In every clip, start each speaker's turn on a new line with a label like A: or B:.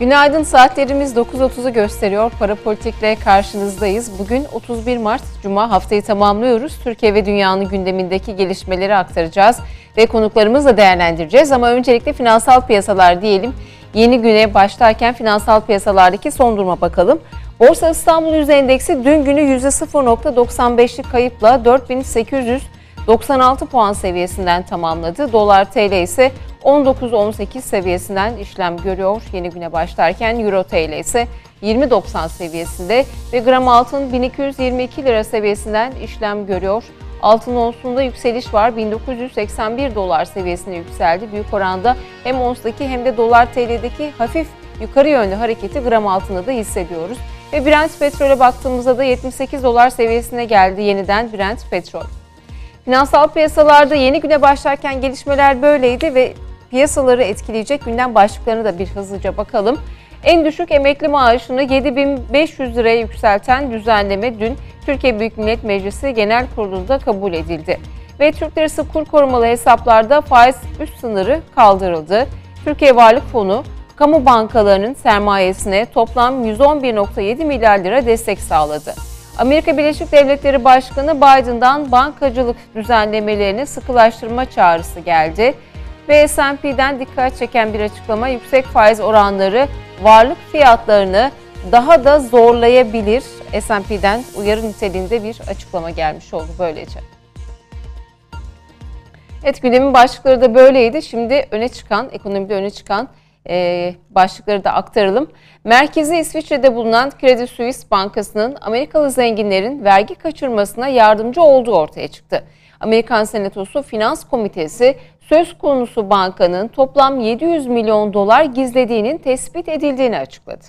A: Günaydın saatlerimiz 9.30'u gösteriyor. Para Politik'le karşınızdayız. Bugün 31 Mart Cuma haftayı tamamlıyoruz. Türkiye ve dünyanın gündemindeki gelişmeleri aktaracağız ve konuklarımızla değerlendireceğiz. Ama öncelikle finansal piyasalar diyelim. Yeni güne başlarken finansal piyasalardaki son duruma bakalım. Borsa İstanbul Yüz Endeksi dün günü %0.95'lik kayıpla 4800 96 puan seviyesinden tamamladı. Dolar TL ise 19.18 seviyesinden işlem görüyor. Yeni güne başlarken Euro TL ise 20.90 seviyesinde ve gram altın 1222 lira seviyesinden işlem görüyor. Altın onsunda yükseliş var. 1981 dolar seviyesine yükseldi. Büyük oranda hem onstaki hem de dolar TL'deki hafif yukarı yönlü hareketi gram altında da hissediyoruz. Ve Brent petrole baktığımızda da 78 dolar seviyesine geldi yeniden Brent petrol. Finansal piyasalarda yeni güne başlarken gelişmeler böyleydi ve piyasaları etkileyecek gündem başlıklarına da bir hızlıca bakalım. En düşük emekli maaşını 7500 liraya yükselten düzenleme dün Türkiye Büyük Millet Meclisi Genel Kurulu'nda kabul edildi. Ve Türk Lirası kur korumalı hesaplarda faiz üst sınırı kaldırıldı. Türkiye Varlık Fonu, kamu bankalarının sermayesine toplam 111.7 milyar lira destek sağladı. Amerika Birleşik Devletleri Başkanı Biden'dan bankacılık düzenlemelerini sıkılaştırma çağrısı geldi ve S&P'den dikkat çeken bir açıklama yüksek faiz oranları varlık fiyatlarını daha da zorlayabilir. S&P'den uyarı niteliğinde bir açıklama gelmiş oldu böylece. Evet gündemin başlıkları da böyleydi. Şimdi öne çıkan, ekonomide öne çıkan e, başlıkları da aktaralım. Merkezi İsviçre'de bulunan Credit Suisse Bankası'nın Amerikalı zenginlerin vergi kaçırmasına yardımcı olduğu ortaya çıktı. Amerikan Senatosu Finans Komitesi söz konusu bankanın toplam 700 milyon dolar gizlediğinin tespit edildiğini açıkladı.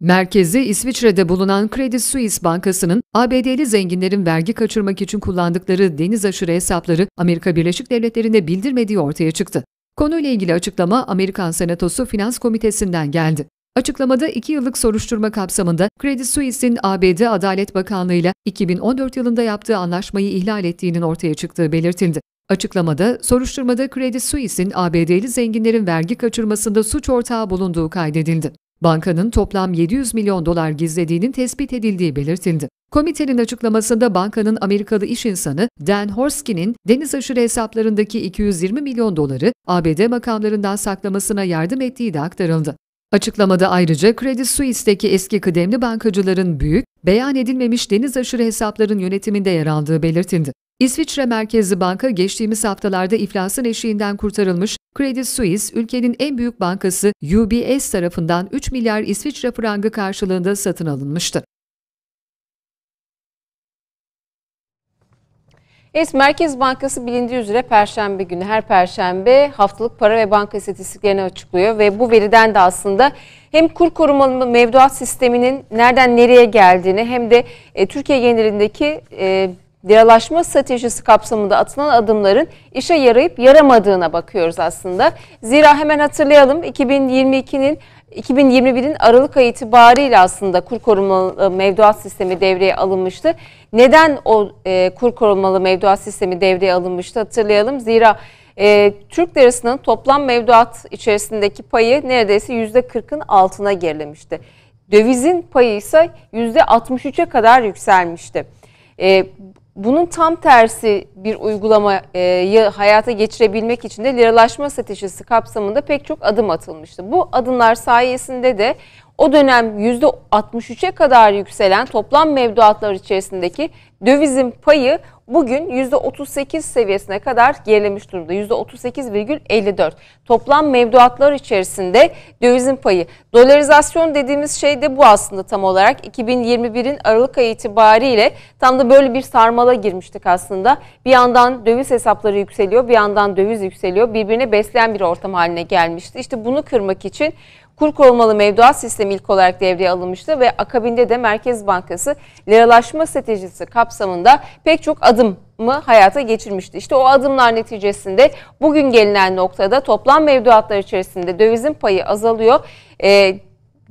B: Merkezi İsviçre'de bulunan Credit Suisse Bankası'nın ABD'li zenginlerin vergi kaçırmak için kullandıkları deniz aşırı hesapları Amerika Birleşik Devletleri'ne bildirmediği ortaya çıktı. Konuyla ilgili açıklama Amerikan Senatosu Finans Komitesi'nden geldi. Açıklamada 2 yıllık soruşturma kapsamında Credit Suisse'in ABD Adalet Bakanlığı ile 2014 yılında yaptığı anlaşmayı ihlal ettiğinin ortaya çıktığı belirtildi. Açıklamada soruşturmada Credit Suisse'in ABD'li zenginlerin vergi kaçırmasında suç ortağı bulunduğu kaydedildi. Bankanın toplam 700 milyon dolar gizlediğinin tespit edildiği belirtildi. Komitenin açıklamasında bankanın Amerikalı iş insanı Dan Horsky'nin deniz aşırı hesaplarındaki 220 milyon doları ABD makamlarından saklamasına yardım ettiği de aktarıldı. Açıklamada ayrıca Credit Suisse'deki eski kıdemli bankacıların büyük, beyan edilmemiş deniz aşırı hesapların yönetiminde yer aldığı belirtildi. İsviçre merkezi banka geçtiğimiz haftalarda iflasın eşiğinden kurtarılmış, Credit Suisse ülkenin en büyük bankası UBS tarafından 3 milyar İsviçre frangı karşılığında satın alınmıştı.
A: Evet, Merkez Bankası bilindiği üzere Perşembe günü her Perşembe haftalık para ve banka istatistiklerini açıklıyor ve bu veriden de aslında hem kur korumalı mevduat sisteminin nereden nereye geldiğini hem de e, Türkiye genelindeki e, liralaşma stratejisi kapsamında atılan adımların işe yarayıp yaramadığına bakıyoruz aslında. Zira hemen hatırlayalım 2022'nin 2021'in Aralık ayı itibariyle aslında kur korumalı e, mevduat sistemi devreye alınmıştı. Neden o e, kur korumalı mevduat sistemi devreye alınmıştı hatırlayalım. Zira e, Türk lirasının toplam mevduat içerisindeki payı neredeyse %40'ın altına gerilemişti. Dövizin payı ise %63'e kadar yükselmişti. E, bunun tam tersi bir uygulamayı hayata geçirebilmek için de liralaşma stratejisi kapsamında pek çok adım atılmıştı. Bu adımlar sayesinde de o dönem %63'e kadar yükselen toplam mevduatlar içerisindeki dövizin payı bugün %38 seviyesine kadar gerilemiş durumda. %38,54. Toplam mevduatlar içerisinde dövizin payı. Dolarizasyon dediğimiz şey de bu aslında tam olarak. 2021'in Aralık ayı itibariyle tam da böyle bir sarmala girmiştik aslında. Bir yandan döviz hesapları yükseliyor, bir yandan döviz yükseliyor. Birbirine besleyen bir ortam haline gelmişti. İşte bunu kırmak için kur korumalı mevduat sistemi ilk olarak devreye alınmıştı ve akabinde de Merkez Bankası liralaşma stratejisi kapsamında pek çok adım mı hayata geçirmişti. İşte o adımlar neticesinde bugün gelinen noktada toplam mevduatlar içerisinde dövizin payı azalıyor. Ee,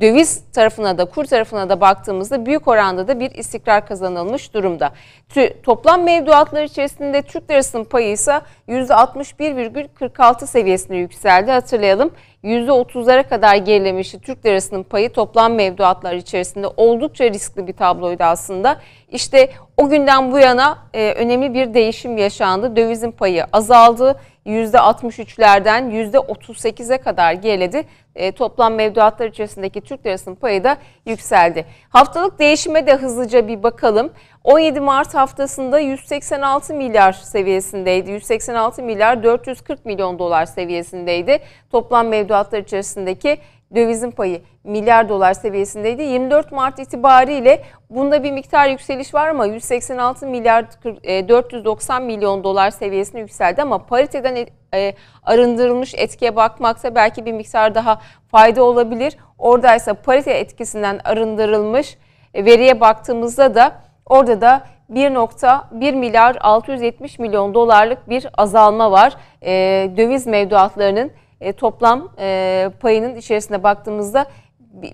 A: döviz tarafına da kur tarafına da baktığımızda büyük oranda da bir istikrar kazanılmış durumda. Tü, toplam mevduatlar içerisinde Türk lirasının payı ise %61,46 seviyesine yükseldi. Hatırlayalım %30'lara kadar gerilemişti Türk lirasının payı toplam mevduatlar içerisinde oldukça riskli bir tabloydu aslında. İşte o günden bu yana e, önemli bir değişim yaşandı. Dövizin payı azaldı %63'lerden %38'e kadar geriledi. E, toplam mevduatlar içerisindeki Türk lirasının payı da yükseldi. Haftalık değişime de hızlıca bir bakalım. 17 Mart haftasında 186 milyar seviyesindeydi. 186 milyar 440 milyon dolar seviyesindeydi. Toplam mevduatlar içerisindeki dövizin payı milyar dolar seviyesindeydi. 24 Mart itibariyle bunda bir miktar yükseliş var ama 186 milyar 490 e, milyon dolar seviyesine yükseldi ama pariteden e, e, arındırılmış etkiye bakmaksa belki bir miktar daha fayda olabilir. Oradaysa parite etkisinden arındırılmış veriye baktığımızda da orada da 1.1 milyar 670 milyon dolarlık bir azalma var. E, döviz mevduatlarının e, toplam e, payının içerisine baktığımızda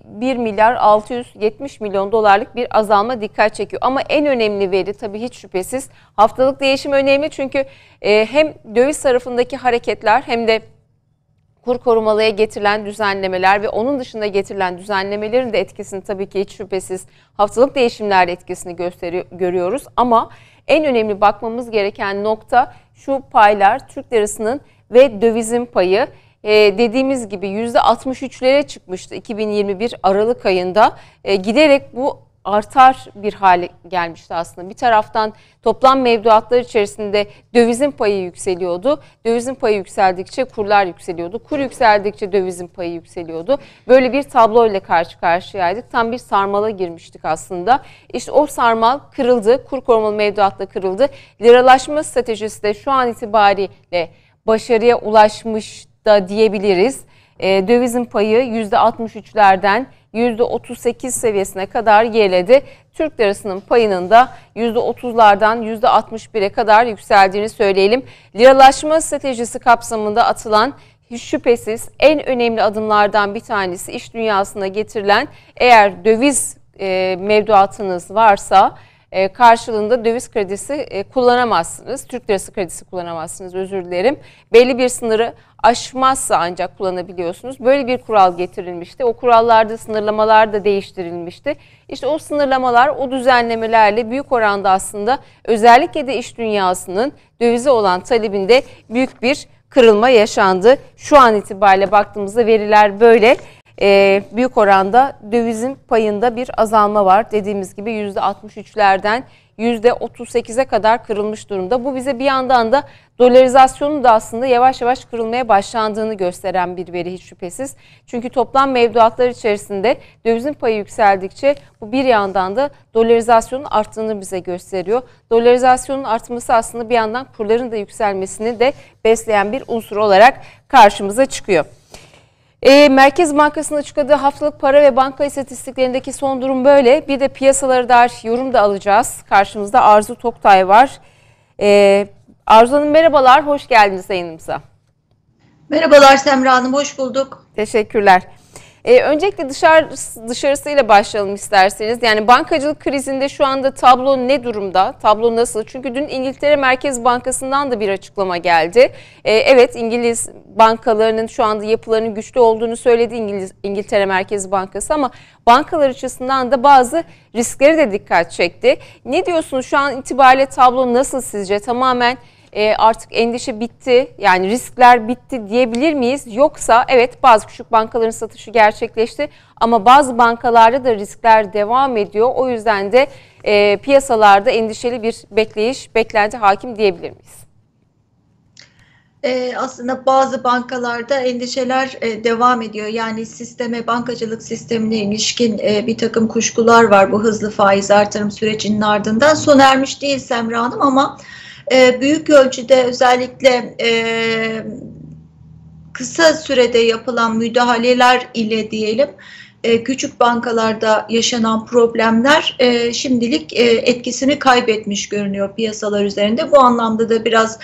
A: 1 milyar 670 milyon dolarlık bir azalma dikkat çekiyor. Ama en önemli veri tabii hiç şüphesiz haftalık değişim önemli çünkü e, hem döviz tarafındaki hareketler hem de kur korumalıya getirilen düzenlemeler ve onun dışında getirilen düzenlemelerin de etkisini tabii ki hiç şüphesiz haftalık değişimler etkisini gösteriyor, görüyoruz. Ama en önemli bakmamız gereken nokta şu paylar Türk lirasının ve dövizin payı e, dediğimiz gibi %63'lere çıkmıştı 2021 Aralık ayında. E, giderek bu artar bir hale gelmişti aslında. Bir taraftan toplam mevduatlar içerisinde dövizin payı yükseliyordu. Dövizin payı yükseldikçe kurlar yükseliyordu. Kur yükseldikçe dövizin payı yükseliyordu. Böyle bir tablo ile karşı karşıyaydık. Tam bir sarmala girmiştik aslında. İşte o sarmal kırıldı. Kur korumalı mevduatla kırıldı. Liralaşma stratejisi de şu an itibariyle başarıya ulaşmış da diyebiliriz. E, dövizin payı %63'lerden %38 seviyesine kadar geriledi. Türk lirasının payının da %30'lardan %61'e kadar yükseldiğini söyleyelim. Liralaşma stratejisi kapsamında atılan şüphesiz en önemli adımlardan bir tanesi iş dünyasına getirilen eğer döviz e, mevduatınız varsa ee, karşılığında döviz kredisi e, kullanamazsınız. Türk lirası kredisi kullanamazsınız özür dilerim. Belli bir sınırı aşmazsa ancak kullanabiliyorsunuz. Böyle bir kural getirilmişti. O kurallarda sınırlamalar da değiştirilmişti. İşte o sınırlamalar, o düzenlemelerle büyük oranda aslında özellikle de iş dünyasının dövize olan talebinde büyük bir kırılma yaşandı. Şu an itibariyle baktığımızda veriler böyle e, büyük oranda dövizin payında bir azalma var. Dediğimiz gibi %63'lerden %38'e kadar kırılmış durumda. Bu bize bir yandan da dolarizasyonun da aslında yavaş yavaş kırılmaya başlandığını gösteren bir veri hiç şüphesiz. Çünkü toplam mevduatlar içerisinde dövizin payı yükseldikçe bu bir yandan da dolarizasyonun arttığını bize gösteriyor. Dolarizasyonun artması aslında bir yandan kurların da yükselmesini de besleyen bir unsur olarak karşımıza çıkıyor. E, Merkez Bankası'nın açıkladığı haftalık para ve banka istatistiklerindeki son durum böyle. Bir de piyasalara dair yorum da alacağız. Karşımızda Arzu Toktay var. E, Arzu Hanım merhabalar, hoş geldiniz yayınımıza. Merhabalar Semra Hanım, hoş bulduk. Teşekkürler. E, öncelikle dışarı, dışarısıyla başlayalım isterseniz. Yani bankacılık krizinde şu anda tablo ne durumda? Tablo nasıl? Çünkü dün İngiltere Merkez Bankası'ndan da bir açıklama geldi. E, evet İngiliz bankalarının şu anda yapılarının güçlü olduğunu söyledi İngiliz, İngiltere Merkez Bankası ama bankalar açısından da bazı riskleri de dikkat çekti. Ne diyorsunuz şu an itibariyle tablo nasıl sizce? Tamamen e, artık endişe bitti yani riskler bitti diyebilir miyiz? Yoksa evet bazı küçük bankaların satışı gerçekleşti ama bazı bankalarda da riskler devam ediyor. O yüzden de e, piyasalarda endişeli bir bekleyiş, beklenti hakim diyebilir miyiz?
C: E, aslında bazı bankalarda endişeler e, devam ediyor. Yani sisteme, bankacılık sistemine ilişkin e, bir takım kuşkular var bu hızlı faiz artırım sürecinin ardından. Son ermiş değil Semra Hanım ama... Ee, büyük ölçüde özellikle e, kısa sürede yapılan müdahaleler ile diyelim e, küçük bankalarda yaşanan problemler e, şimdilik etkisini kaybetmiş görünüyor piyasalar üzerinde. Bu anlamda da biraz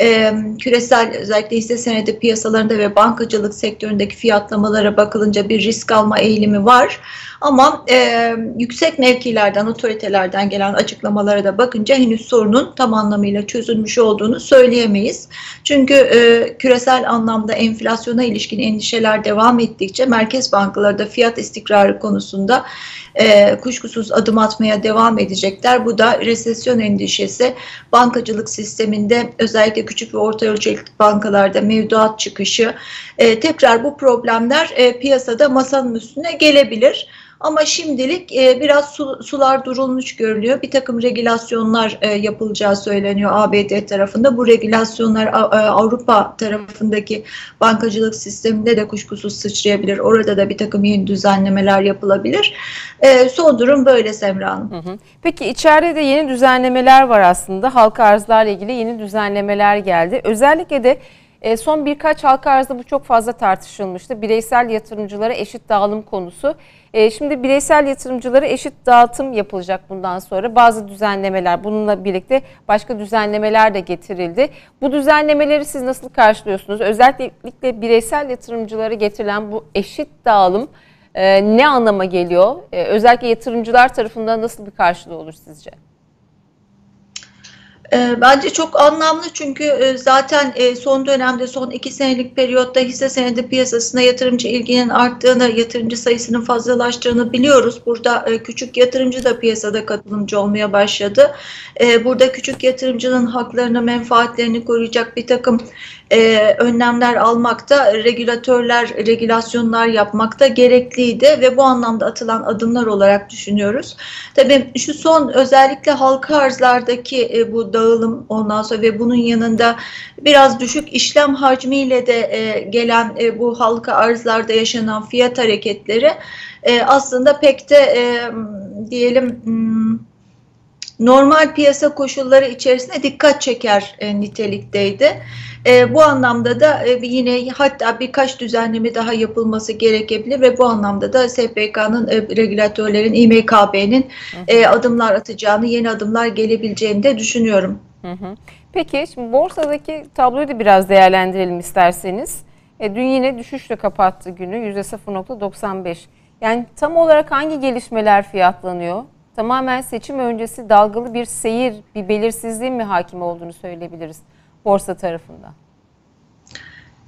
C: ee, küresel özellikle hisse senedi piyasalarında ve bankacılık sektöründeki fiyatlamalara bakılınca bir risk alma eğilimi var. Ama e, yüksek mevkilerden, otoritelerden gelen açıklamalara da bakınca henüz sorunun tam anlamıyla çözülmüş olduğunu söyleyemeyiz. Çünkü e, küresel anlamda enflasyona ilişkin endişeler devam ettikçe merkez bankaları da fiyat istikrarı konusunda e, kuşkusuz adım atmaya devam edecekler. Bu da resesyon endişesi bankacılık sisteminde özellikle küçük ve orta ölçekli bankalarda mevduat çıkışı e, tekrar bu problemler e, piyasada masanın üstüne gelebilir. Ama şimdilik e, biraz su, sular durulmuş görülüyor. Bir takım regülasyonlar e, yapılacağı söyleniyor ABD tarafında. Bu regülasyonlar e, Avrupa tarafındaki bankacılık sisteminde de kuşkusuz sıçrayabilir. Orada da bir takım yeni düzenlemeler yapılabilir. E, son durum böyle Semra Hanım. Peki içeride de yeni düzenlemeler var aslında.
A: Halka arzlarla ilgili yeni düzenlemeler geldi. Özellikle de e, son birkaç halka arzda bu çok fazla tartışılmıştı. Bireysel yatırımcılara eşit dağılım konusu. E, şimdi bireysel yatırımcılara eşit dağıtım yapılacak bundan sonra. Bazı düzenlemeler, bununla birlikte başka düzenlemeler de getirildi. Bu düzenlemeleri siz nasıl karşılıyorsunuz? Özellikle bireysel yatırımcılara getirilen bu eşit dağılım e, ne anlama geliyor? E, özellikle yatırımcılar tarafından nasıl bir karşılığı olur sizce?
C: Ee, bence çok anlamlı çünkü e, zaten e, son dönemde son iki senelik periyotta hisse senedi piyasasına yatırımcı ilginin arttığını, yatırımcı sayısının fazlalaştığını biliyoruz. Burada e, küçük yatırımcı da piyasada katılımcı olmaya başladı. Burada küçük yatırımcının haklarını, menfaatlerini koruyacak bir takım e, önlemler almakta, regülatörler, regülasyonlar yapmakta gerekliydi ve bu anlamda atılan adımlar olarak düşünüyoruz. Tabii şu son özellikle halka arzlardaki e, bu dağılım ondan sonra ve bunun yanında biraz düşük işlem hacmiyle de e, gelen e, bu halka arzlarda yaşanan fiyat hareketleri e, aslında pek de e, diyelim normal piyasa koşulları içerisinde dikkat çeker e, nitelikteydi. E, bu anlamda da e, yine hatta birkaç düzenleme daha yapılması gerekebilir ve bu anlamda da SPK'nın, e, regülatörlerin, İMKB'nin e, adımlar atacağını, yeni adımlar gelebileceğini de düşünüyorum.
A: Hı hı. Peki şimdi borsadaki tabloyu da biraz değerlendirelim isterseniz. E, dün yine düşüşle kapattı günü %0.95. Yani tam olarak hangi gelişmeler fiyatlanıyor? tamamen seçim öncesi dalgalı bir seyir, bir belirsizliğin
C: mi hakim olduğunu söyleyebiliriz borsa tarafında?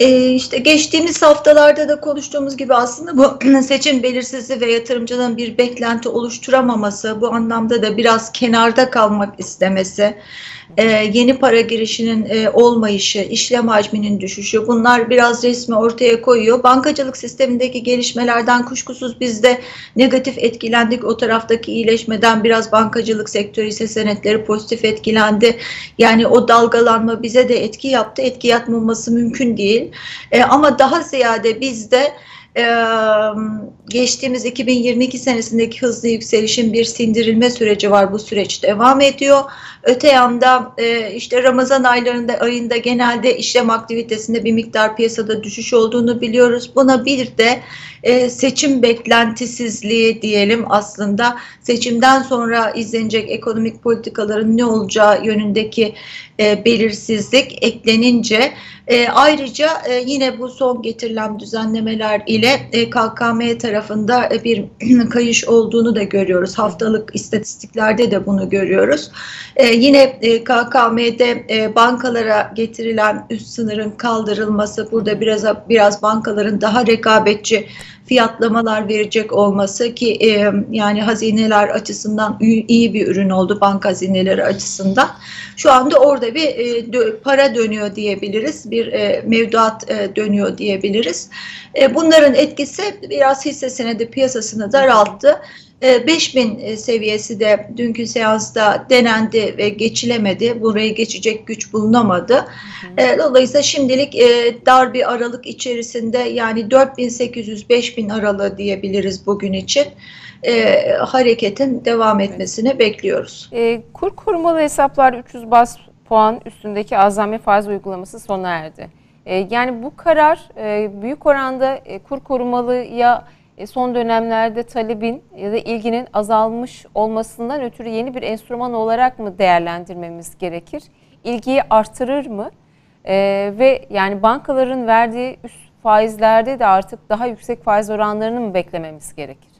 C: E işte geçtiğimiz haftalarda da konuştuğumuz gibi aslında bu seçim belirsizliği ve yatırımcının bir beklenti oluşturamaması, bu anlamda da biraz kenarda kalmak istemesi, e, yeni para girişinin e, olmayışı, işlem hacminin düşüşü bunlar biraz resmi ortaya koyuyor. Bankacılık sistemindeki gelişmelerden kuşkusuz biz de negatif etkilendik. O taraftaki iyileşmeden biraz bankacılık sektörü ise senetleri pozitif etkilendi. Yani o dalgalanma bize de etki yaptı. Etki yapmaması mümkün değil. E, ama daha ziyade bizde e, ee, geçtiğimiz 2022 senesindeki hızlı yükselişin bir sindirilme süreci var. Bu süreç devam ediyor. Öte yanda e, işte Ramazan aylarında ayında genelde işlem aktivitesinde bir miktar piyasada düşüş olduğunu biliyoruz. Buna bir de e, seçim beklentisizliği diyelim aslında seçimden sonra izlenecek ekonomik politikaların ne olacağı yönündeki e, belirsizlik eklenince e, ayrıca e, yine bu son getirilen düzenlemeler ile e, KKM tarafında e, bir kayış olduğunu da görüyoruz. Haftalık istatistiklerde de bunu görüyoruz. E, yine e, KKM'de e, bankalara getirilen üst sınırın kaldırılması burada biraz biraz bankaların daha rekabetçi fiyatlamalar verecek olması ki e, yani hazineler açısından iyi bir ürün oldu banka hazineleri açısından. Şu anda orada bir e, dö para dönüyor diyebiliriz. Bir e, mevduat e, dönüyor diyebiliriz. E, bunların etkisi biraz hisse senedi piyasasını daralttı. 5000 ee, e, seviyesi de dünkü seansta denendi ve geçilemedi. Burayı geçecek güç bulunamadı. Ee, dolayısıyla şimdilik e, dar bir aralık içerisinde yani 4800-5000 aralığı diyebiliriz bugün için e, hareketin devam etmesini evet. bekliyoruz. E, kur korumalı hesaplar 300
A: bas puan üstündeki azami faiz uygulaması sona erdi. E, yani bu karar e, büyük oranda e, kur korumalıya ya e, son dönemlerde talebin ya da ilginin azalmış olmasından ötürü yeni bir enstrüman olarak mı değerlendirmemiz gerekir? İlgiyi artırır mı? Ee, ve yani bankaların verdiği üst faizlerde de artık daha yüksek faiz oranlarını mı beklememiz gerekir?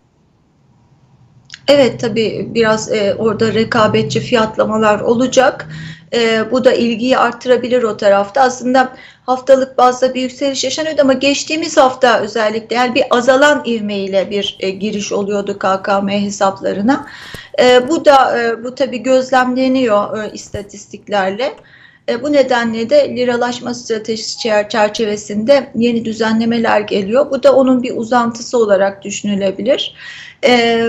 C: Evet tabii biraz e, orada rekabetçi fiyatlamalar olacak. E, bu da ilgiyi arttırabilir o tarafta. Aslında haftalık bazda bir yükseliş yaşanıyordu ama geçtiğimiz hafta özellikle yani bir azalan ivmeyle bir e, giriş oluyordu KKM hesaplarına. E, bu da e, bu tabi gözlemleniyor e, istatistiklerle. E, bu nedenle de liralaşma stratejisi çerçevesinde yeni düzenlemeler geliyor. Bu da onun bir uzantısı olarak düşünülebilir e,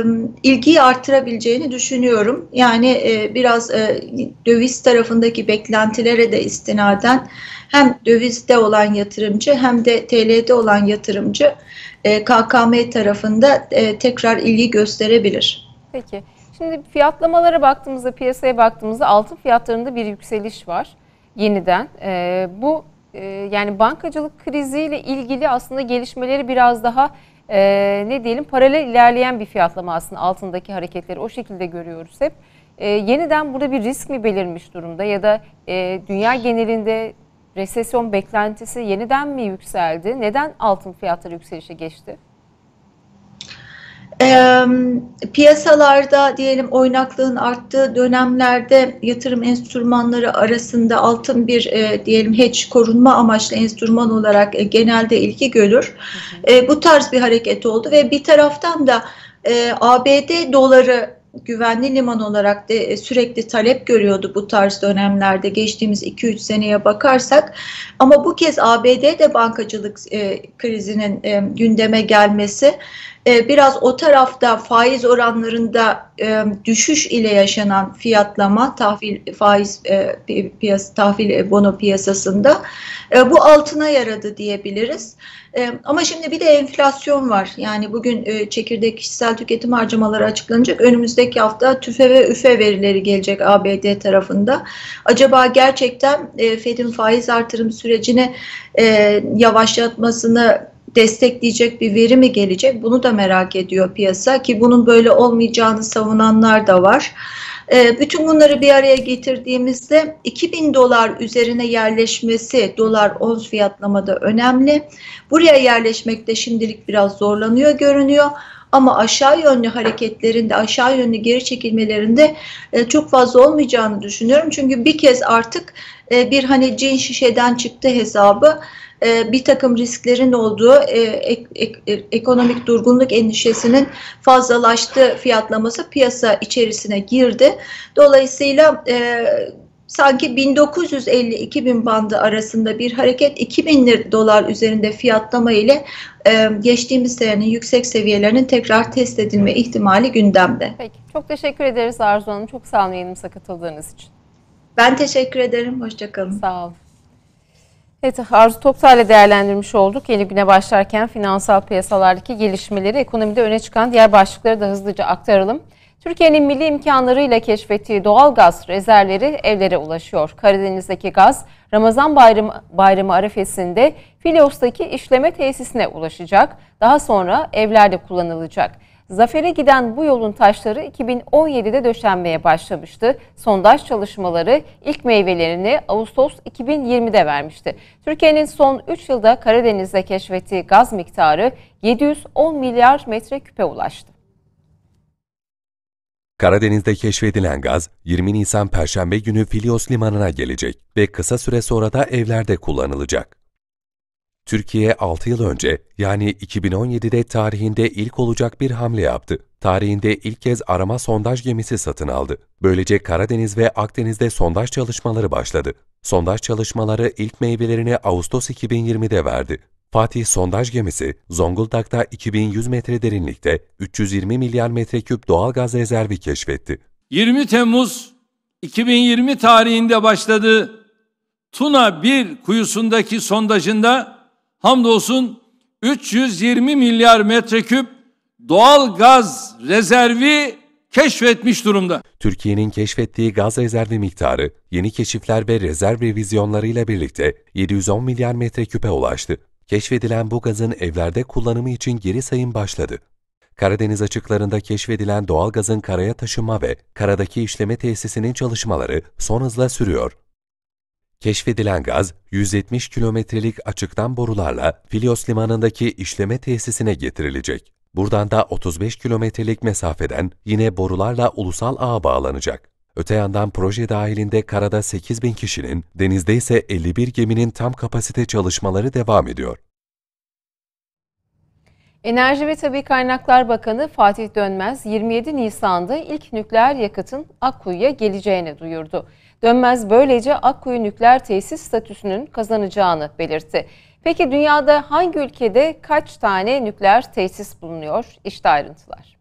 C: ilgiyi arttırabileceğini düşünüyorum. Yani e, biraz e, döviz tarafındaki beklentilere de istinaden hem dövizde olan yatırımcı hem de TL'de olan yatırımcı e, KKM tarafında e, tekrar ilgi gösterebilir.
A: Peki. Şimdi fiyatlamalara baktığımızda, piyasaya baktığımızda altın fiyatlarında bir yükseliş var yeniden. E, bu e, yani bankacılık kriziyle ilgili aslında gelişmeleri biraz daha e, ne diyelim paralel ilerleyen bir fiyatlama aslında altındaki hareketleri o şekilde görüyoruz hep. E, yeniden burada bir risk mi belirmiş durumda ya da e, dünya genelinde resesyon beklentisi yeniden mi yükseldi? Neden altın fiyatları yükselişe geçti?
C: E, piyasalarda diyelim oynaklığın arttığı dönemlerde yatırım enstrümanları arasında altın bir e, diyelim hedge korunma amaçlı enstrüman olarak e, genelde ilgi görür. Hı hı. E, bu tarz bir hareket oldu ve bir taraftan da e, ABD doları güvenli liman olarak da e, sürekli talep görüyordu bu tarz dönemlerde geçtiğimiz 2-3 seneye bakarsak ama bu kez ABD'de bankacılık e, krizinin e, gündeme gelmesi ee, biraz o tarafta faiz oranlarında e, düşüş ile yaşanan fiyatlama tahvil faiz e, tahvil e, bono piyasasında e, bu altına yaradı diyebiliriz. ama şimdi bir de enflasyon var. Yani bugün çekirdek kişisel tüketim harcamaları açıklanacak. Önümüzdeki hafta tüfe ve üfe verileri gelecek ABD tarafında. Acaba gerçekten Fed'in faiz artırım sürecini yavaşlatmasını destekleyecek bir veri mi gelecek? Bunu da merak ediyor piyasa ki bunun böyle olmayacağını savunanlar da var. Ee, bütün bunları bir araya getirdiğimizde 2000 dolar üzerine yerleşmesi dolar ons fiyatlamada önemli. Buraya yerleşmekte şimdilik biraz zorlanıyor görünüyor. Ama aşağı yönlü hareketlerinde, aşağı yönlü geri çekilmelerinde e, çok fazla olmayacağını düşünüyorum. Çünkü bir kez artık e, bir hani cin şişeden çıktı hesabı e, bir takım risklerin olduğu e, ek, ek, e, ekonomik durgunluk endişesinin fazlalaştığı fiyatlaması piyasa içerisine girdi. Dolayısıyla e, sanki 1950-2000 bandı arasında bir hareket 2000 dolar üzerinde fiyatlama ile e, geçtiğimiz senenin yüksek seviyelerinin tekrar test edilme ihtimali gündemde. Peki
A: çok teşekkür ederiz Arzu Hanım. Çok sağ olun yayınımıza katıldığınız için.
C: Ben teşekkür ederim. Hoşçakalın. Sağ olun.
A: Evet Arzu Toptal'le değerlendirmiş olduk. Yeni güne başlarken finansal piyasalardaki gelişmeleri, ekonomide öne çıkan diğer başlıkları da hızlıca aktaralım. Türkiye'nin milli imkanlarıyla keşfettiği doğal gaz rezervleri evlere ulaşıyor. Karadeniz'deki gaz Ramazan bayramı, bayramı arifesinde Filyos'taki işleme tesisine ulaşacak. Daha sonra evlerde kullanılacak. Zafere giden bu yolun taşları 2017'de döşenmeye başlamıştı. Sondaj çalışmaları ilk meyvelerini Ağustos 2020'de vermişti. Türkiye'nin son 3 yılda Karadeniz'de keşfettiği gaz miktarı 710 milyar metreküpe ulaştı.
D: Karadeniz'de keşfedilen gaz 20 Nisan Perşembe günü Filios limanına gelecek ve kısa süre sonra da evlerde kullanılacak. Türkiye 6 yıl önce yani 2017'de tarihinde ilk olacak bir hamle yaptı. Tarihinde ilk kez arama sondaj gemisi satın aldı. Böylece Karadeniz ve Akdeniz'de sondaj çalışmaları başladı. Sondaj çalışmaları ilk meyvelerini Ağustos 2020'de verdi. Fatih sondaj gemisi Zonguldak'ta 2100 metre derinlikte 320 milyar metreküp doğal gaz rezervi keşfetti. 20 Temmuz 2020 tarihinde
E: başladığı Tuna 1 kuyusundaki sondajında hamdolsun 320 milyar metreküp doğal gaz rezervi
D: keşfetmiş durumda. Türkiye'nin keşfettiği gaz rezervi miktarı yeni keşifler ve rezerv revizyonlarıyla birlikte 710 milyar metreküpe ulaştı. Keşfedilen bu gazın evlerde kullanımı için geri sayım başladı. Karadeniz açıklarında keşfedilen doğal gazın karaya taşınma ve karadaki işleme tesisinin çalışmaları son hızla sürüyor. Keşfedilen gaz, 170 kilometrelik açıktan borularla Filios Limanı'ndaki işleme tesisine getirilecek. Buradan da 35 kilometrelik mesafeden yine borularla ulusal ağa bağlanacak. Öte yandan proje dahilinde karada 8 bin kişinin, denizde ise 51 geminin tam kapasite çalışmaları devam ediyor.
A: Enerji ve Tabi Kaynaklar Bakanı Fatih Dönmez 27 Nisan'da ilk nükleer yakıtın Akkuyu'ya geleceğini duyurdu. Dönmez böylece Akkuyu nükleer tesis statüsünün kazanacağını belirtti. Peki dünyada hangi ülkede kaç tane nükleer tesis bulunuyor? İşte ayrıntılar.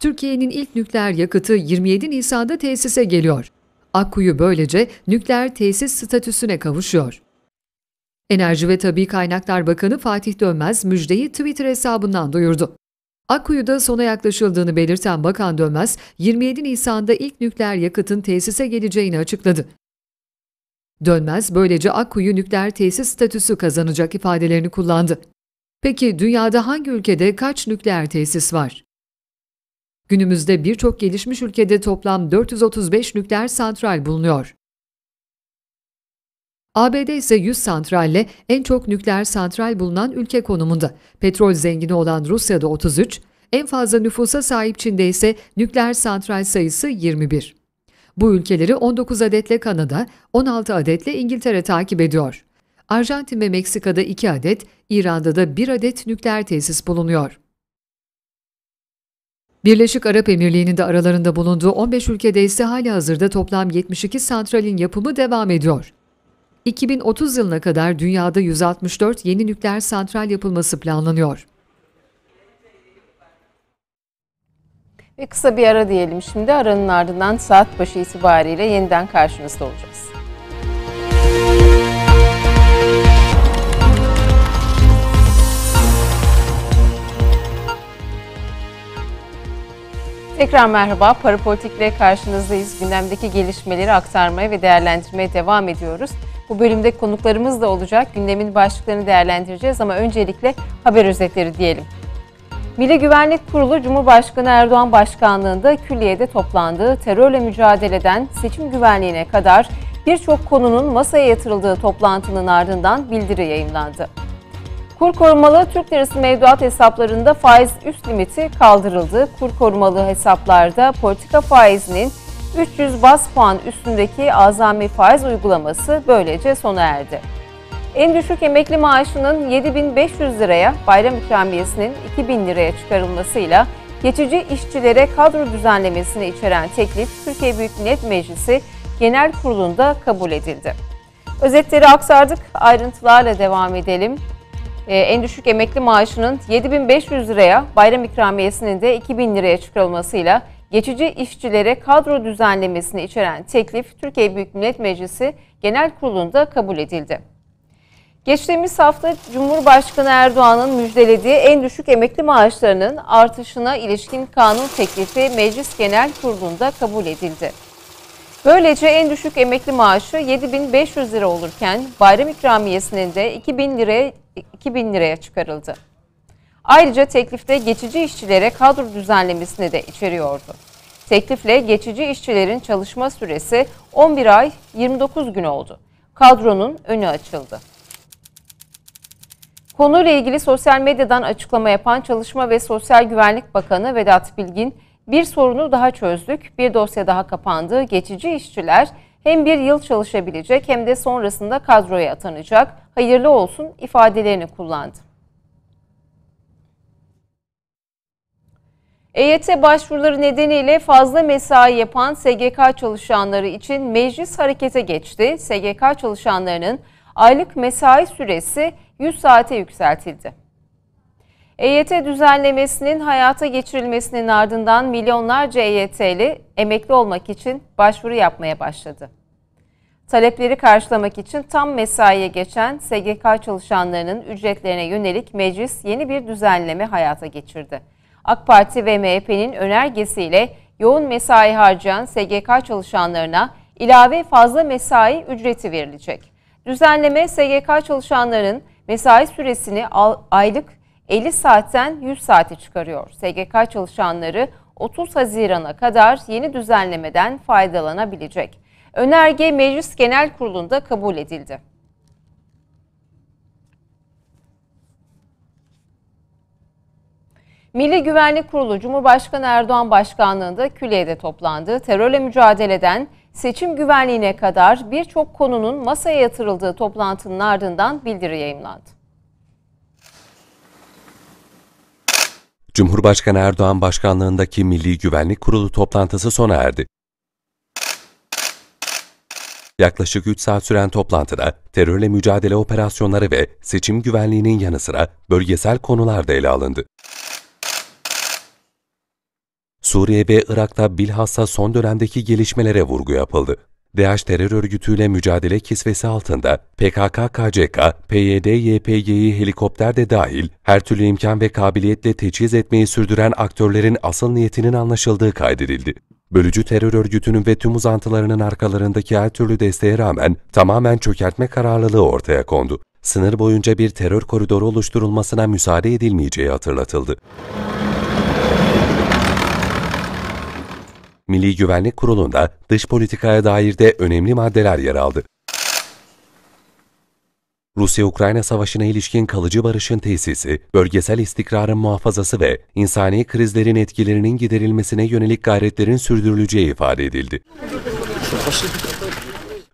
B: Türkiye'nin ilk nükleer yakıtı 27 Nisan'da tesise geliyor. Akkuyu böylece nükleer tesis statüsüne kavuşuyor. Enerji ve Tabi Kaynaklar Bakanı Fatih Dönmez müjdeyi Twitter hesabından duyurdu. Akkuyu'da sona yaklaşıldığını belirten Bakan Dönmez, 27 Nisan'da ilk nükleer yakıtın tesise geleceğini açıkladı. Dönmez böylece Akkuyu nükleer tesis statüsü kazanacak ifadelerini kullandı. Peki dünyada hangi ülkede kaç nükleer tesis var? Günümüzde birçok gelişmiş ülkede toplam 435 nükleer santral bulunuyor. ABD ise 100 santralle en çok nükleer santral bulunan ülke konumunda. Petrol zengini olan Rusya'da 33, en fazla nüfusa sahip Çin'de ise nükleer santral sayısı 21. Bu ülkeleri 19 adetle Kanada, 16 adetle İngiltere takip ediyor. Arjantin ve Meksika'da 2 adet, İran'da da 1 adet nükleer tesis bulunuyor. Birleşik Arap Emirliği'nin de aralarında bulunduğu 15 ülkede ise hali hazırda toplam 72 santralin yapımı devam ediyor. 2030 yılına kadar dünyada 164 yeni nükleer santral yapılması planlanıyor.
A: Ve kısa bir ara diyelim şimdi. Aranın ardından saat başı itibariyle yeniden karşınızda olacağız. Tekrar merhaba. Parapolitikle karşınızdayız. Gündemdeki gelişmeleri aktarmaya ve değerlendirmeye devam ediyoruz. Bu bölümde konuklarımız da olacak. Gündemin başlıklarını değerlendireceğiz ama öncelikle haber özetleri diyelim. Milli Güvenlik Kurulu Cumhurbaşkanı Erdoğan başkanlığında külliyede toplandığı terörle mücadeleden seçim güvenliğine kadar birçok konunun masaya yatırıldığı toplantının ardından bildiri yayınlandı. Kur korumalı Türk lirası mevduat hesaplarında faiz üst limiti kaldırıldı. Kur korumalı hesaplarda politika faizinin 300 bas puan üstündeki azami faiz uygulaması böylece sona erdi. En düşük emekli maaşının 7500 liraya, bayram ikramiyesinin 2000 liraya çıkarılmasıyla geçici işçilere kadro düzenlemesini içeren teklif Türkiye Büyük Millet Meclisi Genel Kurulu'nda kabul edildi. Özetleri aksardık, ayrıntılarla devam edelim. Ee, en düşük emekli maaşının 7500 liraya, bayram ikramiyesinin de 2000 liraya çıkarılmasıyla geçici işçilere kadro düzenlemesini içeren teklif Türkiye Büyük Millet Meclisi Genel Kurulu'nda kabul edildi. Geçtiğimiz hafta Cumhurbaşkanı Erdoğan'ın müjdelediği en düşük emekli maaşlarının artışına ilişkin kanun teklifi Meclis Genel Kurulu'nda kabul edildi. Böylece en düşük emekli maaşı 7500 lira olurken bayram ikramiyesinin de 2000 liraya, 2000 liraya çıkarıldı. Ayrıca teklifte geçici işçilere kadro düzenlemesini de içeriyordu. Teklifle geçici işçilerin çalışma süresi 11 ay 29 gün oldu. Kadronun önü açıldı. Konuyla ilgili sosyal medyadan açıklama yapan Çalışma ve Sosyal Güvenlik Bakanı Vedat Bilgin, bir sorunu daha çözdük, bir dosya daha kapandı. Geçici işçiler hem bir yıl çalışabilecek hem de sonrasında kadroya atanacak. Hayırlı olsun ifadelerini kullandı. EYT başvuruları nedeniyle fazla mesai yapan SGK çalışanları için meclis harekete geçti. SGK çalışanlarının aylık mesai süresi 100 saate yükseltildi. EYT düzenlemesinin hayata geçirilmesinin ardından milyonlarca EYT'li emekli olmak için başvuru yapmaya başladı. Talepleri karşılamak için tam mesaiye geçen SGK çalışanlarının ücretlerine yönelik meclis yeni bir düzenleme hayata geçirdi. AK Parti ve MHP'nin önergesiyle yoğun mesai harcayan SGK çalışanlarına ilave fazla mesai ücreti verilecek. Düzenleme SGK çalışanların mesai süresini aylık 50 saatten 100 saate çıkarıyor. SGK çalışanları 30 Haziran'a kadar yeni düzenlemeden faydalanabilecek. Önerge Meclis Genel Kurulu'nda kabul edildi. Milli Güvenlik Kurulu Cumhurbaşkanı Erdoğan başkanlığında Külliye'de toplandı. Terörle mücadeleden seçim güvenliğine kadar birçok konunun masaya yatırıldığı toplantının ardından bildiri yayımlandı.
D: Cumhurbaşkanı Erdoğan başkanlığındaki Milli Güvenlik Kurulu toplantısı sona erdi. Yaklaşık 3 saat süren toplantıda terörle mücadele operasyonları ve seçim güvenliğinin yanı sıra bölgesel konular da ele alındı. Suriye ve Irak'ta bilhassa son dönemdeki gelişmelere vurgu yapıldı. DAEŞ terör örgütüyle mücadele kisvesi altında PKK-KCK, PYD-YPG'yi helikopter de dahil her türlü imkan ve kabiliyetle teçhiz etmeyi sürdüren aktörlerin asıl niyetinin anlaşıldığı kaydedildi. Bölücü terör örgütünün ve tüm uzantılarının arkalarındaki her türlü desteğe rağmen tamamen çökertme kararlılığı ortaya kondu. Sınır boyunca bir terör koridoru oluşturulmasına müsaade edilmeyeceği hatırlatıldı. Milli Güvenlik Kurulu'nda dış politikaya dair de önemli maddeler yer aldı. Rusya-Ukrayna savaşına ilişkin kalıcı barışın tesisi, bölgesel istikrarın muhafazası ve insani krizlerin etkilerinin giderilmesine yönelik gayretlerin sürdürüleceği ifade edildi.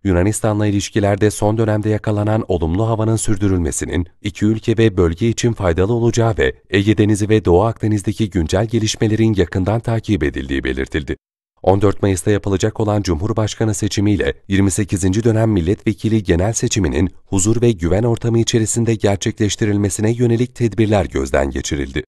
D: Yunanistan'la ilişkilerde son dönemde yakalanan olumlu havanın sürdürülmesinin iki ülke ve bölge için faydalı olacağı ve Ege Denizi ve Doğu Akdeniz'deki güncel gelişmelerin yakından takip edildiği belirtildi. 14 Mayıs'ta yapılacak olan Cumhurbaşkanı seçimiyle 28. dönem milletvekili genel seçiminin huzur ve güven ortamı içerisinde gerçekleştirilmesine yönelik tedbirler gözden geçirildi.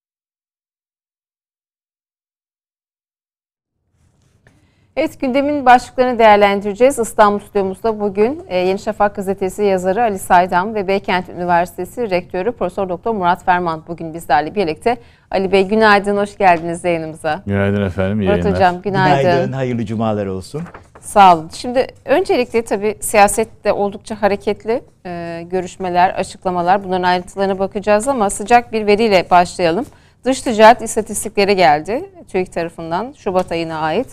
A: Evet gündemin başlıklarını değerlendireceğiz. İstanbul stüdyomuzda bugün e, Yeni Şafak gazetesi yazarı Ali Saydam ve Beykent Üniversitesi rektörü Profesör Doktor Murat Ferman bugün bizlerle birlikte. Ali Bey günaydın, hoş geldiniz yayınımıza.
F: Günaydın efendim, iyi Murat yayınlar. Hocam günaydın. Günaydın, hayırlı cumalar olsun.
A: Sağ olun. Şimdi öncelikle tabii siyasette oldukça hareketli e, görüşmeler, açıklamalar bunların ayrıntılarına bakacağız ama sıcak bir veriyle başlayalım. Dış ticaret istatistikleri geldi TÜİK tarafından Şubat ayına ait.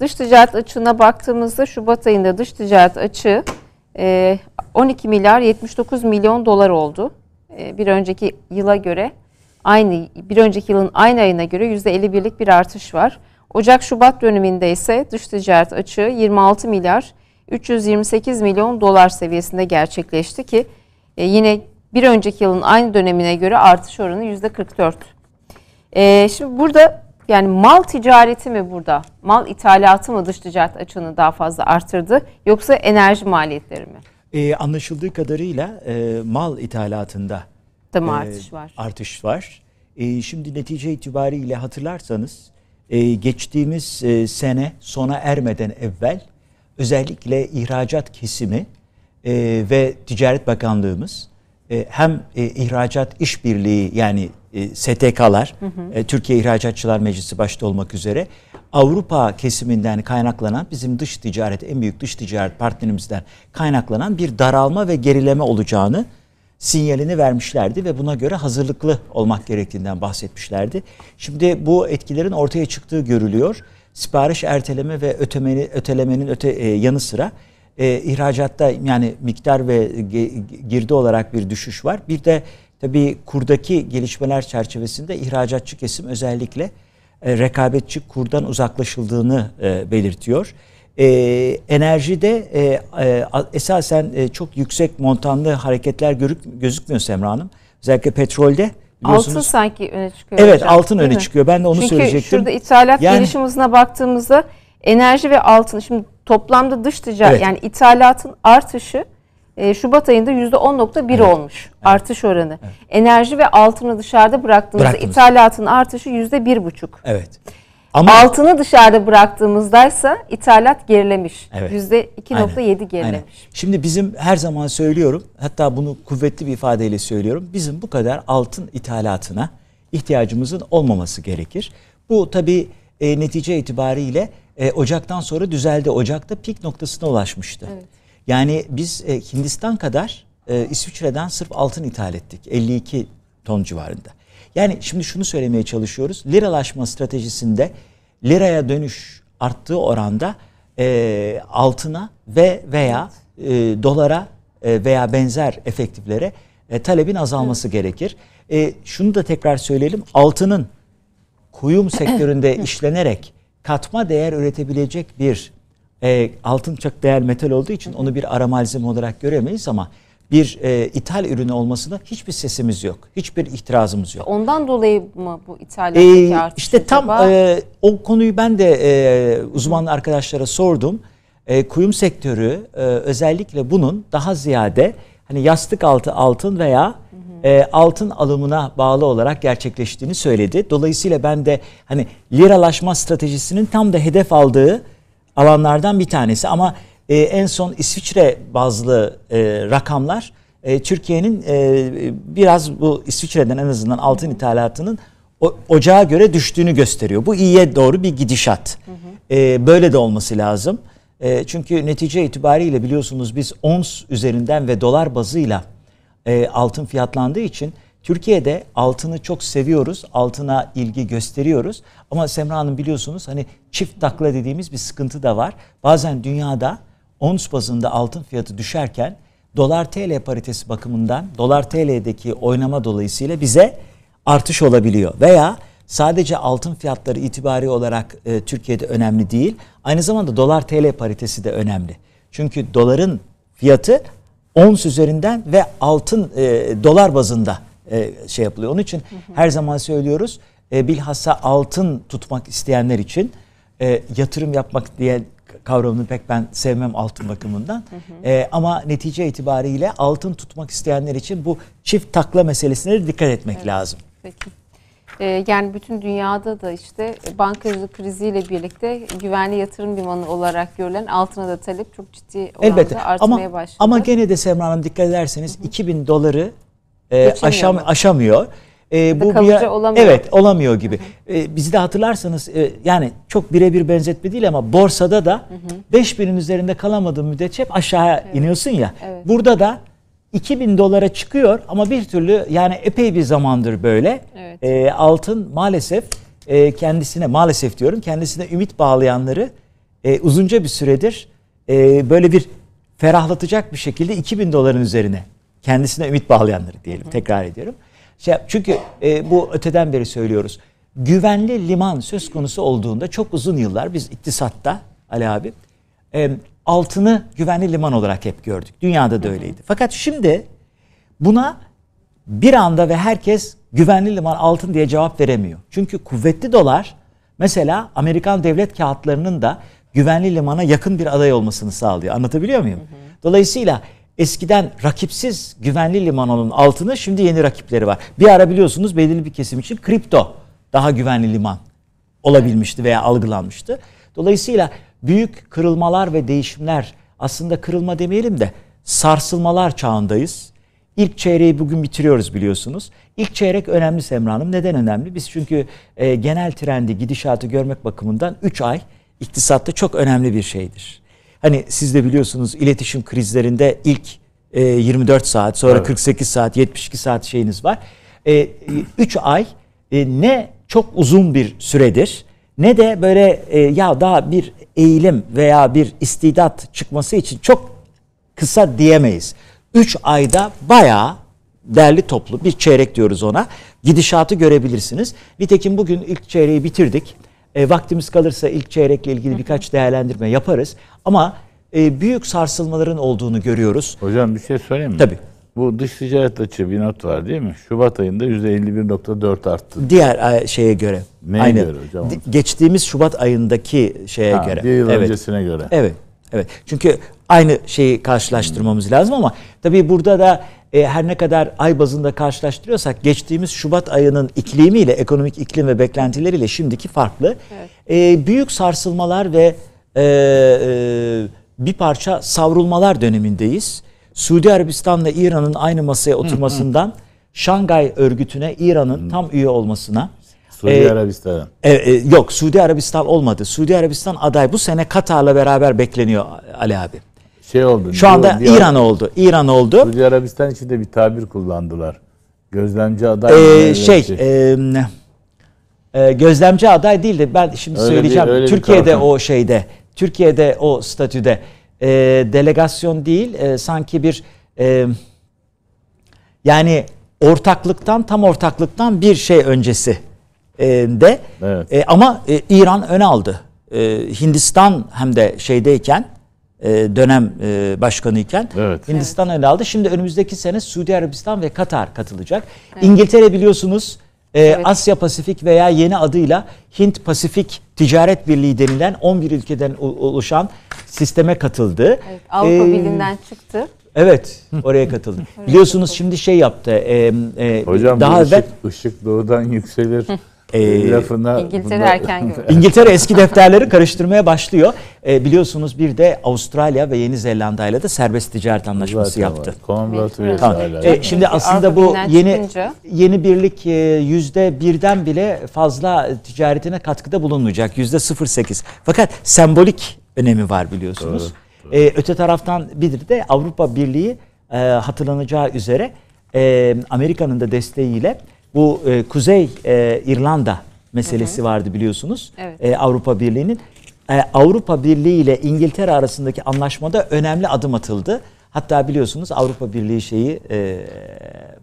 A: Dış ticaret açığına baktığımızda Şubat ayında dış ticaret açığı 12 e, milyar 79 milyon dolar oldu. E, bir önceki yıla göre aynı bir önceki yılın aynı ayına göre %51'lik bir artış var. Ocak-Şubat döneminde ise dış ticaret açığı 26 milyar 328 milyon dolar seviyesinde gerçekleşti ki e, yine bir önceki yılın aynı dönemine göre artış oranı %44. Şimdi burada yani mal ticareti mi burada? Mal ithalatı mı dış ticaret açığını daha fazla artırdı yoksa enerji maliyetleri mi?
F: Ee, anlaşıldığı kadarıyla e, mal ithalatında Tamam e, artış var. Artış var. E, şimdi netice itibariyle hatırlarsanız e, geçtiğimiz e, sene sona ermeden evvel özellikle ihracat kesimi e, ve Ticaret Bakanlığımız e, hem e, ihracat işbirliği yani e, STK'lar, hı e, hı. Türkiye İhracatçılar Meclisi başta olmak üzere Avrupa kesiminden kaynaklanan bizim dış ticaret, en büyük dış ticaret partnerimizden kaynaklanan bir daralma ve gerileme olacağını sinyalini vermişlerdi ve buna göre hazırlıklı olmak gerektiğinden bahsetmişlerdi. Şimdi bu etkilerin ortaya çıktığı görülüyor. Sipariş erteleme ve ötemeni, ötelemenin öte e, yanı sıra e, ihracatta yani miktar ve ge, girdi olarak bir düşüş var. Bir de Tabii kurdaki gelişmeler çerçevesinde ihracatçı kesim özellikle e, rekabetçi kurdan uzaklaşıldığını e, belirtiyor. E, enerjide e, e, esasen e, çok yüksek montanlı hareketler görüp gözükmüyor Semra Hanım. Özellikle petrolde Altın
A: sanki öne çıkıyor. Evet hocam, altın öne mi? çıkıyor. Ben de onu Çünkü söyleyecektim. Çünkü şurada ithalat yani, gelişim hızına baktığımızda enerji ve altın şimdi toplamda dış ticaret evet. yani ithalatın artışı ee, Şubat ayında %10.1 evet. olmuş evet. artış oranı. Evet. Enerji ve altını dışarıda bıraktığımızda Bıraktınız. ithalatın artışı %1.5. Evet.
F: Ama altını
A: dışarıda bıraktığımızdaysa ithalat gerilemiş. Evet. %2.7 gerilemiş. Aynen.
F: Şimdi bizim her zaman söylüyorum hatta bunu kuvvetli bir ifadeyle söylüyorum. Bizim bu kadar altın ithalatına ihtiyacımızın olmaması gerekir. Bu tabii e, netice itibariyle e, Ocak'tan sonra düzeldi. Ocak'ta pik noktasına ulaşmıştı. Evet. Yani biz e, Hindistan kadar e, İsviçre'den sırf altın ithal ettik. 52 ton civarında. Yani şimdi şunu söylemeye çalışıyoruz. Liralaşma stratejisinde liraya dönüş arttığı oranda e, altına ve veya e, dolara e, veya benzer efektiflere e, talebin azalması evet. gerekir. E, şunu da tekrar söyleyelim. Altının kuyum sektöründe işlenerek katma değer üretebilecek bir e, altın çok değer metal olduğu için onu bir ara malzeme olarak göremeyiz ama bir e, ithal ürünü olmasına hiçbir sesimiz yok. Hiçbir itirazımız yok.
A: Ondan dolayı mı bu ithal? ee, artış?
F: İşte tam e, o konuyu ben de e, uzman arkadaşlara sordum. E, kuyum sektörü e, özellikle bunun daha ziyade hani yastık altı altın veya hı hı. e, altın alımına bağlı olarak gerçekleştiğini söyledi. Dolayısıyla ben de hani liralaşma stratejisinin tam da hedef aldığı alanlardan bir tanesi. Ama e, en son İsviçre bazlı e, rakamlar e, Türkiye'nin e, biraz bu İsviçre'den en azından altın ithalatının o, ocağa göre düştüğünü gösteriyor. Bu iyiye doğru bir gidişat. Hı hı. E, böyle de olması lazım. E, çünkü netice itibariyle biliyorsunuz biz ons üzerinden ve dolar bazıyla e, altın fiyatlandığı için Türkiye'de altını çok seviyoruz, altına ilgi gösteriyoruz. Ama Semra Hanım biliyorsunuz hani çift takla dediğimiz bir sıkıntı da var. Bazen dünyada ons bazında altın fiyatı düşerken dolar TL paritesi bakımından dolar TL'deki oynama dolayısıyla bize artış olabiliyor. Veya sadece altın fiyatları itibari olarak e, Türkiye'de önemli değil. Aynı zamanda dolar TL paritesi de önemli. Çünkü doların fiyatı ons üzerinden ve altın e, dolar bazında e, şey yapılıyor. Onun için her zaman söylüyoruz e, bilhassa altın tutmak isteyenler için e, yatırım yapmak diye kavramını pek ben sevmem altın bakımından. ama netice itibariyle altın tutmak isteyenler için bu çift takla meselesine de dikkat etmek evet. lazım.
A: Peki. yani bütün dünyada da işte bankacılık kriziyle birlikte güvenli yatırım limanı olarak görülen altına da talep çok ciddi oranda Elbette. artmaya ama, başladı. Ama
F: gene de Semra Hanım dikkat ederseniz hı hı. 2000 doları e, aşam, mu? aşamıyor. E, bu kalıcı bir, olamıyor. Evet olamıyor gibi. Hı hı. E, bizi de hatırlarsanız e, yani çok birebir benzetme değil ama borsada da 5000'in üzerinde kalamadığın müddetçe hep aşağıya evet. iniyorsun ya. Evet. Burada da 2000 dolara çıkıyor ama bir türlü yani epey bir zamandır böyle. Evet. E, altın maalesef e, kendisine maalesef diyorum kendisine ümit bağlayanları e, uzunca bir süredir e, böyle bir ferahlatacak bir şekilde 2000 doların üzerine kendisine ümit bağlayanları diyelim hı hı. tekrar ediyorum. Şey, çünkü e, bu öteden beri söylüyoruz. Güvenli liman söz konusu olduğunda çok uzun yıllar biz iktisatta Ali abi e, altını güvenli liman olarak hep gördük. Dünyada da öyleydi. Fakat şimdi buna bir anda ve herkes güvenli liman altın diye cevap veremiyor. Çünkü kuvvetli dolar mesela Amerikan devlet kağıtlarının da güvenli limana yakın bir aday olmasını sağlıyor. Anlatabiliyor muyum? Dolayısıyla Eskiden rakipsiz güvenli limanının altını şimdi yeni rakipleri var. Bir ara biliyorsunuz belirli bir kesim için kripto daha güvenli liman olabilmişti veya algılanmıştı. Dolayısıyla büyük kırılmalar ve değişimler aslında kırılma demeyelim de sarsılmalar çağındayız. İlk çeyreği bugün bitiriyoruz biliyorsunuz. İlk çeyrek önemli Semra Hanım. Neden önemli? Biz çünkü e, genel trendi, gidişatı görmek bakımından 3 ay iktisatta çok önemli bir şeydir. Hani siz de biliyorsunuz iletişim krizlerinde ilk 24 e, saat sonra evet. 48 saat 72 saat şeyiniz var. 3 e, e, ay ne çok uzun bir süredir ne de böyle ya daha bir eğilim veya bir istidat çıkması için çok kısa diyemeyiz. 3 ayda bayağı değerli toplu bir çeyrek diyoruz ona. Gidişatı görebilirsiniz. Nitekim bugün ilk çeyreği bitirdik. E, vaktimiz kalırsa ilk çeyrekle ilgili birkaç değerlendirme yaparız. Ama e, büyük sarsılmaların olduğunu görüyoruz. Hocam bir şey söyleyeyim mi? Tabii.
E: Bu dış ticaret açığı bir not var değil mi? Şubat ayında %51.4 arttı.
F: Diğer şeye göre. Neye Aynen. göre hocam? Geçtiğimiz Şubat ayındaki şeye ha, göre. Bir yıl evet. öncesine göre. Evet. Evet. Çünkü aynı şeyi karşılaştırmamız lazım ama tabii burada da e, her ne kadar ay bazında karşılaştırıyorsak geçtiğimiz Şubat ayının iklimiyle, ekonomik iklim ve beklentileriyle şimdiki farklı. Evet. E, büyük sarsılmalar ve e, e, bir parça savrulmalar dönemindeyiz. Suudi Arabistan'la İran'ın aynı masaya oturmasından Şangay örgütüne İran'ın tam üye olmasına Suudi e, Arabistan E, e, yok Suudi Arabistan olmadı. Suudi Arabistan aday bu sene Katar'la beraber bekleniyor Ali
E: abi şey oldu. Şu anda diyor, İran oldu. İran oldu. Suudi Arabistan için de bir tabir kullandılar. Gözlemci aday. Ee, şey, e, e, gözlemci
F: aday değildi. Ben şimdi öyle söyleyeceğim. Bir, Türkiye'de o şeyde, Türkiye'de o statüde e, delegasyon değil, e, sanki bir e, yani ortaklıktan tam ortaklıktan bir şey öncesi e, de evet. e, ama e, İran ön aldı. E, Hindistan hem de şeydeyken e, dönem e, başkanı iken evet. Hindistan evet. ele aldı. Şimdi önümüzdeki sene Suudi Arabistan ve Katar katılacak. Evet. İngiltere biliyorsunuz e, evet. Asya Pasifik veya yeni adıyla Hint Pasifik Ticaret Birliği denilen 11 ülkeden oluşan sisteme katıldı. Evet,
A: Avrupa ee, Birliği'nden çıktı.
F: Evet, oraya katıldı. Biliyorsunuz şimdi şey yaptı. E, e, Hocam daha bu ışık,
E: ışık doğudan yükselir. e, ee, lafına İngiltere bunda, erken görüyor. İngiltere
F: eski defterleri karıştırmaya başlıyor. E, biliyorsunuz bir de Avustralya ve Yeni Zelanda ile de serbest ticaret anlaşması Zaten yaptı. Commonwealth üyesi tamam. E, şimdi aslında bu yeni yeni birlik e, yüzde birden bile fazla ticaretine katkıda bulunmayacak. Yüzde 0.8. Fakat sembolik önemi var biliyorsunuz. Doğru, doğru. E, öte taraftan bir de Avrupa Birliği e, hatırlanacağı üzere e, Amerika'nın da desteğiyle bu e, Kuzey e, İrlanda meselesi hı hı. vardı biliyorsunuz. Evet. E, Avrupa Birliği'nin. E, Avrupa Birliği ile İngiltere arasındaki anlaşmada önemli adım atıldı. Hatta biliyorsunuz Avrupa Birliği şeyi e,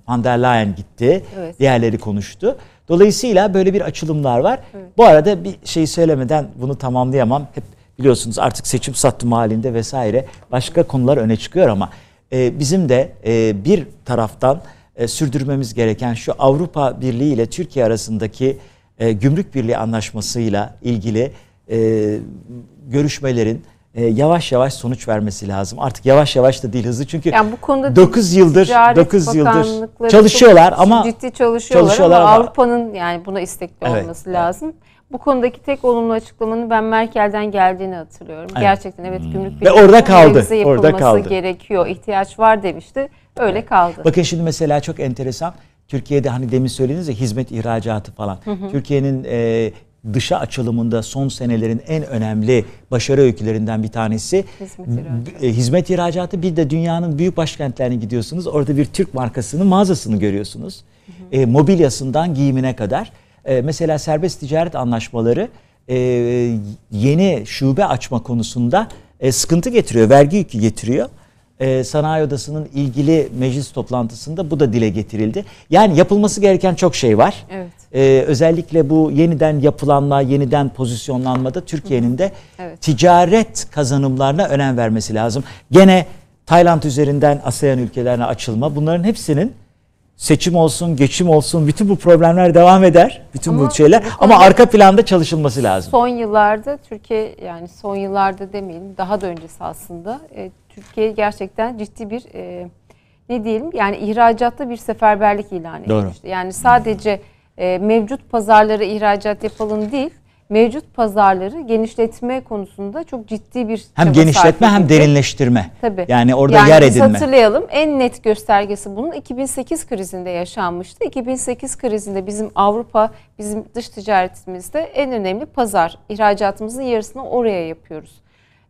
F: van der Leyen gitti. Evet. Diğerleri konuştu. Dolayısıyla böyle bir açılımlar var. Evet. Bu arada bir şey söylemeden bunu tamamlayamam. Hep biliyorsunuz artık seçim sattım halinde vesaire başka konular öne çıkıyor ama e, bizim de e, bir taraftan e, sürdürmemiz gereken şu Avrupa Birliği ile Türkiye arasındaki e, gümrük birliği anlaşmasıyla ilgili e, görüşmelerin e, yavaş yavaş sonuç vermesi lazım. Artık yavaş yavaş da değil hızlı çünkü yani bu konuda 9 yıldır 9 yıldır çalışıyorlar ama ciddi
A: çalışıyorlar, çalışıyorlar ama, ama Avrupa'nın yani buna istekli evet, olması lazım. Evet. Bu konudaki tek olumlu açıklamanın ben Merkel'den geldiğini hatırlıyorum. Evet. Gerçekten evet gümrük birliği ve orada kaldı. Orada kaldı. gerekiyor. ihtiyaç var demişti. Öyle kaldı. Bakın
F: şimdi mesela çok enteresan. Türkiye'de hani demin söylediniz ya hizmet ihracatı falan. Türkiye'nin e, dışa açılımında son senelerin en önemli başarı öykülerinden bir tanesi. Hizmet ihracatı. E, hizmet ihracatı bir de dünyanın büyük başkentlerine gidiyorsunuz. Orada bir Türk markasının mağazasını görüyorsunuz. Hı hı. E, mobilyasından giyimine kadar. E, mesela serbest ticaret anlaşmaları e, yeni şube açma konusunda e, sıkıntı getiriyor, vergi yükü getiriyor e, Sanayi Odası'nın ilgili meclis toplantısında bu da dile getirildi. Yani yapılması gereken çok şey var. Evet. E, özellikle bu yeniden yapılanma, yeniden pozisyonlanmada Türkiye'nin de evet. ticaret kazanımlarına önem vermesi lazım. Gene Tayland üzerinden ASEAN ülkelerine açılma bunların hepsinin seçim olsun, geçim olsun bütün bu problemler devam eder. Bütün ama bu şeyler bu ama arka planda çalışılması lazım. Son
A: yıllarda Türkiye yani son yıllarda demeyelim daha da öncesi aslında e, Türkiye gerçekten ciddi bir e, ne diyelim yani ihracatta bir seferberlik ilan etmişti. Yani sadece e, mevcut pazarlara ihracat yapalım değil mevcut pazarları genişletme konusunda çok ciddi bir hem genişletme hem
F: derinleştirme. Tabii. Yani orada yani yer edinme. Hatırlayalım
A: en net göstergesi bunun 2008 krizinde yaşanmıştı. 2008 krizinde bizim Avrupa bizim dış ticaretimizde en önemli pazar. İhracatımızın yarısını oraya yapıyoruz.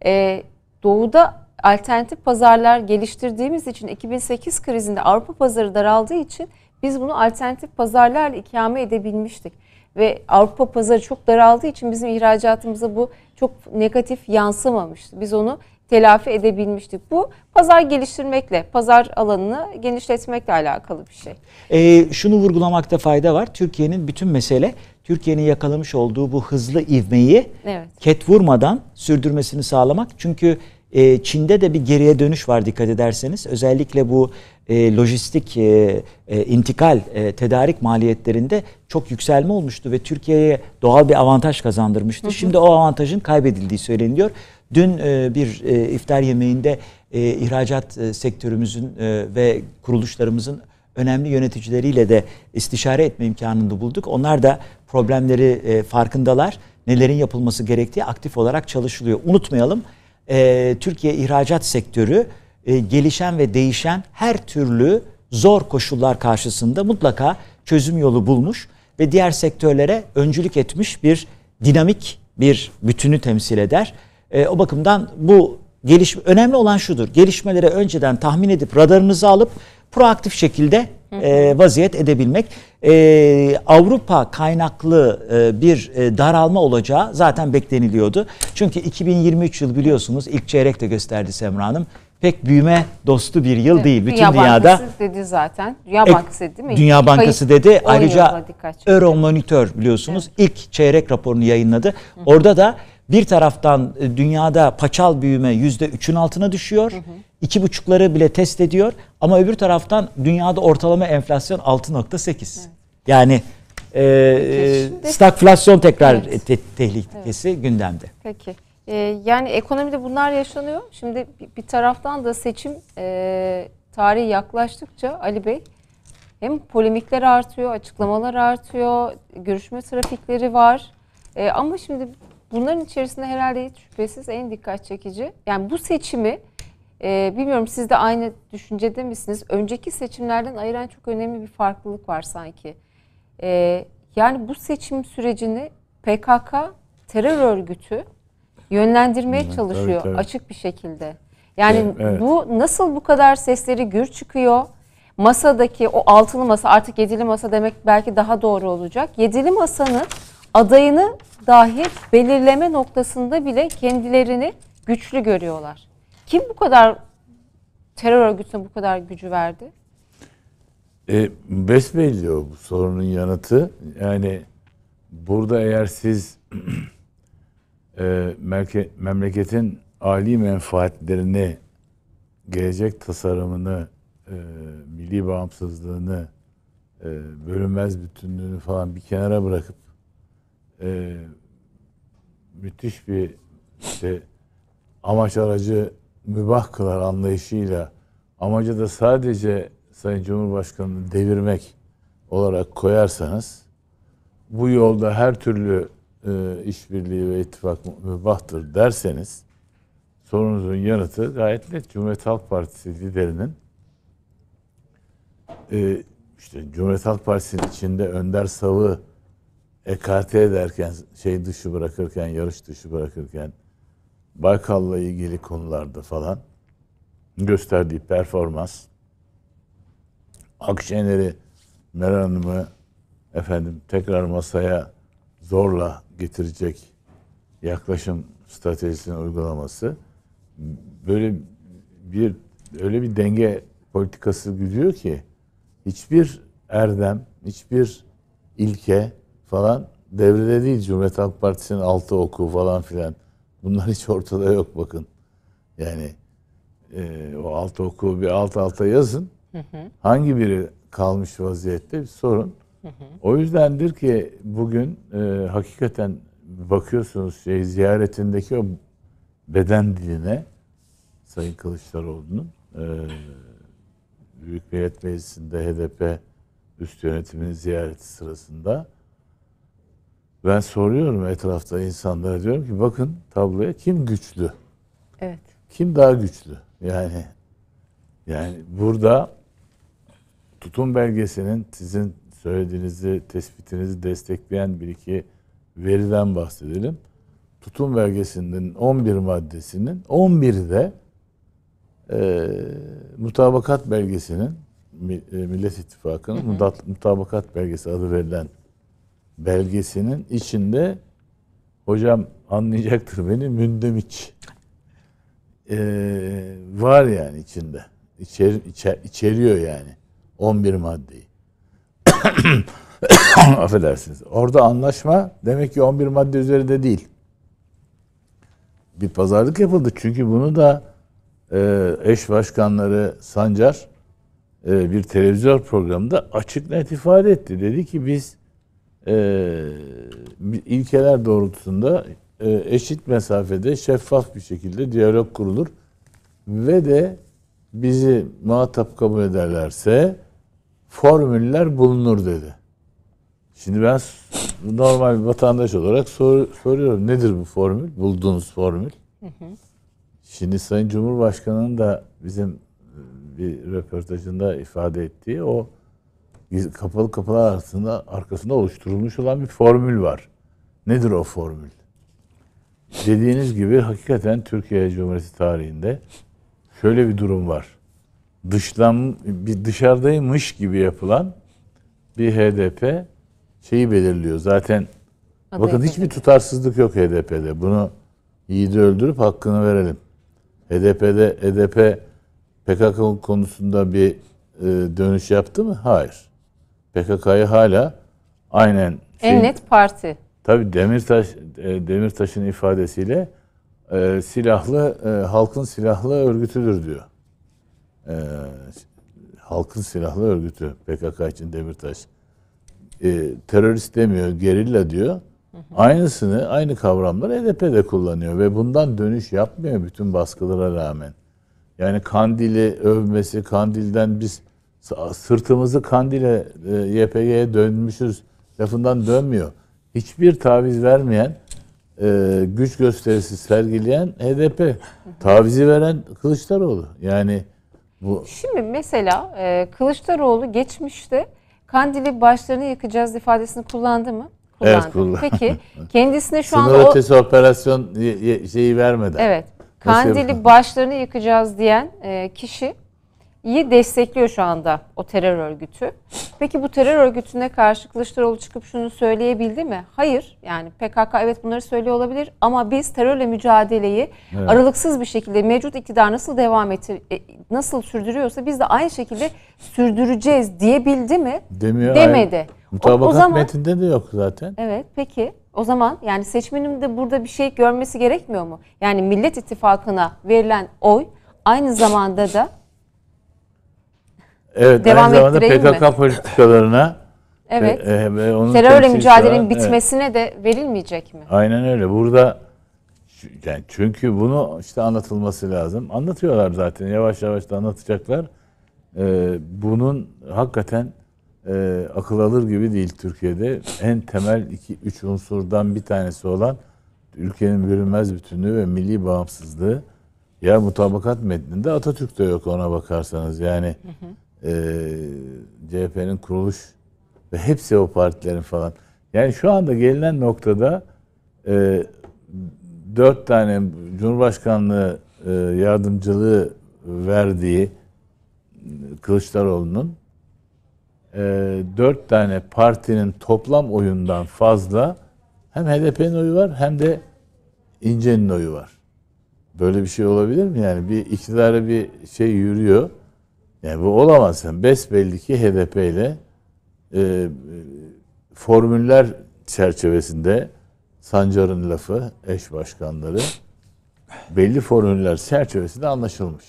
A: Ee, doğuda alternatif pazarlar geliştirdiğimiz için 2008 krizinde Avrupa pazarı daraldığı için biz bunu alternatif pazarlarla ikame edebilmiştik. Ve Avrupa pazarı çok daraldığı için bizim ihracatımıza bu çok negatif yansımamıştı. Biz onu telafi edebilmiştik. Bu pazar geliştirmekle, pazar alanını genişletmekle alakalı bir şey.
F: E, şunu vurgulamakta fayda var. Türkiye'nin bütün mesele Türkiye'nin yakalamış olduğu bu hızlı ivmeyi evet. ket vurmadan sürdürmesini sağlamak. Çünkü e, Çin'de de bir geriye dönüş var dikkat ederseniz. Özellikle bu e, lojistik, e, e, intikal, e, tedarik maliyetlerinde çok yükselme olmuştu ve Türkiye'ye doğal bir avantaj kazandırmıştı. Hı hı. Şimdi o avantajın kaybedildiği söyleniyor. Dün e, bir e, iftar yemeğinde e, ihracat e, sektörümüzün e, ve kuruluşlarımızın önemli yöneticileriyle de istişare etme imkanını da bulduk. Onlar da problemleri e, farkındalar. Nelerin yapılması gerektiği aktif olarak çalışılıyor. Unutmayalım e, Türkiye ihracat sektörü e, gelişen ve değişen her türlü zor koşullar karşısında mutlaka çözüm yolu bulmuş ve diğer sektörlere öncülük etmiş bir dinamik bir bütünü temsil eder. E, o bakımdan bu gelişme önemli olan şudur. gelişmeleri önceden tahmin edip radarınızı alıp proaktif şekilde e, vaziyet edebilmek. E, Avrupa kaynaklı e, bir e, daralma olacağı zaten bekleniliyordu. Çünkü 2023 yıl biliyorsunuz ilk çeyrek de gösterdi Semra Hanım pek büyüme dostu bir yıl değil bütün Dünya dünyada. Bankası
A: dedi zaten. Dünya Bankası dedi mi? Dünya Bankası dedi. Ayrıca Euro
F: Monitor biliyorsunuz evet. ilk çeyrek raporunu yayınladı. Hı-hı. Orada da bir taraftan e, dünyada paçal büyüme yüzde üçün altına düşüyor. Hı hı iki buçukları bile test ediyor. Ama öbür taraftan dünyada ortalama enflasyon 6.8. Evet. Yani e, Peki, e, stagflasyon tekrar evet. te- tehlikesi evet. gündemde.
A: Peki. Ee, yani ekonomide bunlar yaşanıyor. Şimdi bir taraftan da seçim e, tarihi yaklaştıkça Ali Bey hem polemikler artıyor, açıklamalar artıyor, görüşme trafikleri var. E, ama şimdi bunların içerisinde herhalde hiç şüphesiz en dikkat çekici. Yani bu seçimi ee, bilmiyorum siz de aynı düşüncede misiniz? Önceki seçimlerden ayıran çok önemli bir farklılık var sanki. Ee, yani bu seçim sürecini PKK terör örgütü yönlendirmeye evet, çalışıyor tabii, tabii. açık bir şekilde. Yani evet, evet. bu nasıl bu kadar sesleri gür çıkıyor? Masadaki o altılı masa artık yedili masa demek belki daha doğru olacak. Yedili masanın adayını dahi belirleme noktasında bile kendilerini güçlü görüyorlar. Kim bu kadar terör örgütüne bu kadar gücü verdi?
E: E, besbelli o bu sorunun yanıtı. Yani burada eğer siz e, merke, memleketin Ali menfaatlerini, gelecek tasarımını, e, milli bağımsızlığını, e, bölünmez bütünlüğünü falan bir kenara bırakıp e, müthiş bir işte amaç aracı mübah kılar anlayışıyla amacı da sadece Sayın Cumhurbaşkanı'nı devirmek olarak koyarsanız bu yolda her türlü e, işbirliği ve ittifak mübahtır derseniz sorunuzun yanıtı gayet net. Cumhuriyet Halk Partisi liderinin e, işte Cumhuriyet Halk Partisi'nin içinde Önder Sav'ı ekarte ederken, şey dışı bırakırken, yarış dışı bırakırken Baykal'la ilgili konularda falan gösterdiği performans Akşener'i Meral Hanım'ı efendim tekrar masaya zorla getirecek yaklaşım stratejisini uygulaması böyle bir öyle bir denge politikası güdüyor ki hiçbir erdem, hiçbir ilke falan devrede değil. Cumhuriyet Halk Partisi'nin altı oku falan filan. Bunlar hiç ortada yok bakın. Yani e, o alt oku bir alt alta yazın. Hı hı. Hangi biri kalmış vaziyette bir sorun. Hı hı. O yüzdendir ki bugün e, hakikaten bakıyorsunuz şey ziyaretindeki o beden diline Sayın Kılıçdaroğlu'nun e, Büyük Millet Meclisi'nde HDP üst yönetiminin ziyareti sırasında ben soruyorum etrafta insanlara diyorum ki bakın tabloya kim güçlü? Evet. Kim daha güçlü? Yani yani burada tutum belgesinin sizin söylediğinizi, tespitinizi destekleyen bir iki veriden bahsedelim. Tutum belgesinin 11 maddesinin 11'i de e, mutabakat belgesinin e, Millet İttifakı'nın mutabakat belgesi adı verilen belgesinin içinde hocam anlayacaktır beni mündemiç ee, var yani içinde. İçer, içer, içeriyor yani 11 maddeyi. Affedersiniz. Orada anlaşma demek ki 11 madde üzerinde değil. Bir pazarlık yapıldı. Çünkü bunu da e, eş başkanları Sancar e, bir televizyon programında açık net ifade etti. Dedi ki biz e, ilkeler doğrultusunda e, eşit mesafede şeffaf bir şekilde diyalog kurulur ve de bizi muhatap kabul ederlerse formüller bulunur dedi. Şimdi ben normal bir vatandaş olarak sor, soruyorum. Nedir bu formül? Bulduğunuz formül. Şimdi Sayın Cumhurbaşkanı'nın da bizim bir röportajında ifade ettiği o kapalı kapılar arasında arkasında oluşturulmuş olan bir formül var. Nedir o formül? Dediğiniz gibi hakikaten Türkiye Cumhuriyeti tarihinde şöyle bir durum var. Dışlan, bir dışarıdaymış gibi yapılan bir HDP şeyi belirliyor. Zaten Adı bakın HDP. hiçbir tutarsızlık yok HDP'de. Bunu yiğidi öldürüp hakkını verelim. HDP'de HDP PKK konusunda bir e, dönüş yaptı mı? Hayır. PKK'yı hala aynen şey, en net parti. Tabii Demirtaş e, Demirtaş'ın ifadesiyle e, silahlı e, halkın silahlı örgütüdür diyor. E, halkın silahlı örgütü PKK için Demirtaş. E, terörist demiyor, gerilla diyor. Aynısını, aynı kavramları HDP e de kullanıyor ve bundan dönüş yapmıyor bütün baskılara rağmen. Yani Kandil'i övmesi, Kandil'den biz sırtımızı kandile e, YPG'ye dönmüşüz lafından dönmüyor. Hiçbir taviz vermeyen e, güç gösterisi sergileyen HDP. Tavizi veren Kılıçdaroğlu. Yani bu
A: Şimdi mesela e, Kılıçdaroğlu geçmişte Kandil'i başlarını yakacağız ifadesini kullandı mı? Kullandı. Evet kullandı. Peki kendisine şu Sınır anda ötesi
E: o... operasyon şeyi vermeden. Evet. Kandil'i
A: başlarını yakacağız diyen kişi iyi destekliyor şu anda o terör örgütü. Peki bu terör örgütüne karşı Kılıçdaroğlu çıkıp şunu söyleyebildi mi? Hayır. Yani PKK evet bunları söylüyor olabilir ama biz terörle mücadeleyi evet. aralıksız bir şekilde mevcut iktidar nasıl devam etti e, nasıl sürdürüyorsa biz de aynı şekilde sürdüreceğiz diyebildi mi?
E: Demiyor. Demedi. Hayır. Mutabakat o, o zaman, metinde de yok zaten.
A: Evet peki. O zaman yani seçmenin de burada bir şey görmesi gerekmiyor mu? Yani Millet İttifakı'na verilen oy aynı zamanda da
E: Evet, devam aynı zamanda PKK mi? politikalarına evet. ve, e, ve onun terörle mücadelenin bitmesine
A: evet. de verilmeyecek mi?
E: Aynen öyle. Burada yani çünkü bunu işte anlatılması lazım. Anlatıyorlar zaten. Yavaş yavaş da anlatacaklar. Ee, bunun hakikaten e, akıl alır gibi değil Türkiye'de. En temel iki üç unsurdan bir tanesi olan ülkenin bölünmez bütünlüğü ve milli bağımsızlığı. Ya mutabakat metninde Atatürk de yok ona bakarsanız. Yani hı hı e, ee, CHP'nin kuruluş ve hepsi o partilerin falan. Yani şu anda gelinen noktada e, dört tane Cumhurbaşkanlığı e, yardımcılığı verdiği e, Kılıçdaroğlu'nun e, dört tane partinin toplam oyundan fazla hem HDP'nin oyu var hem de İnce'nin oyu var. Böyle bir şey olabilir mi? Yani bir iktidara bir şey yürüyor. Yani bu olamaz. Besbelli ki HDP ile e, formüller çerçevesinde Sancar'ın lafı, eş başkanları belli formüller çerçevesinde anlaşılmış.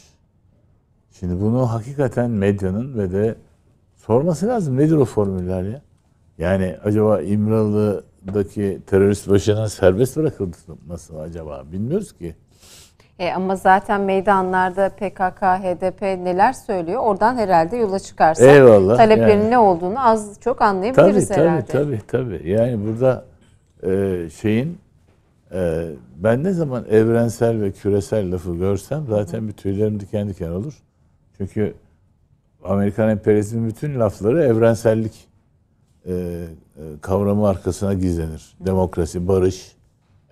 E: Şimdi bunu hakikaten medyanın ve de sorması lazım. Nedir o formüller ya? Yani acaba İmralı'daki terörist başının serbest bırakıldı bırakılması acaba? Bilmiyoruz ki.
A: E, ama zaten meydanlarda PKK, HDP neler söylüyor oradan herhalde yola çıkarsak Eyvallah, taleplerin yani. ne olduğunu az çok anlayabiliriz tabii, herhalde.
E: Tabii tabii tabii. Yani burada e, şeyin e, ben ne zaman evrensel ve küresel lafı görsem zaten bir tüylerim diken diken olur. Çünkü Amerikan emperyalizmin bütün lafları evrensellik e, e kavramı arkasına gizlenir. Demokrasi, barış,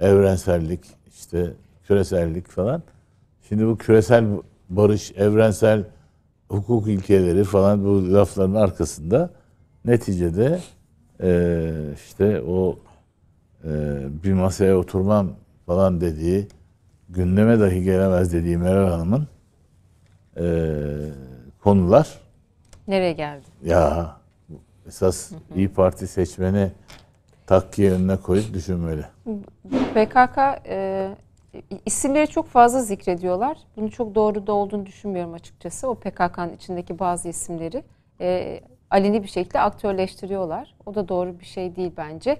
E: evrensellik, işte küresellik falan. Şimdi bu küresel barış, evrensel hukuk ilkeleri falan bu lafların arkasında neticede e, işte o e, bir masaya oturmam falan dediği gündeme dahi gelemez dediği Meral Hanım'ın e, konular nereye geldi? Ya esas hı hı. İyi Parti seçmeni takkiye önüne koyup düşünmeli.
A: PKK e, isimleri çok fazla zikrediyorlar. Bunu çok doğru da olduğunu düşünmüyorum açıkçası. O PKK'nın içindeki bazı isimleri e, aleni bir şekilde aktörleştiriyorlar. O da doğru bir şey değil bence.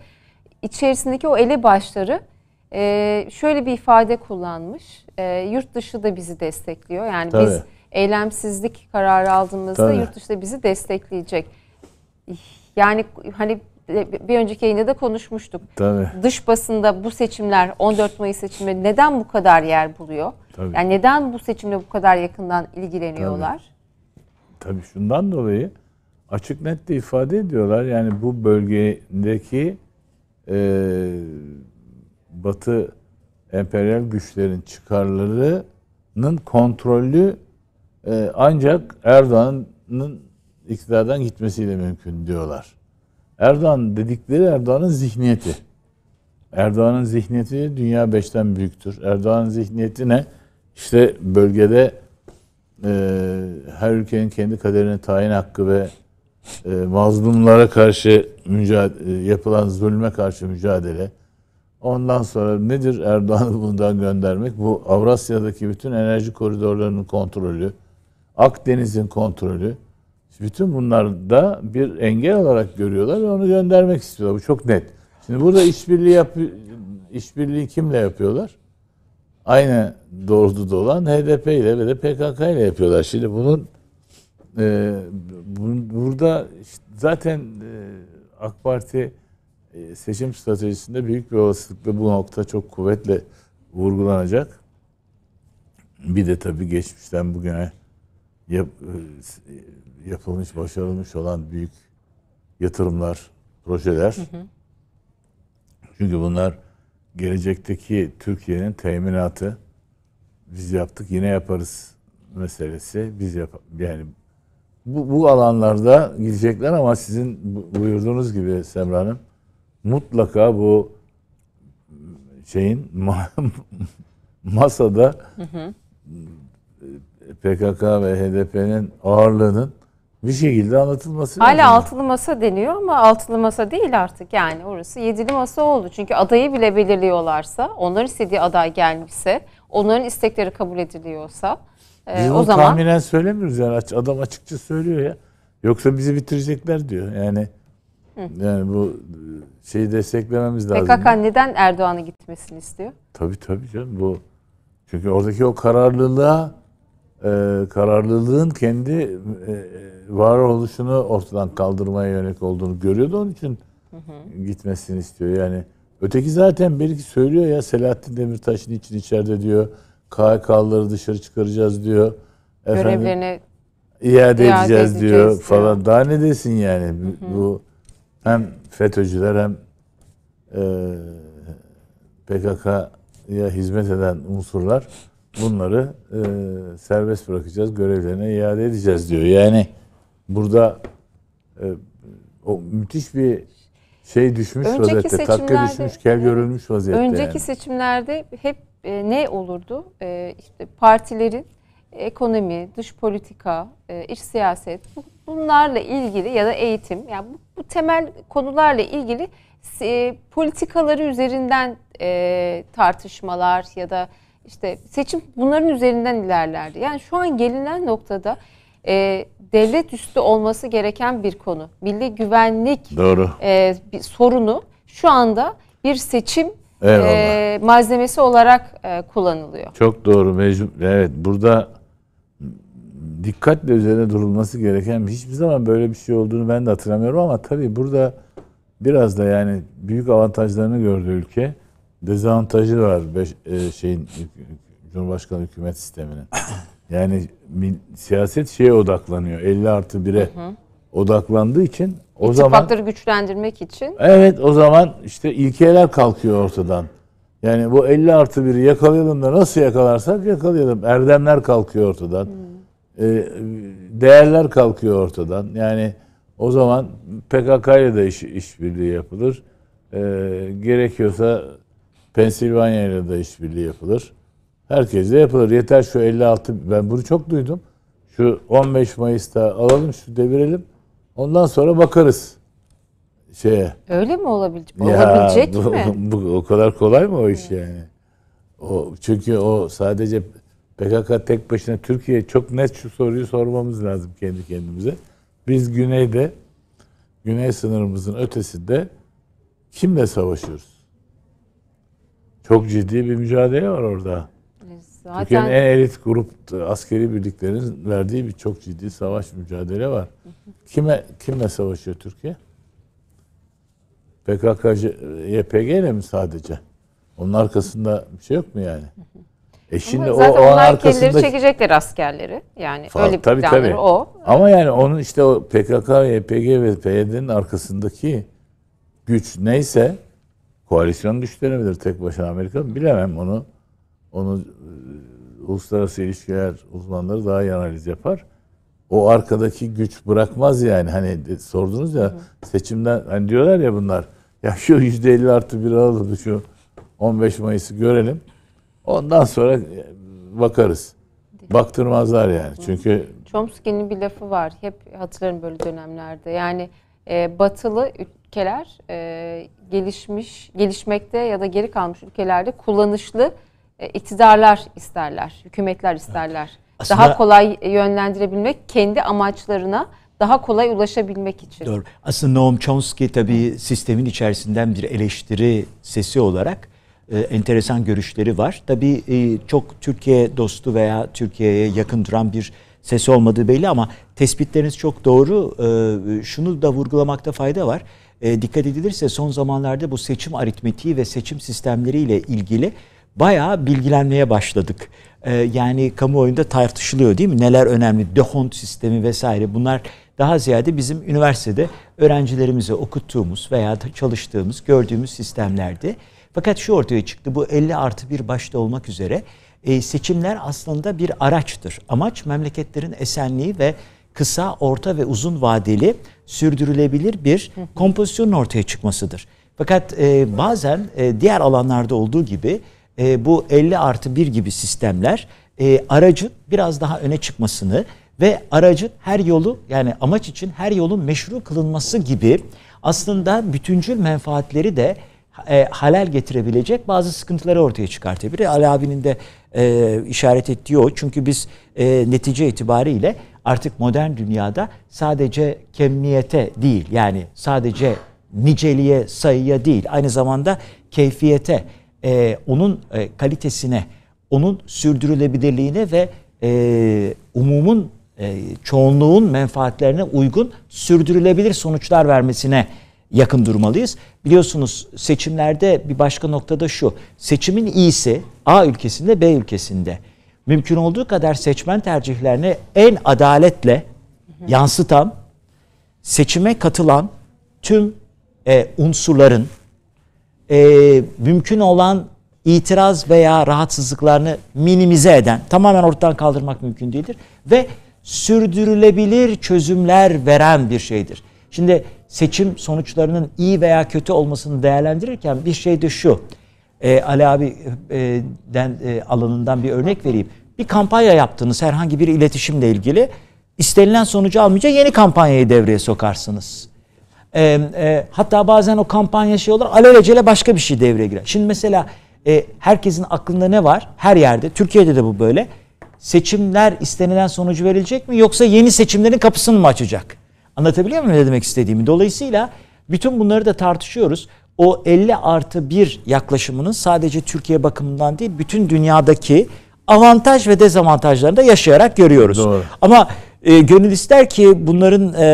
A: İçerisindeki o elebaşları e, şöyle bir ifade kullanmış. E, yurt dışı da bizi destekliyor. Yani Tabii. biz eylemsizlik kararı aldığımızda Tabii. yurt dışı da bizi destekleyecek. Yani hani bir önceki yayında da konuşmuştuk. Tabii. Dış basında bu seçimler 14 Mayıs seçimleri neden bu kadar yer buluyor? Tabii. Yani neden bu seçimle bu kadar yakından ilgileniyorlar?
E: Tabii. Tabii şundan dolayı açık net de ifade ediyorlar. Yani bu bölgedeki e, Batı emperyal güçlerin çıkarlarının kontrolü e, ancak Erdoğan'ın iktidardan gitmesiyle mümkün diyorlar. Erdoğan dedikleri Erdoğan'ın zihniyeti. Erdoğan'ın zihniyeti dünya beşten büyüktür. Erdoğan'ın zihniyeti ne? İşte bölgede e, her ülkenin kendi kaderini tayin hakkı ve e, mazlumlara karşı mücadele, e, yapılan zulme karşı mücadele. Ondan sonra nedir Erdoğan'ı bundan göndermek? Bu Avrasya'daki bütün enerji koridorlarının kontrolü, Akdeniz'in kontrolü. Bütün bunlar da bir engel olarak görüyorlar ve onu göndermek istiyorlar. Bu çok net. Şimdi burada işbirliği yap işbirliği kimle yapıyorlar? Aynı doğrultuda olan HDP ile ve de PKK ile yapıyorlar. Şimdi bunun e, bunun, burada işte zaten e, AK Parti e, seçim stratejisinde büyük bir olasılıkla bu nokta çok kuvvetle vurgulanacak. Bir de tabii geçmişten bugüne yap, e, e, yapılmış, başarılmış olan büyük yatırımlar, projeler. Hı hı. Çünkü bunlar gelecekteki Türkiye'nin teminatı. Biz yaptık, yine yaparız meselesi. Biz yap yani bu, bu alanlarda gidecekler ama sizin buyurduğunuz gibi Semra Hanım mutlaka bu şeyin masada
D: hı hı e,
E: PKK ve HDP'nin ağırlığının bir şekilde anlatılması Hala lazım.
A: altılı masa deniyor ama altılı masa değil artık yani orası yedili masa oldu. Çünkü adayı bile belirliyorlarsa, onların istediği aday gelmişse, onların istekleri kabul ediliyorsa e, Biz e, o zaman...
E: tahminen söylemiyoruz yani adam açıkça söylüyor ya. Yoksa bizi bitirecekler diyor yani. Hı. Yani bu e, şeyi desteklememiz lazım. PKK
A: neden Erdoğan'ı gitmesini istiyor?
E: Tabii tabii canım bu. Çünkü oradaki o kararlılığa e, kararlılığın kendi e, e, varoluşunu ortadan kaldırmaya yönelik olduğunu görüyordu. Onun için hı hı. gitmesini istiyor. Yani öteki zaten belki söylüyor ya Selahattin Demirtaş'ın için içeride diyor. KHK'ları dışarı çıkaracağız diyor. Efendim, Görevlerine iade, edeceğiz, edeceğiz diyor, diyor falan. Daha ne desin yani? Hı hı. Bu hem FETÖ'cüler hem e, PKK'ya hizmet eden unsurlar bunları e, serbest bırakacağız, görevlerine iade edeceğiz diyor. Yani burada e, o müthiş bir şey düşmüş önceki vaziyette, takke düşmüş, kel görülmüş vaziyette. Önceki yani.
A: seçimlerde hep e, ne olurdu? E, işte partilerin ekonomi, dış politika, e, iç siyaset bunlarla ilgili ya da eğitim yani bu, bu temel konularla ilgili e, politikaları üzerinden e, tartışmalar ya da işte seçim bunların üzerinden ilerlerdi. Yani şu an gelinen noktada e, devlet üstü olması gereken bir konu. Milli güvenlik Doğru. E, bir sorunu şu anda bir seçim
E: e,
A: malzemesi olarak e, kullanılıyor.
E: Çok doğru mecbur. Evet burada dikkatle üzerine durulması gereken hiçbir zaman böyle bir şey olduğunu ben de hatırlamıyorum ama tabii burada biraz da yani büyük avantajlarını gördü ülke dezavantajı var beş, e, şeyin Cumhurbaşkanı hükümet sisteminin. Yani siyaset şeye odaklanıyor. 50 artı 1'e odaklandığı için o İttifakları
A: zaman güçlendirmek için. Evet
E: o zaman işte ilkeler kalkıyor ortadan. Yani bu 50 artı 1'i yakalayalım da nasıl yakalarsak yakalayalım. Erdemler kalkıyor ortadan. E, değerler kalkıyor ortadan. Yani o zaman PKK ile de iş, birliği yapılır. E, gerekiyorsa Pensilvanya ile de işbirliği yapılır. Herkesle yapılır. Yeter şu 56 ben bunu çok duydum. Şu 15 Mayıs'ta alalım şu devirelim. Ondan sonra bakarız şeye.
A: Öyle mi olabilecek? Ya, olabilecek bu, mi?
E: Bu, o kadar kolay mı o iş hmm. yani? O çünkü o sadece PKK tek başına Türkiye çok net şu soruyu sormamız lazım kendi kendimize. Biz güneyde güney sınırımızın ötesinde kimle savaşıyoruz? Çok ciddi bir mücadele var orada. Zaten... Türkiye'nin en elit grup askeri birliklerin verdiği bir çok ciddi savaş mücadele var. Kime kimle savaşıyor Türkiye? PKK, YPG ile mi sadece? Onun arkasında bir şey yok mu yani? E şimdi Ama o onlar onun arkasında
A: çekecekler askerleri. Yani falan, öyle bir tabii, tabii. o.
E: Ama yani onun işte o PKK, YPG ve PYD'nin arkasındaki güç neyse Koalisyon güçlenebilir tek başına Amerika. Bilemem onu. Onu e, uluslararası ilişkiler uzmanları daha iyi analiz yapar. O arkadaki güç bırakmaz yani. Hani e, sordunuz ya seçimden hani diyorlar ya bunlar. Ya şu yüzde elli artı bir alalım şu 15 Mayıs'ı görelim. Ondan sonra e, bakarız. Baktırmazlar yani. Çünkü
A: Chomsky'nin bir lafı var. Hep hatırlarım böyle dönemlerde. Yani e, batılı ülkeler e, gelişmiş, gelişmekte ya da geri kalmış ülkelerde kullanışlı e, iktidarlar isterler, hükümetler isterler. Evet. daha kolay yönlendirebilmek, kendi amaçlarına daha kolay ulaşabilmek için. Doğru.
F: Aslında Noam Chomsky tabii sistemin içerisinden bir eleştiri sesi olarak e, enteresan görüşleri var. Tabii e, çok Türkiye dostu veya Türkiye'ye yakın duran bir sesi olmadığı belli ama tespitleriniz çok doğru. E, şunu da vurgulamakta fayda var e, dikkat edilirse son zamanlarda bu seçim aritmetiği ve seçim sistemleriyle ilgili bayağı bilgilenmeye başladık. E, yani kamuoyunda tartışılıyor değil mi? Neler önemli? Dehont sistemi vesaire bunlar daha ziyade bizim üniversitede öğrencilerimize okuttuğumuz veya çalıştığımız, gördüğümüz sistemlerdi. Fakat şu ortaya çıktı bu 50 artı 1 başta olmak üzere e, seçimler aslında bir araçtır. Amaç memleketlerin esenliği ve kısa, orta ve uzun vadeli sürdürülebilir bir kompozisyonun ortaya çıkmasıdır. Fakat e, bazen e, diğer alanlarda olduğu gibi e, bu 50 artı 1 gibi sistemler e, aracın biraz daha öne çıkmasını ve aracın her yolu yani amaç için her yolun meşru kılınması gibi aslında bütüncül menfaatleri de e, halel getirebilecek bazı sıkıntıları ortaya çıkartabilir. Ali abinin de e, işaret ettiği o. Çünkü biz e, netice itibariyle artık modern dünyada sadece kemiyete değil yani sadece niceliğe, sayıya değil aynı zamanda keyfiyete, e, onun e, kalitesine, onun sürdürülebilirliğine ve e, umumun e, çoğunluğun menfaatlerine uygun sürdürülebilir sonuçlar vermesine yakın durmalıyız. Biliyorsunuz seçimlerde bir başka noktada şu. Seçimin iyisi A ülkesinde B ülkesinde mümkün olduğu kadar seçmen tercihlerini en adaletle yansıtan, seçime katılan tüm e, unsurların e, mümkün olan itiraz veya rahatsızlıklarını minimize eden, tamamen ortadan kaldırmak mümkün değildir ve sürdürülebilir çözümler veren bir şeydir. Şimdi seçim sonuçlarının iyi veya kötü olmasını değerlendirirken bir şey de şu e, Ali abi'den e, e, alanından bir örnek vereyim. Bir kampanya yaptınız herhangi bir iletişimle ilgili. İstenilen sonucu almayınca yeni kampanyayı devreye sokarsınız. E, e, hatta bazen o kampanya şey olur alelacele başka bir şey devreye girer. Şimdi mesela e, herkesin aklında ne var? Her yerde, Türkiye'de de bu böyle. Seçimler istenilen sonucu verilecek mi yoksa yeni seçimlerin kapısını mı açacak? Anlatabiliyor muyum ne demek istediğimi? Dolayısıyla bütün bunları da tartışıyoruz o 50 artı 1 yaklaşımının sadece Türkiye bakımından değil bütün dünyadaki avantaj ve dezavantajlarını da yaşayarak görüyoruz. Doğru. Ama e, gönül ister ki bunların e,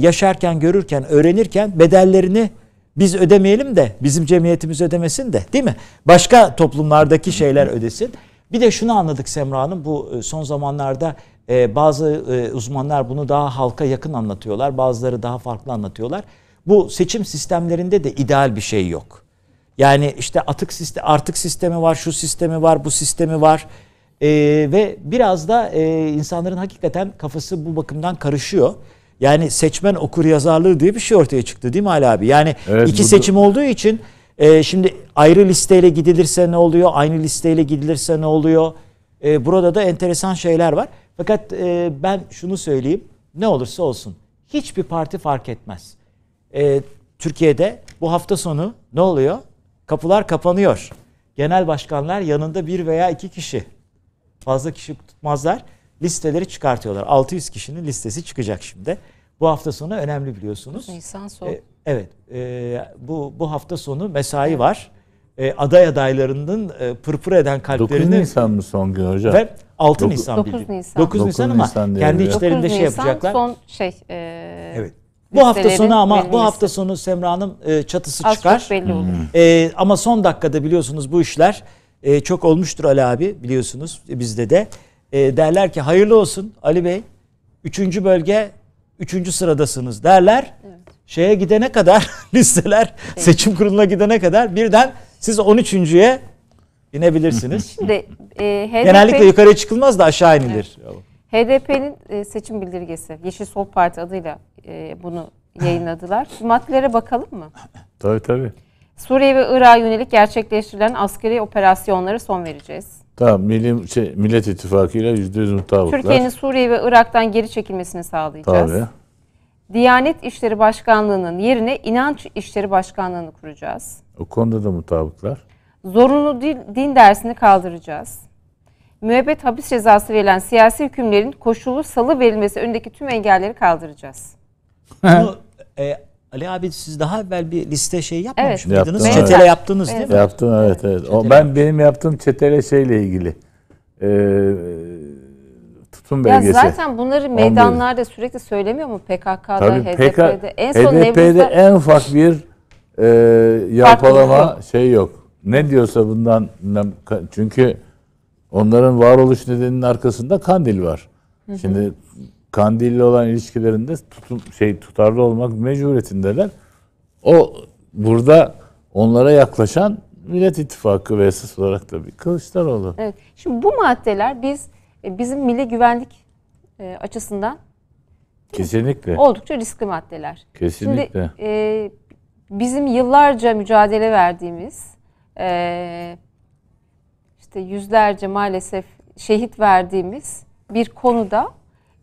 F: yaşarken, görürken, öğrenirken bedellerini biz ödemeyelim de bizim cemiyetimiz ödemesin de değil mi? Başka toplumlardaki şeyler ödesin. Bir de şunu anladık Semra Hanım bu e, son zamanlarda e, bazı e, uzmanlar bunu daha halka yakın anlatıyorlar. Bazıları daha farklı anlatıyorlar. Bu seçim sistemlerinde de ideal bir şey yok. Yani işte atık sistem, artık sistemi var, şu sistemi var, bu sistemi var. Ee, ve biraz da e, insanların hakikaten kafası bu bakımdan karışıyor. Yani seçmen okur yazarlığı diye bir şey ortaya çıktı değil mi Ali abi? Yani evet, iki burada... seçim olduğu için e, şimdi ayrı listeyle gidilirse ne oluyor? Aynı listeyle gidilirse ne oluyor? E, burada da enteresan şeyler var. Fakat e, ben şunu söyleyeyim. Ne olursa olsun hiçbir parti fark etmez e, Türkiye'de bu hafta sonu ne oluyor? Kapılar kapanıyor. Genel başkanlar yanında bir veya iki kişi. Fazla kişi tutmazlar. Listeleri çıkartıyorlar. 600 kişinin listesi çıkacak şimdi. Bu hafta sonu önemli biliyorsunuz. Nisan sonu. E, evet. E, bu, bu hafta sonu mesai evet. var e, aday adaylarının e, pırpır eden kalplerini... 9 Nisan
E: mı son gün hocam? Ve 6 Dok- Nisan 9 Nisan. 9
A: Nisan ama Nisan
F: kendi içlerinde şey yapacaklar. 9 Nisan
A: son şey... E, evet. Bu hafta sonu ama bu hafta
F: sonu Semra Hanım e, çatısı Az çıkar. Çok belli hmm. olur. E, ama son dakikada biliyorsunuz bu işler e, çok olmuştur Ali abi biliyorsunuz e, bizde de. E, derler ki hayırlı olsun Ali Bey. Üçüncü bölge, üçüncü sıradasınız derler. Evet. Şeye gidene kadar listeler evet. seçim kuruluna gidene kadar birden siz 13.ye inebilirsiniz. Şimdi,
A: e, HDP... Genellikle yukarı
F: çıkılmaz da aşağı inilir. Evet.
A: HDP'nin e, seçim bildirgesi Yeşil Sol Parti adıyla e, bunu yayınladılar. Maddelere bakalım mı? Tabii tabii. Suriye ve Irak'a yönelik gerçekleştirilen askeri operasyonlara son vereceğiz.
E: Tamam, Milli, şey, Millet İttifakı ile %100 mutabıklar. Türkiye'nin
A: Suriye ve Irak'tan geri çekilmesini sağlayacağız. Tabii. Diyanet İşleri Başkanlığı'nın yerine İnanç İşleri Başkanlığı'nı kuracağız.
E: O konuda da mutabıklar.
A: Zorunlu din, din dersini kaldıracağız müebbet hapis cezası verilen siyasi hükümlerin koşullu salı verilmesi önündeki tüm engelleri kaldıracağız.
F: Bu e, Ali abi siz daha evvel bir liste şey yapmamış evet. mıydınız? Yaptım, çetele evet. yaptınız evet. değil mi?
E: Yaptım evet evet. o, ben benim yaptığım çetele şeyle ilgili. Ee, tutum belgesi. Ya zaten bunları meydanlarda
A: 11. sürekli söylemiyor mu PKK'da, Tabii, HDP'de? PK, en son HDP'de Nevruz'da...
E: en ufak bir e, yapalama şey yok. Ne diyorsa bundan çünkü Onların varoluş nedeninin arkasında kandil var. Hı hı. Şimdi kandille olan ilişkilerinde tutum, şey tutarlı olmak mecburiyetindeler. O burada onlara yaklaşan Millet İttifakı ve esas olarak da bir Kılıçdaroğlu.
A: Evet. Şimdi bu maddeler biz e, bizim milli güvenlik e, açısından
E: kesinlikle
A: oldukça riskli maddeler. Kesinlikle. Şimdi, e, bizim yıllarca mücadele verdiğimiz e, işte yüzlerce maalesef şehit verdiğimiz bir konuda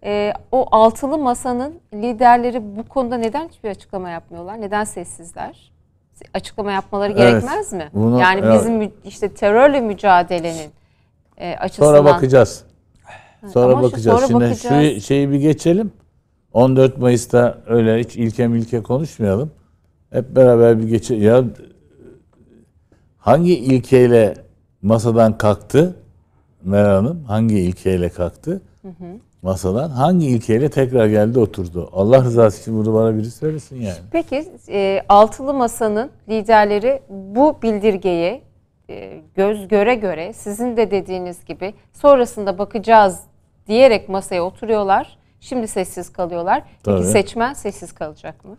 A: e, o altılı masanın liderleri bu konuda neden hiçbir açıklama yapmıyorlar? Neden sessizler? Açıklama yapmaları evet, gerekmez mi? Bunu, yani ya, bizim işte terörle mücadelenin e, açısından. Sonra bakacağız. Sonra Ama bakacağız. Sonra Şimdi bakacağız. şu
E: şeyi bir geçelim. 14 Mayıs'ta öyle hiç ilke milke konuşmayalım. Hep beraber bir geçelim. Ya hangi ilkeyle masadan kalktı Meral Hanım. Hangi ilkeyle kalktı? Hı hı. Masadan hangi ilkeyle tekrar geldi oturdu? Allah rızası için bunu bana biri söylesin yani.
A: Peki e, altılı masanın liderleri bu bildirgeyi e, göz göre göre sizin de dediğiniz gibi sonrasında bakacağız diyerek masaya oturuyorlar. Şimdi sessiz kalıyorlar. Tabii. Peki seçmen sessiz kalacak mı?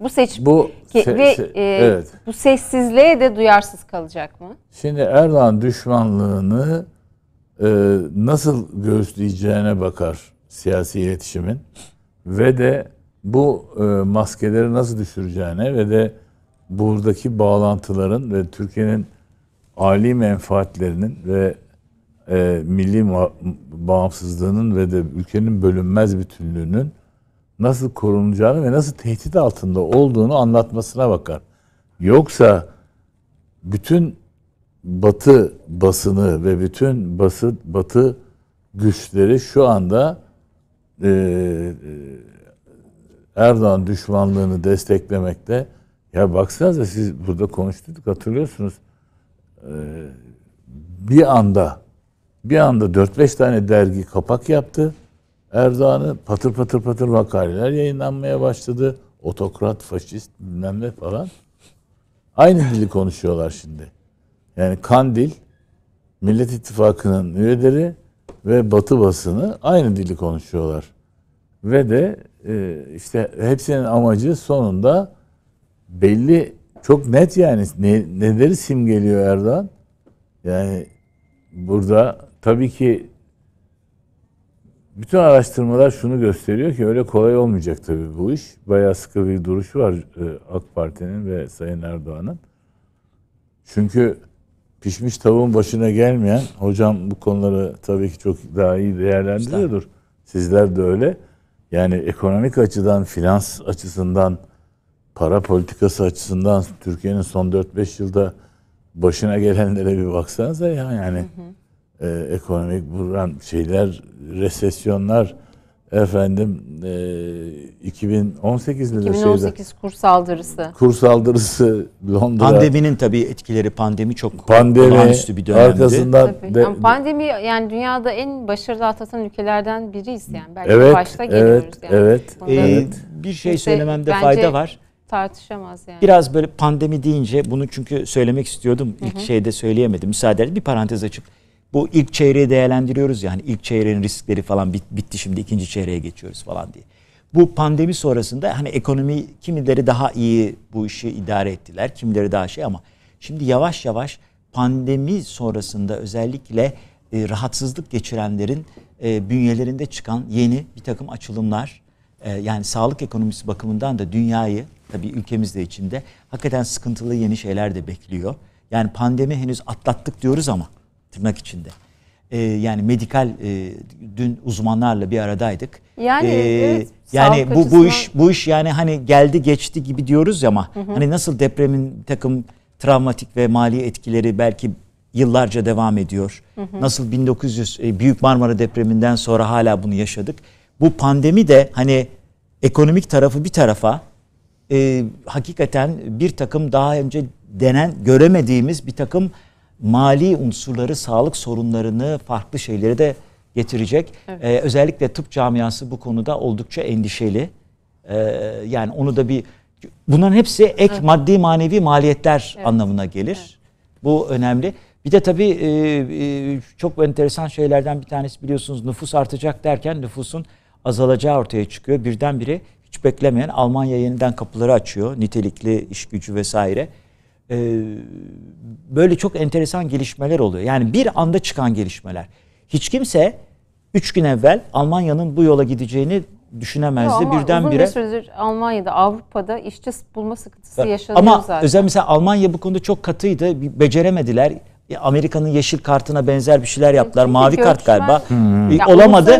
A: Bu seç
E: bu ki, se, ve se, e, evet.
A: bu sessizliğe de duyarsız kalacak mı?
E: Şimdi Erdoğan düşmanlığını e, nasıl göğüsleyeceğine bakar siyasi iletişimin ve de bu e, maskeleri nasıl düşüreceğine ve de buradaki bağlantıların ve Türkiye'nin Ali menfaatlerinin ve e, milli bağımsızlığının ve de ülkenin bölünmez bütünlüğünün nasıl korunacağını ve nasıl tehdit altında olduğunu anlatmasına bakar. Yoksa bütün Batı basını ve bütün bası, Batı güçleri şu anda e, e Erdoğan düşmanlığını desteklemekte. Ya baksanıza siz burada konuştuk hatırlıyorsunuz. E, bir anda bir anda 4-5 tane dergi kapak yaptı. Erdoğan'ı patır patır patır makaleler yayınlanmaya başladı. Otokrat, faşist bilmem ne falan. Aynı dili konuşuyorlar şimdi. Yani Kandil, Millet İttifakı'nın üyeleri ve Batı basını aynı dili konuşuyorlar. Ve de e, işte hepsinin amacı sonunda belli çok net yani ne, neleri simgeliyor Erdoğan? Yani burada tabii ki bütün araştırmalar şunu gösteriyor ki öyle kolay olmayacak tabii bu iş. Bayağı sıkı bir duruşu var e, AK Parti'nin ve Sayın Erdoğan'ın. Çünkü pişmiş tavuğun başına gelmeyen, hocam bu konuları tabii ki çok daha iyi değerlendiriyordur. Sizler de öyle. Yani ekonomik açıdan, finans açısından, para politikası açısından Türkiye'nin son 4-5 yılda başına gelenlere bir baksanıza ya yani. Hı hı e, ekonomik buran şeyler, resesyonlar efendim e, 2018 mi? 2018
A: şeyde, kur saldırısı.
E: Kur saldırısı Londra. Pandeminin
F: tabii etkileri pandemi çok pandemi, olağanüstü bir dönemdi. Arkasından De, yani
A: pandemi yani dünyada en başarılı atlatan ülkelerden biriyiz yani. Belki evet, başta evet, geliyoruz yani. Evet, Bundan ee, evet. Bir şey işte söylememde fayda var tartışamaz yani. Biraz
F: böyle pandemi deyince bunu çünkü söylemek istiyordum. ilk hı hı. şeyde söyleyemedim. Müsaade edin bir parantez açıp bu ilk çeyreği değerlendiriyoruz yani ilk çeyreğin riskleri falan bit, bitti şimdi ikinci çeyreğe geçiyoruz falan diye. Bu pandemi sonrasında hani ekonomi kimileri daha iyi bu işi idare ettiler, kimileri daha şey ama şimdi yavaş yavaş pandemi sonrasında özellikle e, rahatsızlık geçirenlerin e, bünyelerinde çıkan yeni bir takım açılımlar e, yani sağlık ekonomisi bakımından da dünyayı tabii ülkemiz de içinde hakikaten sıkıntılı yeni şeyler de bekliyor. Yani pandemi henüz atlattık diyoruz ama tırnak içinde. E, yani medikal e, dün uzmanlarla bir aradaydık. Yani e, evet, yani bu bu iş bu iş yani hani geldi geçti gibi diyoruz ya ama hı hı. hani nasıl depremin takım travmatik ve mali etkileri belki yıllarca devam ediyor. Hı hı. Nasıl 1900 e, Büyük Marmara depreminden sonra hala bunu yaşadık. Bu pandemi de hani ekonomik tarafı bir tarafa e, hakikaten bir takım daha önce denen göremediğimiz bir takım mali unsurları sağlık sorunlarını farklı şeyleri de getirecek. Evet. Ee, özellikle tıp camiası bu konuda oldukça endişeli. Ee, yani onu da bir bunların hepsi ek evet. maddi manevi maliyetler evet. anlamına gelir. Evet. Bu önemli. Bir de tabii e, e, çok enteresan şeylerden bir tanesi biliyorsunuz nüfus artacak derken nüfusun azalacağı ortaya çıkıyor. Birdenbire hiç beklemeyen Almanya yeniden kapıları açıyor. Nitelikli iş gücü vesaire e, böyle çok enteresan gelişmeler oluyor. Yani bir anda çıkan gelişmeler. Hiç kimse 3 gün evvel Almanya'nın bu yola gideceğini düşünemezdi. Yo, Birden uzun bir
A: süredir Almanya'da, Avrupa'da işçi bulma sıkıntısı yaşanıyor ama zaten. Ama
F: özel Almanya bu konuda çok katıydı. Beceremediler. E, Amerika'nın yeşil kartına benzer bir şeyler yaptılar. Çünkü Mavi göçmen, kart galiba. Hmm. E, yani Olamadı.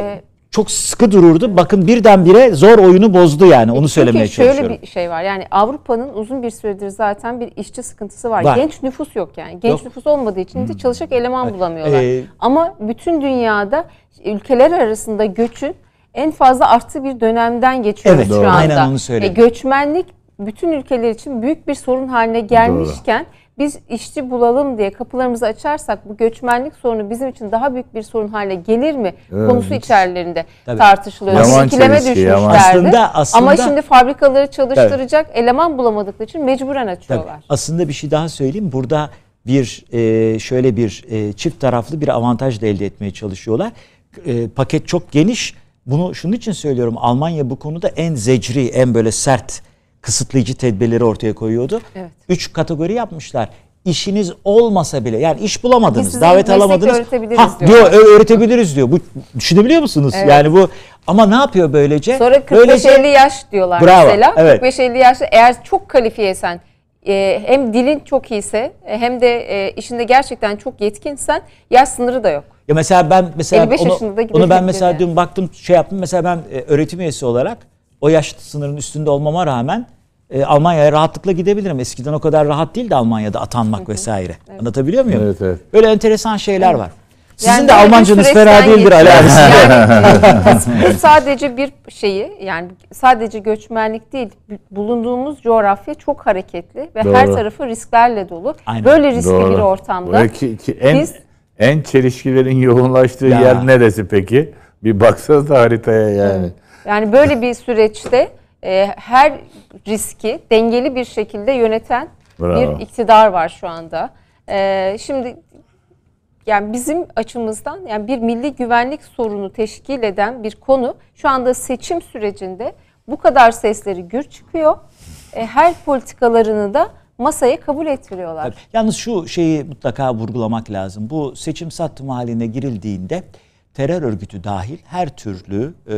F: E, çok sıkı dururdu. Bakın birdenbire zor oyunu bozdu yani onu Peki, söylemeye çünkü şöyle
A: bir şey var. Yani Avrupa'nın uzun bir süredir zaten bir işçi sıkıntısı var. Var. Genç nüfus yok yani. Genç Yok. nüfus olmadığı için de hmm. çalışacak eleman bulamıyorlar. Ee, Ama bütün dünyada ülkeler arasında göçün en fazla arttığı bir dönemden geçiyor Evet, şu doğru. anda. Aynen onu e, söyledim. göçmenlik bütün ülkeler için büyük bir sorun haline gelmişken biz işçi bulalım diye kapılarımızı açarsak bu göçmenlik sorunu bizim için daha büyük bir sorun haline gelir mi? Evet. Konusu içerilerinde Tabii. tartışılıyor. Yaman İkileme düşmüşlerdi. Aslında, aslında, Ama şimdi fabrikaları çalıştıracak Tabii. eleman bulamadıkları için mecburen açıyorlar. Tabii.
F: Aslında bir şey daha söyleyeyim. Burada bir e, şöyle bir e, çift taraflı bir avantaj da elde etmeye çalışıyorlar. E, paket çok geniş. Bunu şunun için söylüyorum. Almanya bu konuda en zecri, en böyle sert kısıtlayıcı tedbirleri ortaya koyuyordu. Evet. Üç kategori yapmışlar. İşiniz olmasa bile yani iş bulamadınız, davet alamadınız. Ha, diyor, öğretebiliriz diyor. Bu düşünebiliyor musunuz? Evet. Yani bu ama ne yapıyor böylece? Sonra 45-50 böylece,
A: yaş diyorlar bravo, mesela. Evet. 45-50 yaşta eğer çok kalifiyesen e, hem dilin çok iyiyse e, hem de e, işinde gerçekten çok yetkinsen yaş sınırı da yok.
F: Ya mesela ben mesela onu, onu ben mesela yani. dün baktım şey yaptım mesela ben e, öğretim üyesi olarak o yaş sınırının üstünde olmama rağmen e, Almanya'ya rahatlıkla gidebilirim. Eskiden o kadar rahat değildi Almanya'da atanmak hı vesaire. Evet. Anlatabiliyor muyum? Evet, evet. Öyle enteresan şeyler evet. var. Sizin yani de Almancanız fena değildir Ali abi. Yani,
A: sadece bir şeyi yani sadece göçmenlik değil bulunduğumuz coğrafya çok hareketli ve Doğru. her tarafı risklerle dolu. Aynen. Böyle riskli Doğru. bir ortamda. Ki, ki en, biz,
E: en çelişkilerin yoğunlaştığı ya. yer neresi peki? Bir baksanız da haritaya yani.
A: Yani böyle bir süreçte e, her riski dengeli bir şekilde yöneten Bravo. bir iktidar var şu anda. E, şimdi yani bizim açımızdan yani bir milli güvenlik sorunu teşkil eden bir konu şu anda seçim sürecinde bu kadar sesleri gür çıkıyor. E, her politikalarını da masaya kabul ettiriyorlar. Tabii.
F: Yalnız şu şeyi mutlaka vurgulamak lazım. Bu seçim sattım haline girildiğinde terör örgütü dahil her türlü e,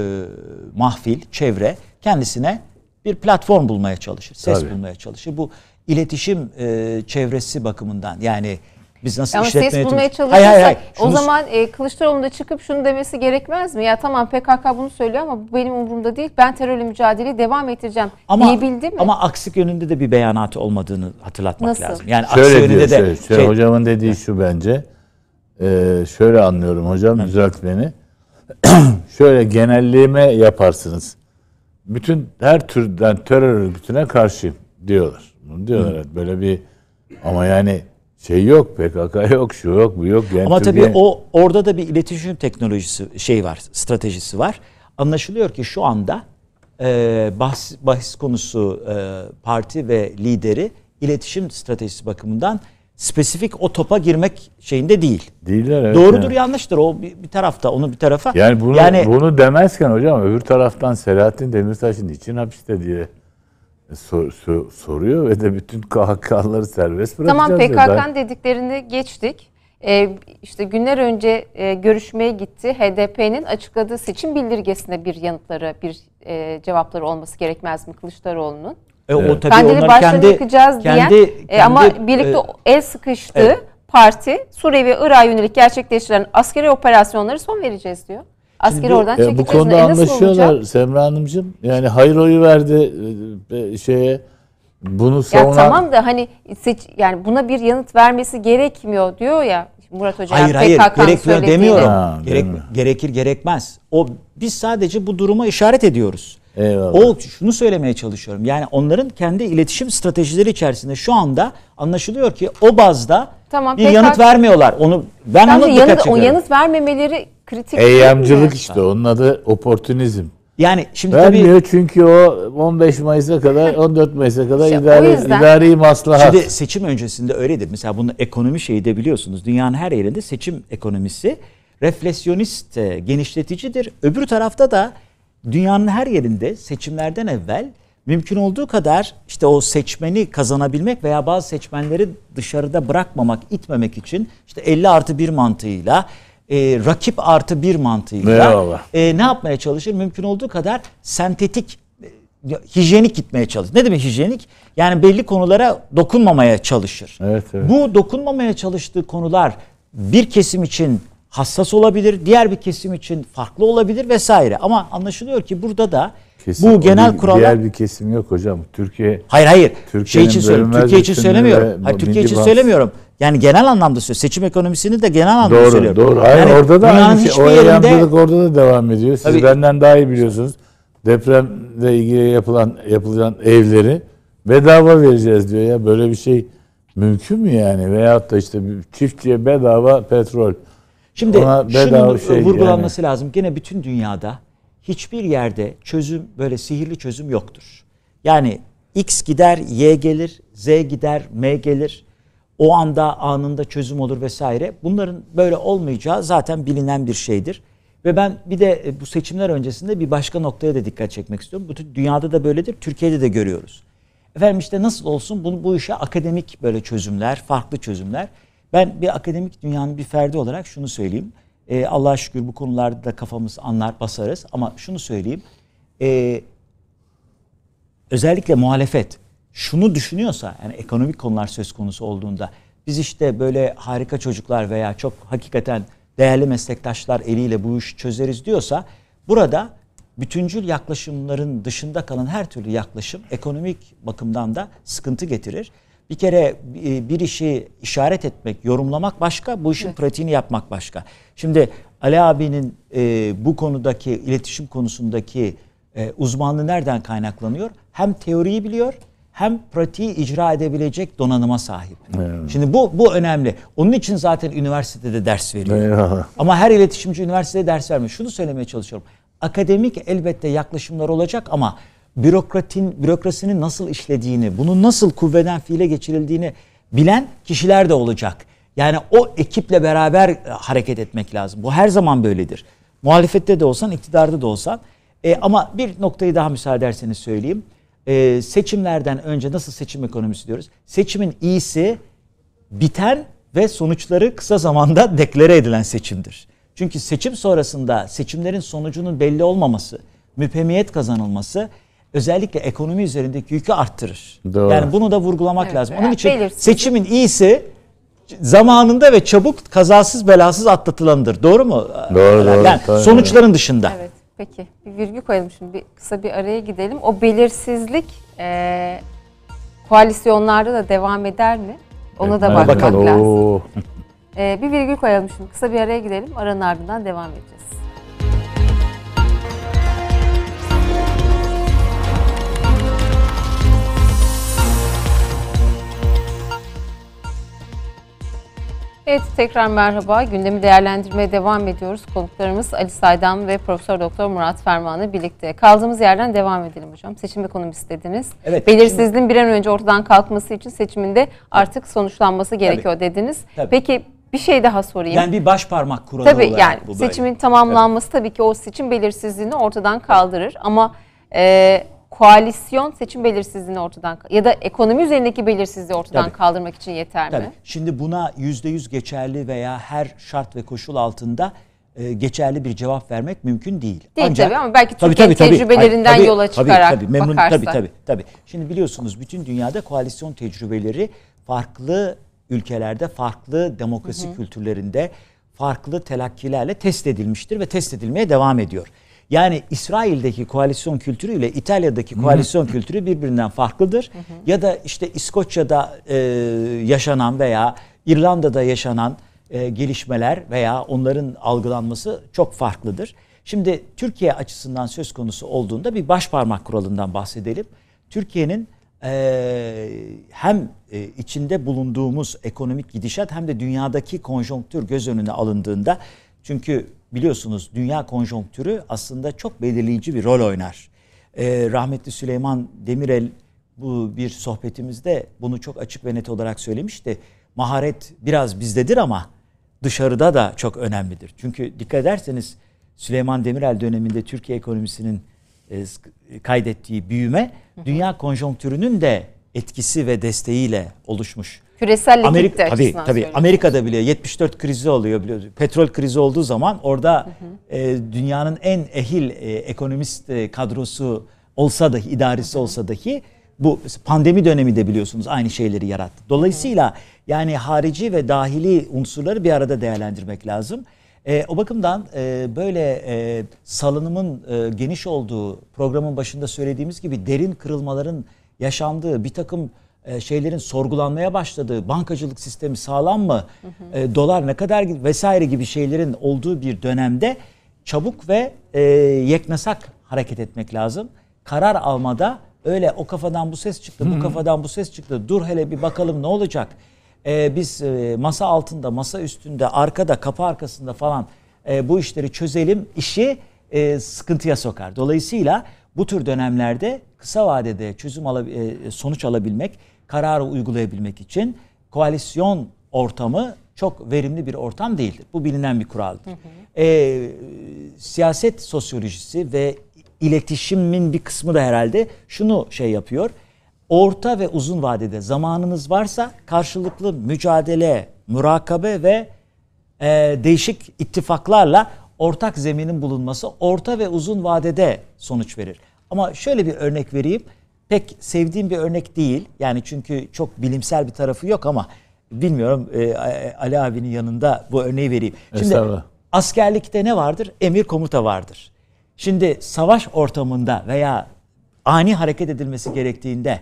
F: mahfil, çevre kendisine bir platform bulmaya çalışır. Ses Tabii. bulmaya çalışır. Bu iletişim e, çevresi bakımından yani biz nasıl Ama işletme ses bulmaya çalışırsak hayır, hayır, Şunu... o zaman
A: e, Kılıçdaroğlu'nun da çıkıp şunu demesi gerekmez mi? Ya tamam PKK bunu söylüyor ama bu benim umurumda değil. Ben terörle mücadeleyi devam ettireceğim ama, diyebildi mi? Ama
F: aksik yönünde de bir beyanatı olmadığını hatırlatmak Nasıl? lazım. Yani şöyle aksi yönünde de... Şöyle, şey, şey,
E: hocamın dediği şu bence. E, şöyle anlıyorum hocam düzelt beni. şöyle genelleme yaparsınız bütün her türden terör örgütüne karşı diyorlar. Bunu diyorlar. Evet, Böyle bir ama yani şey yok, PKK yok, şu yok, bu yok. Yani ama Türkiye... tabii
F: o orada da bir iletişim teknolojisi şey var, stratejisi var. Anlaşılıyor ki şu anda e, bahs, bahis konusu e, parti ve lideri iletişim stratejisi bakımından spesifik o topa girmek
E: şeyinde değil. Değiller evet. Doğrudur yani.
F: yanlıştır o bir, bir tarafta onu bir tarafa. Yani bunu, yani bunu
E: demezken hocam öbür taraftan Selahattin Demirtaş'ın için hapiste diye sor, sor, soruyor ve de bütün KHK'ları serbest bırakacağız. Tamam PKK'nın
A: dediklerini geçtik. Ee, işte günler önce e, görüşmeye gitti. HDP'nin açıkladığı seçim bildirgesine bir yanıtları, bir e, cevapları olması gerekmez mi Kılıçdaroğlu'nun? E, evet. tabii Kendini onlar kendi, yakacağız kendi, diyen kendi, e, ama e, birlikte e, el sıkıştı. Evet. Parti Suriye ve Irak'a yönelik gerçekleştirilen askeri operasyonları son vereceğiz diyor. Askeri Şimdi, oradan çekeceğiz.
E: E, bu konuda e, anlaşıyorlar Semra Hanımcığım. Yani hayır oyu verdi e, e şeye bunu savunan... Ya tamam
A: da hani seç, yani buna bir yanıt vermesi gerekmiyor diyor ya Murat Hoca. Hayır hayır gerekmiyor demiyorum. Ha,
F: Gerek, gerekir gerekmez. O biz sadece bu duruma işaret ediyoruz. Eyvallah. O şunu söylemeye çalışıyorum. Yani onların kendi iletişim stratejileri içerisinde şu anda anlaşılıyor ki o bazda
A: tamam, bir PKK... yanıt
E: vermiyorlar. Onu ben onu dikkat yanıt, O yanıt
A: vermemeleri kritik. Eyyamcılık
E: işte. Onun adı oportunizm. Yani şimdi Vermiyor tabii, çünkü o 15 Mayıs'a kadar 14 Mayıs'a kadar idari, yüzden, idari maslahat. Şimdi
F: seçim öncesinde öyledir. Mesela bunu ekonomi şeyi de biliyorsunuz. Dünyanın her yerinde seçim ekonomisi refleksiyonist e, genişleticidir. Öbür tarafta da dünyanın her yerinde seçimlerden evvel mümkün olduğu kadar işte o seçmeni kazanabilmek veya bazı seçmenleri dışarıda bırakmamak, itmemek için işte 50 artı 1 mantığıyla e, rakip artı 1 mantığıyla e, ne yapmaya çalışır? Mümkün olduğu kadar sentetik e, hijyenik gitmeye çalışır. Ne demek hijyenik? Yani belli konulara dokunmamaya çalışır. Evet, evet. Bu dokunmamaya çalıştığı konular bir kesim için hassas olabilir, diğer bir kesim için farklı olabilir vesaire. Ama anlaşılıyor
E: ki burada da kesim, bu genel bir, kurallar... Diğer bir kesim yok hocam. Türkiye... Hayır hayır. Şey için söylüyorum. Türkiye için söylemiyorum. Hayır, Türkiye için bahs- söylemiyorum.
F: Yani genel anlamda söylüyorum. Seçim ekonomisini de genel anlamda doğru, söylüyorum. Doğru doğru. Hayır yani orada da aynı şey. O eylemcilik
E: orada da devam ediyor. Siz tabii, benden daha iyi biliyorsunuz. Depremle ilgili yapılan yapılan evleri bedava vereceğiz diyor ya. Böyle bir şey mümkün mü yani? Veyahut da işte çiftçiye bedava petrol. Şimdi şunun şey vurgulanması
F: yani. lazım. Gene bütün dünyada hiçbir yerde çözüm böyle sihirli çözüm yoktur. Yani X gider, Y gelir, Z gider, M gelir. O anda anında çözüm olur vesaire. Bunların böyle olmayacağı zaten bilinen bir şeydir. Ve ben bir de e, bu seçimler öncesinde bir başka noktaya da dikkat çekmek istiyorum. Bütün dünyada da böyledir, Türkiye'de de görüyoruz. Efendim işte nasıl olsun bunu bu işe akademik böyle çözümler, farklı çözümler. Ben bir akademik dünyanın bir ferdi olarak şunu söyleyeyim. E, Allah'a şükür bu konularda kafamız anlar basarız ama şunu söyleyeyim. E, özellikle muhalefet şunu düşünüyorsa yani ekonomik konular söz konusu olduğunda biz işte böyle harika çocuklar veya çok hakikaten değerli meslektaşlar eliyle bu işi çözeriz diyorsa burada bütüncül yaklaşımların dışında kalan her türlü yaklaşım ekonomik bakımdan da sıkıntı getirir. Bir kere e, bir işi işaret etmek, yorumlamak başka, bu işin evet. pratiğini yapmak başka. Şimdi Ali abinin e, bu konudaki iletişim konusundaki e, uzmanlığı nereden kaynaklanıyor? Hem teoriyi biliyor hem pratiği icra edebilecek donanıma sahip. Evet. Şimdi bu bu önemli. Onun için zaten üniversitede ders veriyor. Evet. Ama her iletişimci üniversitede ders vermiyor. Şunu söylemeye çalışıyorum. Akademik elbette yaklaşımlar olacak ama bürokratin bürokrasinin nasıl işlediğini, bunu nasıl kuvveden fiile geçirildiğini bilen kişiler de olacak. Yani o ekiple beraber e, hareket etmek lazım. Bu her zaman böyledir. Muhalefette de olsan, iktidarda da olsan. E, ama bir noktayı daha müsaade ederseniz söyleyeyim. E, seçimlerden önce nasıl seçim ekonomisi diyoruz? Seçimin iyisi biten ve sonuçları kısa zamanda deklare edilen seçimdir. Çünkü seçim sonrasında seçimlerin sonucunun belli olmaması, müpemiyet kazanılması özellikle ekonomi üzerindeki yükü arttırır. Doğru. Yani bunu da vurgulamak evet, lazım. Onun için belirsiz. seçimin iyisi zamanında ve çabuk kazasız belasız atlatılandır. Doğru mu?
E: Doğru. Yani doğru, doğru. sonuçların
F: dışında. Evet.
A: Peki bir virgül koyalım şimdi bir kısa bir araya gidelim. O belirsizlik e, koalisyonlarda da devam eder mi? Ona da bakmak bakalım. lazım. Oo. E, bir virgül koyalım şimdi kısa bir araya gidelim. Aranın ardından devam edeceğiz. Evet tekrar merhaba. Gündemi değerlendirmeye devam ediyoruz. Konuklarımız Ali Saydam ve Profesör Doktor Murat Ferman'la birlikte. Kaldığımız yerden devam edelim hocam. Seçim ekonomisi dediniz. Evet. Belirsizliğin bir an önce ortadan kalkması için seçiminde artık sonuçlanması gerekiyor Tabii. dediniz. Tabii. Peki bir şey daha sorayım. Yani bir baş
F: parmak kuralı Tabii olarak yani bu seçimin tamamlanması
A: evet. tabii ki o seçim belirsizliğini ortadan kaldırır ama e, koalisyon seçim belirsizliğini ortadan ya da ekonomi üzerindeki belirsizliği ortadan Tabii. kaldırmak için yeter Tabii. mi?
F: Şimdi buna yüzde yüz geçerli veya her şart ve koşul altında e, geçerli bir cevap vermek mümkün değil. Değil Ancak, tabii ama belki Türkiye'nin tabii, tabii, tecrübelerinden tabii, yola çıkarak tabii, tabii, memnun, bakarsa. Tabii, tabii, tabii. Şimdi biliyorsunuz bütün dünyada koalisyon tecrübeleri farklı ülkelerde, farklı demokrasi Hı-hı. kültürlerinde farklı telakkilerle test edilmiştir ve test edilmeye devam ediyor. Yani İsrail'deki koalisyon kültürüyle İtalya'daki koalisyon kültürü birbirinden farklıdır. ya da işte İskoçya'da e, yaşanan veya İrlanda'da yaşanan e, gelişmeler veya onların algılanması çok farklıdır. Şimdi Türkiye açısından söz konusu olduğunda bir başparmak kuralından bahsedelim. Türkiye'nin e, hem e, içinde bulunduğumuz ekonomik gidişat hem de dünyadaki konjonktür göz önüne alındığında çünkü biliyorsunuz dünya konjonktürü aslında çok belirleyici bir rol oynar. Ee, rahmetli Süleyman Demirel bu bir sohbetimizde bunu çok açık ve net olarak söylemişti. Maharet biraz bizdedir ama dışarıda da çok önemlidir. Çünkü dikkat ederseniz Süleyman Demirel döneminde Türkiye ekonomisinin e, kaydettiği büyüme dünya konjonktürünün de etkisi ve desteğiyle oluşmuş. Küresel Amerika, tabii, tabii, Amerika'da bile 74 krizi oluyor biliyorsunuz. Petrol krizi olduğu zaman orada hı hı. E, dünyanın en ehil e, ekonomist e, kadrosu olsa da idaresi hı hı. olsa dahi bu pandemi dönemi de biliyorsunuz aynı şeyleri yarattı. Dolayısıyla hı. yani harici ve dahili unsurları bir arada değerlendirmek lazım. E, o bakımdan e, böyle e, salınımın e, geniş olduğu programın başında söylediğimiz gibi derin kırılmaların yaşandığı, bir takım e, şeylerin sorgulanmaya başladığı, bankacılık sistemi sağlam mı, hı e, hı. dolar ne kadar vesaire gibi şeylerin olduğu bir dönemde çabuk ve e, yeknesak hareket etmek lazım. Karar almada öyle o kafadan bu ses çıktı, bu kafadan bu ses çıktı. Dur hele bir bakalım ne olacak. biz masa altında, masa üstünde, arkada, kapı arkasında falan bu işleri çözelim işi sıkıntıya sokar. Dolayısıyla bu tür dönemlerde kısa vadede çözüm alab e, sonuç alabilmek, kararı uygulayabilmek için koalisyon ortamı çok verimli bir ortam değildir. Bu bilinen bir kuraldır. Hı hı. E, siyaset sosyolojisi ve iletişimin bir kısmı da herhalde şunu şey yapıyor. Orta ve uzun vadede zamanınız varsa karşılıklı mücadele, murakabe ve e, değişik ittifaklarla ortak zeminin bulunması orta ve uzun vadede sonuç verir. Ama şöyle bir örnek vereyim. Pek sevdiğim bir örnek değil. Yani çünkü çok bilimsel bir tarafı yok ama bilmiyorum e, Ali abinin yanında bu örneği vereyim. Şimdi askerlikte ne vardır? Emir komuta vardır. Şimdi savaş ortamında veya ani hareket edilmesi gerektiğinde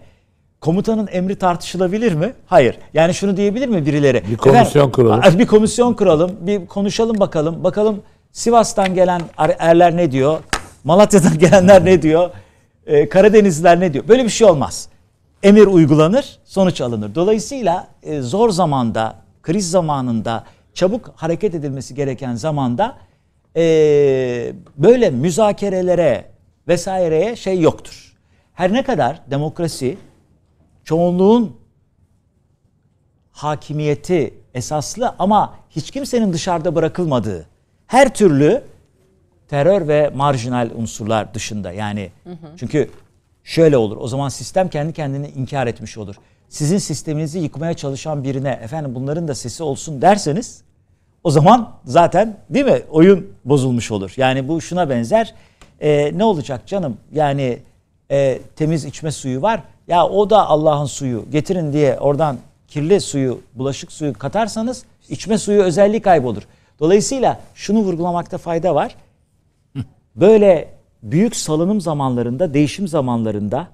F: komutanın emri tartışılabilir mi? Hayır. Yani şunu diyebilir mi birileri? Bir komisyon kuralım. Bir komisyon kuralım. Bir konuşalım bakalım. Bakalım Sivas'tan gelen erler ne diyor? Malatya'dan gelenler ne diyor? Ee, Karadenizliler ne diyor? Böyle bir şey olmaz. Emir uygulanır, sonuç alınır. Dolayısıyla e, zor zamanda, kriz zamanında, çabuk hareket edilmesi gereken zamanda e, böyle müzakerelere vesaireye şey yoktur. Her ne kadar demokrasi çoğunluğun hakimiyeti esaslı ama hiç kimsenin dışarıda bırakılmadığı her türlü terör ve marjinal unsurlar dışında yani hı hı. çünkü şöyle olur o zaman sistem kendi kendini inkar etmiş olur. Sizin sisteminizi yıkmaya çalışan birine efendim bunların da sesi olsun derseniz o zaman zaten değil mi oyun bozulmuş olur. Yani bu şuna benzer e, ne olacak canım yani e, temiz içme suyu var ya o da Allah'ın suyu getirin diye oradan kirli suyu bulaşık suyu katarsanız içme suyu özelliği kaybolur. Dolayısıyla şunu vurgulamakta fayda var. Böyle büyük salınım zamanlarında, değişim zamanlarında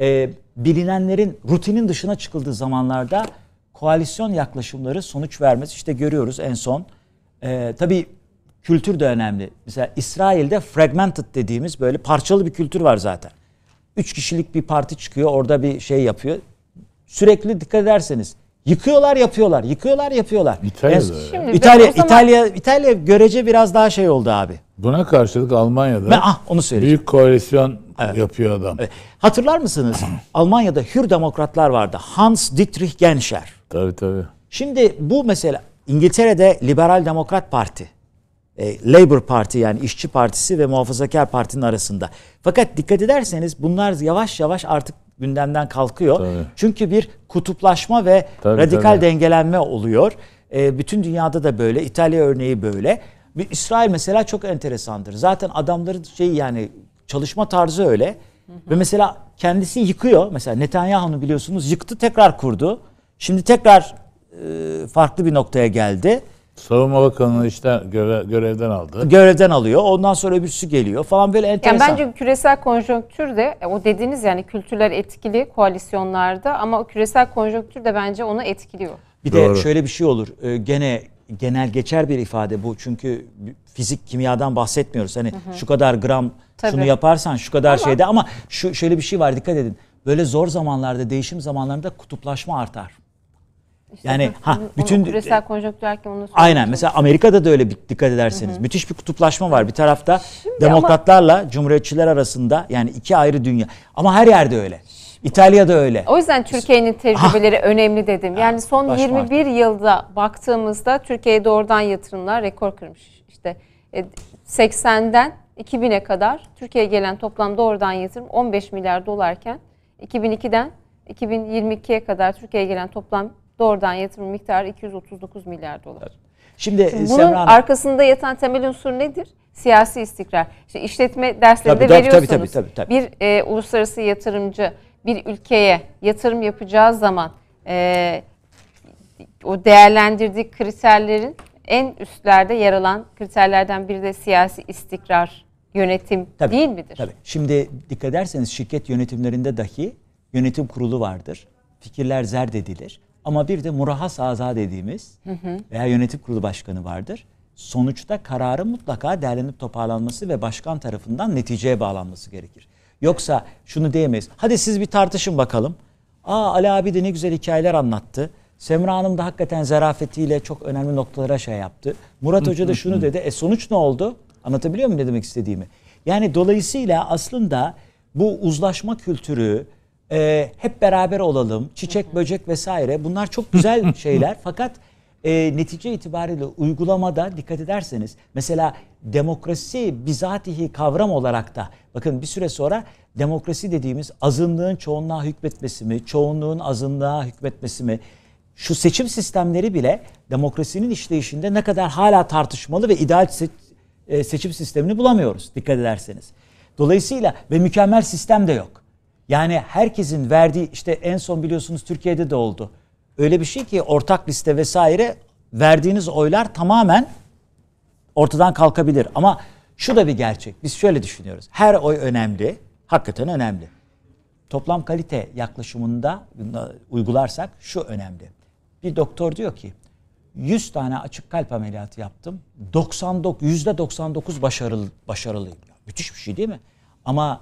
F: e, bilinenlerin rutinin dışına çıkıldığı zamanlarda koalisyon yaklaşımları sonuç vermez. İşte görüyoruz en son. E, tabii kültür de önemli. Mesela İsrail'de fragmented dediğimiz böyle parçalı bir kültür var zaten. Üç kişilik bir parti çıkıyor orada bir şey yapıyor. Sürekli dikkat ederseniz Yıkıyorlar, yapıyorlar. Yıkıyorlar, yapıyorlar. İtalya'da. Es- Şimdi İtalya zaman- İtalya İtalya görece biraz daha şey oldu abi. Buna karşılık Almanya'da Ben ah onu söyleyeyim. büyük koalisyon yapıyor adam. Hatırlar mısınız? Almanya'da Hür Demokratlar vardı. Hans Dietrich Genscher. Tabii tabii. Şimdi bu mesela İngiltere'de Liberal Demokrat Parti, e, Labour Parti yani İşçi Partisi ve Muhafazakar Parti'nin arasında. Fakat dikkat ederseniz bunlar yavaş yavaş artık gündemden kalkıyor. Tabii. Çünkü bir kutuplaşma ve tabii, radikal tabii. dengelenme oluyor. E, bütün dünyada da böyle. İtalya örneği böyle. Bir İsrail mesela çok enteresandır. Zaten adamların şey yani çalışma tarzı öyle. Hı hı. Ve mesela kendisi yıkıyor. Mesela Netanyahu'nu biliyorsunuz yıktı tekrar kurdu. Şimdi tekrar e, farklı bir noktaya geldi.
E: Savunma Bakanı'nı işte göre, görevden aldı. Görevden alıyor. Ondan sonra öbürsü geliyor falan böyle enteresan. Yani
A: bence küresel konjonktür de e, o dediğiniz yani kültürler etkili koalisyonlarda ama o küresel konjonktür de bence onu etkiliyor.
F: Bir Doğru. de şöyle bir şey olur. Ee, gene genel geçer bir ifade bu. Çünkü fizik kimyadan bahsetmiyoruz. Hani hı hı. şu kadar gram Tabii. şunu yaparsan şu kadar ama. şeyde ama şu şöyle bir şey var dikkat edin. Böyle zor zamanlarda değişim zamanlarında kutuplaşma artar. İşte yani ha bütün küresel
A: konjonktür erken onu
F: Aynen. Mesela Amerika'da da öyle bir, dikkat ederseniz. Hı hı. Müthiş bir kutuplaşma var. Bir tarafta Şimdi demokratlarla ama, cumhuriyetçiler arasında yani iki ayrı dünya. Ama her yerde öyle. İtalya'da öyle.
A: O yüzden Türkiye'nin tecrübeleri ha. önemli dedim. Yani son 21 artık. yılda baktığımızda Türkiye'ye doğrudan yatırımlar rekor kırmış. İşte 80'den e, 2000'e kadar Türkiye'ye gelen toplam doğrudan yatırım 15 milyar dolarken 2002'den 2022'ye kadar Türkiye'ye gelen toplam Doğrudan yatırım miktarı 239 milyar dolar.
F: Şimdi, Şimdi e, bunun Semra
A: arkasında yatan temel unsur nedir? Siyasi istikrar. İşte işletme derslerinde tabii, veriyorsunuz. Tabii, tabii, tabii, tabii. Bir e, uluslararası yatırımcı bir ülkeye yatırım yapacağı zaman e, o değerlendirdiği kriterlerin en üstlerde yer alan kriterlerden biri de siyasi istikrar yönetim tabii,
F: değil midir? Tabii. Şimdi dikkat ederseniz şirket yönetimlerinde dahi yönetim kurulu vardır. Fikirler zerdedilir. Ama bir de murahas aza dediğimiz hı hı. veya yönetim kurulu başkanı vardır. Sonuçta kararın mutlaka değerlenip toparlanması ve başkan tarafından neticeye bağlanması gerekir. Yoksa şunu diyemeyiz. Hadi siz bir tartışın bakalım. Aa Ali abi de ne güzel hikayeler anlattı. Semra Hanım da hakikaten zarafetiyle çok önemli noktalara şey yaptı. Murat Hoca da şunu dedi. E sonuç ne oldu? Anlatabiliyor muyum ne demek istediğimi? Yani dolayısıyla aslında bu uzlaşma kültürü, e, hep beraber olalım, çiçek, böcek vesaire bunlar çok güzel şeyler fakat e, netice itibariyle uygulamada dikkat ederseniz mesela demokrasi bizatihi kavram olarak da bakın bir süre sonra demokrasi dediğimiz azınlığın çoğunluğa hükmetmesi mi, çoğunluğun azınlığa hükmetmesi mi şu seçim sistemleri bile demokrasinin işleyişinde ne kadar hala tartışmalı ve ideal se- e, seçim sistemini bulamıyoruz dikkat ederseniz. Dolayısıyla ve mükemmel sistem de yok. Yani herkesin verdiği işte en son biliyorsunuz Türkiye'de de oldu. Öyle bir şey ki ortak liste vesaire verdiğiniz oylar tamamen ortadan kalkabilir. Ama şu da bir gerçek. Biz şöyle düşünüyoruz. Her oy önemli. Hakikaten önemli. Toplam kalite yaklaşımında uygularsak şu önemli. Bir doktor diyor ki 100 tane açık kalp ameliyatı yaptım. 99 %99 başarılı başarılıyım. Müthiş bir şey değil mi? Ama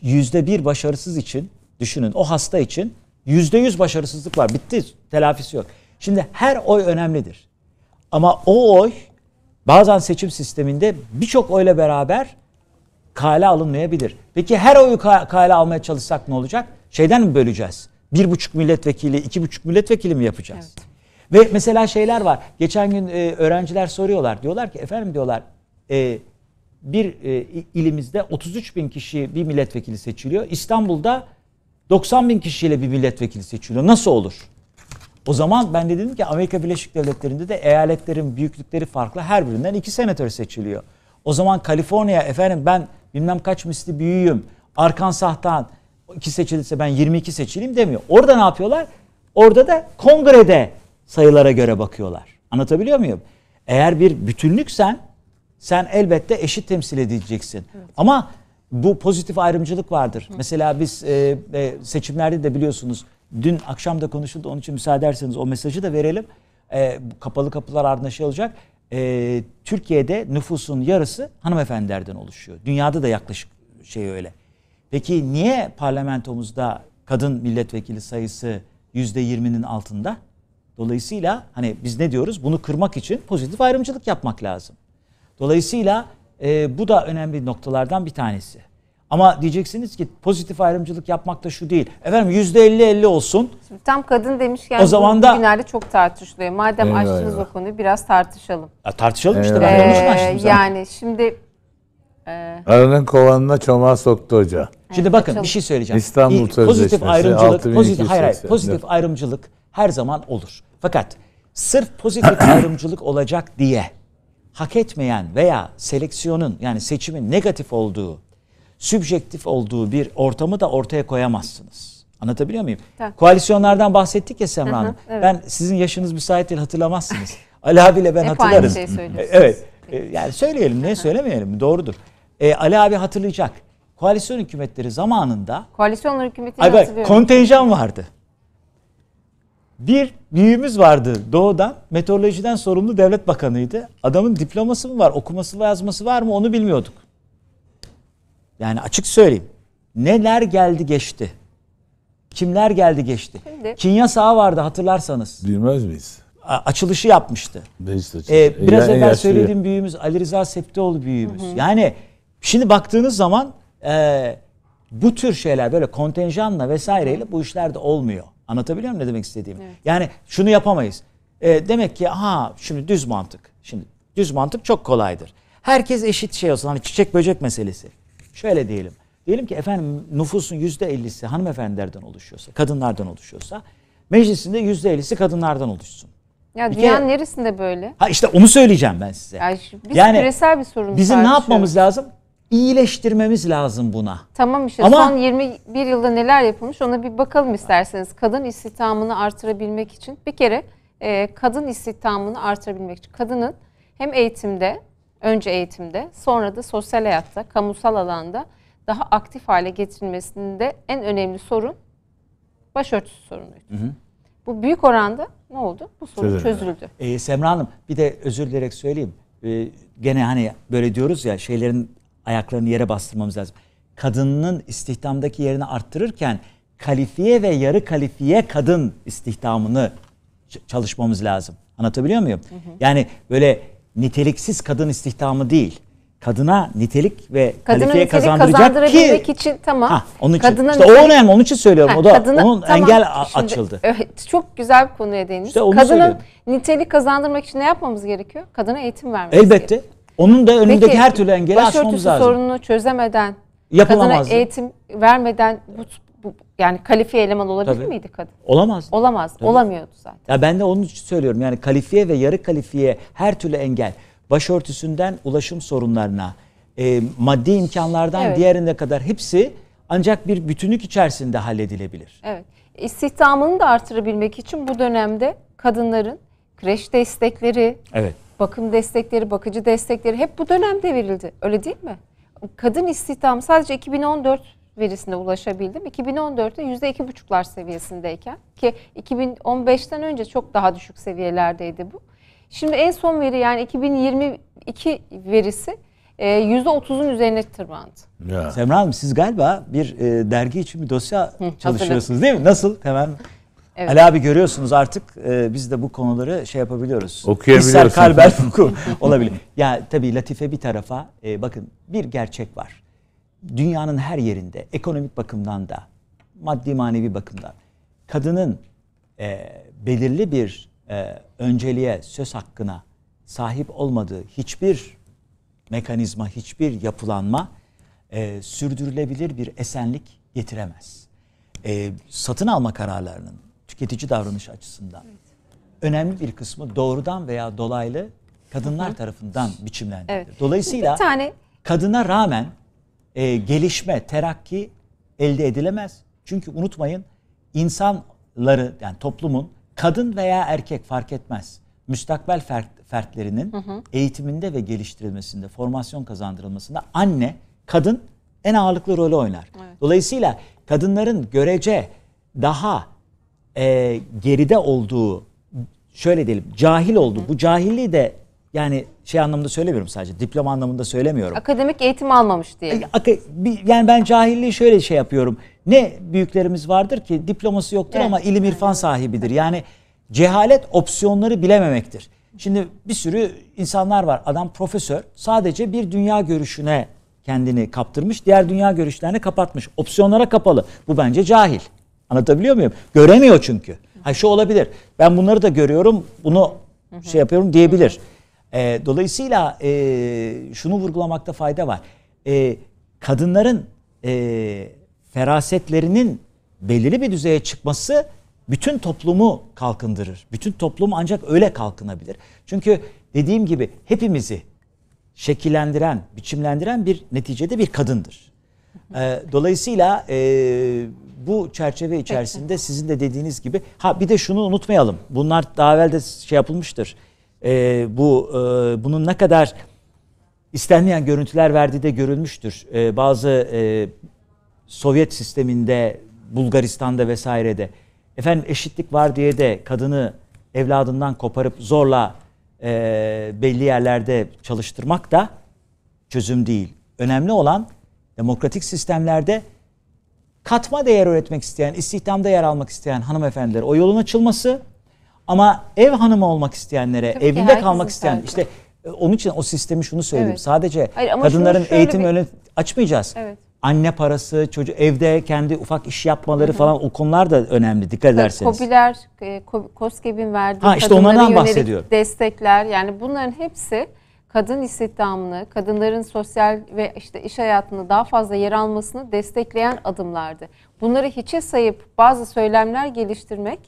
F: yüzde bir başarısız için düşünün o hasta için yüzde yüz başarısızlık var. Bitti. Telafisi yok. Şimdi her oy önemlidir. Ama o oy bazen seçim sisteminde birçok oyla beraber kale alınmayabilir. Peki her oyu kale almaya çalışsak ne olacak? Şeyden mi böleceğiz? Bir buçuk milletvekili, iki buçuk milletvekili mi yapacağız? Evet. Ve mesela şeyler var. Geçen gün e, öğrenciler soruyorlar. Diyorlar ki efendim diyorlar e, bir e, ilimizde 33 bin kişi bir milletvekili seçiliyor. İstanbul'da 90 bin kişiyle bir milletvekili seçiliyor. Nasıl olur? O zaman ben de dedim ki Amerika Birleşik Devletleri'nde de eyaletlerin büyüklükleri farklı. Her birinden iki senatör seçiliyor. O zaman Kaliforniya efendim ben bilmem kaç misli büyüğüm. Arkansas'tan iki seçilirse ben 22 seçileyim demiyor. Orada ne yapıyorlar? Orada da kongrede sayılara göre bakıyorlar. Anlatabiliyor muyum? Eğer bir bütünlüksen sen elbette eşit temsil edileceksin. Evet. Ama bu pozitif ayrımcılık vardır. Hı. Mesela biz e, e, seçimlerde de biliyorsunuz dün akşam da konuşuldu. Onun için müsaade ederseniz o mesajı da verelim. E, kapalı kapılar ardına şey olacak. E, Türkiye'de nüfusun yarısı hanımefendilerden oluşuyor. Dünyada da yaklaşık şey öyle. Peki niye parlamentomuzda kadın milletvekili sayısı yüzde yirminin altında? Dolayısıyla hani biz ne diyoruz? Bunu kırmak için pozitif ayrımcılık yapmak lazım. Dolayısıyla e, bu da önemli noktalardan bir tanesi. Ama diyeceksiniz ki pozitif ayrımcılık yapmak da şu değil. Efendim yüzde elli elli olsun.
A: Şimdi tam kadın demiş yani. o zaman da, günlerde çok tartışılıyor. Madem eyvah açtınız eyvah. o konuyu biraz tartışalım.
E: Ya, tartışalım eyvah. işte ben ee, açtım zaten.
A: Yani şimdi...
E: E... Arının kovanına çomağı soktu hoca. Şimdi evet, bakın bir şey söyleyeceğim. İstanbul Sözleşmesi pozitif ayrımcılık, pozitif, hayır, hayır, pozitif
F: ayrımcılık her zaman olur. Fakat sırf pozitif ayrımcılık olacak diye hak etmeyen veya seleksiyonun yani seçimin negatif olduğu, sübjektif olduğu bir ortamı da ortaya koyamazsınız. Anlatabiliyor muyum? Ha. Koalisyonlardan bahsettik ya Semra Hanım. Evet. Ben sizin yaşınız müsait değil hatırlamazsınız. Ali abiyle ben Hep hatırlarız. Aynı şeyi e, evet. E, yani söyleyelim ne söylemeyelim doğrudur. Ee, Ali abi hatırlayacak. Koalisyon hükümetleri zamanında
A: Koalisyon hükümetini hatırlıyorum.
F: kontenjan vardı. Bir büyüğümüz vardı doğudan. Meteorolojiden sorumlu devlet bakanıydı. Adamın diploması mı var, okuması ve yazması var mı onu bilmiyorduk. Yani açık söyleyeyim. Neler geldi geçti. Kimler geldi geçti. Şimdi. Kinya Sağa vardı hatırlarsanız. Bilmez miyiz? A- açılışı yapmıştı. Meclis
E: ee, açılışı. Ee, biraz yani evvel söylediğim
F: büyüğümüz Ali Rıza Septioğlu büyüğümüz. Hı hı. Yani şimdi baktığınız zaman e, bu tür şeyler böyle kontenjanla vesaireyle bu işler de olmuyor. Anlatabiliyor muyum ne demek istediğimi? Evet. Yani şunu yapamayız. E, demek ki ha şimdi düz mantık. Şimdi düz mantık çok kolaydır. Herkes eşit şey olsun. Hani çiçek böcek meselesi. Şöyle diyelim. Diyelim ki efendim nüfusun yüzde ellisi hanımefendilerden oluşuyorsa, kadınlardan oluşuyorsa meclisinde yüzde ellisi kadınlardan oluşsun.
A: Ya bir dünyanın kere, neresinde böyle?
F: Ha işte onu söyleyeceğim ben size.
A: Yani, biz yani küresel bir sorun. Bizim ne yapmamız lazım?
F: iyileştirmemiz lazım buna.
A: Tamam işte Ama, son 21 yılda neler yapılmış ona bir bakalım isterseniz. Kadın istihdamını artırabilmek için bir kere e, kadın istihdamını artırabilmek için kadının hem eğitimde, önce eğitimde sonra da sosyal hayatta, kamusal alanda daha aktif hale getirilmesinde en önemli sorun başörtüsü sorunuydu. Hı hı. Bu büyük oranda ne oldu? Bu sorun çözüldü. çözüldü.
F: Ee, Semra Hanım bir de özür dilerek söyleyeyim. Ee, gene hani böyle diyoruz ya şeylerin ayaklarını yere bastırmamız lazım. Kadının istihdamdaki yerini arttırırken kalifiye ve yarı kalifiye kadın istihdamını çalışmamız lazım. Anlatabiliyor muyum? Hı hı. Yani böyle niteliksiz kadın istihdamı değil. Kadına nitelik ve Kadına kalifiye kazandıracak
A: ki için tamam. Ha, onun için. Kadına işte nitelik... o önemli.
F: Onun için söylüyorum. Ha, o da kadına, onun tamam, engel şimdi, açıldı.
A: Evet, çok güzel bir konuya değiniz. İşte Kadının söylüyorum. nitelik kazandırmak için ne yapmamız gerekiyor? Kadına eğitim vermemiz Elbette.
F: Gerekiyor. Onun da önündeki Peki, her türlü engeli aşmamız lazım. sorununu
A: çözemeden,
F: kadına eğitim
A: vermeden bu, bu- yani kalifiye eleman olabilir Tabii. miydi kadın?
F: Olamaz. Olamaz, olamıyordu zaten. Ya ben de onun için söylüyorum yani kalifiye ve yarı kalifiye her türlü engel başörtüsünden ulaşım sorunlarına e, maddi imkanlardan Evet. diğerine kadar hepsi ancak bir bütünlük içerisinde halledilebilir.
A: Evet. İstihdamını da artırabilmek için bu dönemde kadınların kreş destekleri, Evet bakım destekleri, bakıcı destekleri hep bu dönemde verildi. Öyle değil mi? Kadın istihdam sadece 2014 verisine ulaşabildim. 2014'te %2,5'lar seviyesindeyken ki 2015'ten önce çok daha düşük seviyelerdeydi bu. Şimdi en son veri yani 2022 verisi %30'un e, üzerine tırmandı.
F: Ya. Semra Hanım siz galiba bir e, dergi için bir dosya çalışıyorsunuz değil mi? Nasıl? Hemen Evet. Ali abi görüyorsunuz artık e, biz de bu konuları şey yapabiliyoruz. Okuyabiliyoruz. Kalber Fuku olabilir. Ya tabii latife bir tarafa e, bakın bir gerçek var. Dünyanın her yerinde ekonomik bakımdan da maddi manevi bakımdan kadının e, belirli bir e, önceliğe söz hakkına sahip olmadığı hiçbir mekanizma, hiçbir yapılanma e, sürdürülebilir bir esenlik getiremez. E, satın alma kararlarının tüketici davranış açısından önemli bir kısmı doğrudan veya dolaylı kadınlar tarafından biçimlendirilir. Evet. Dolayısıyla bir tane... kadına rağmen e, gelişme, terakki elde edilemez. Çünkü unutmayın insanları yani toplumun kadın veya erkek fark etmez. Müstakbel fert, fertlerinin hı hı. eğitiminde ve geliştirilmesinde, formasyon kazandırılmasında anne, kadın en ağırlıklı rolü oynar. Evet. Dolayısıyla kadınların görece daha e, geride olduğu şöyle diyelim cahil olduğu bu cahilliği de yani şey anlamında söylemiyorum sadece diploma anlamında söylemiyorum.
A: Akademik eğitim almamış diye.
F: Yani ben cahilliği şöyle şey yapıyorum. Ne büyüklerimiz vardır ki diploması yoktur evet. ama ilim irfan sahibidir. Yani cehalet opsiyonları bilememektir. Şimdi bir sürü insanlar var. Adam profesör sadece bir dünya görüşüne kendini kaptırmış. Diğer dünya görüşlerini kapatmış. Opsiyonlara kapalı. Bu bence cahil. Anlatabiliyor muyum? Göremiyor çünkü. Ha şu olabilir. Ben bunları da görüyorum. Bunu şey yapıyorum diyebilir. E, dolayısıyla e, şunu vurgulamakta fayda var. E, kadınların e, ferasetlerinin belirli bir düzeye çıkması bütün toplumu kalkındırır. Bütün toplum ancak öyle kalkınabilir. Çünkü dediğim gibi hepimizi şekillendiren, biçimlendiren bir neticede bir kadındır. E, dolayısıyla e, bu çerçeve içerisinde Peki. sizin de dediğiniz gibi ha bir de şunu unutmayalım. Bunlar daha evvel de şey yapılmıştır. E, bu e, bunun ne kadar istenmeyen görüntüler verdiği de görülmüştür. E, bazı e, Sovyet sisteminde, Bulgaristan'da vesairede efendim eşitlik var diye de kadını evladından koparıp zorla e, belli yerlerde çalıştırmak da çözüm değil. Önemli olan Demokratik sistemlerde katma değer üretmek isteyen, istihdamda yer almak isteyen hanımefendilere o yolun açılması ama ev hanımı olmak isteyenlere, Tabii evinde kalmak isteyen farklı. işte e, onun için o sistemi şunu söyleyeyim. Evet. Sadece Hayır, kadınların eğitim bir... öyle açmayacağız. Evet. Anne parası, çocuk evde kendi ufak iş yapmaları Hı-hı. falan o konular da önemli dikkat Tabii, ederseniz.
A: Kobiler, e, Koskeb'in verdiği ha, işte onlardan yönelik destekler yani bunların hepsi kadın istihdamını, kadınların sosyal ve işte iş hayatında daha fazla yer almasını destekleyen adımlardı. Bunları hiçe sayıp bazı söylemler geliştirmek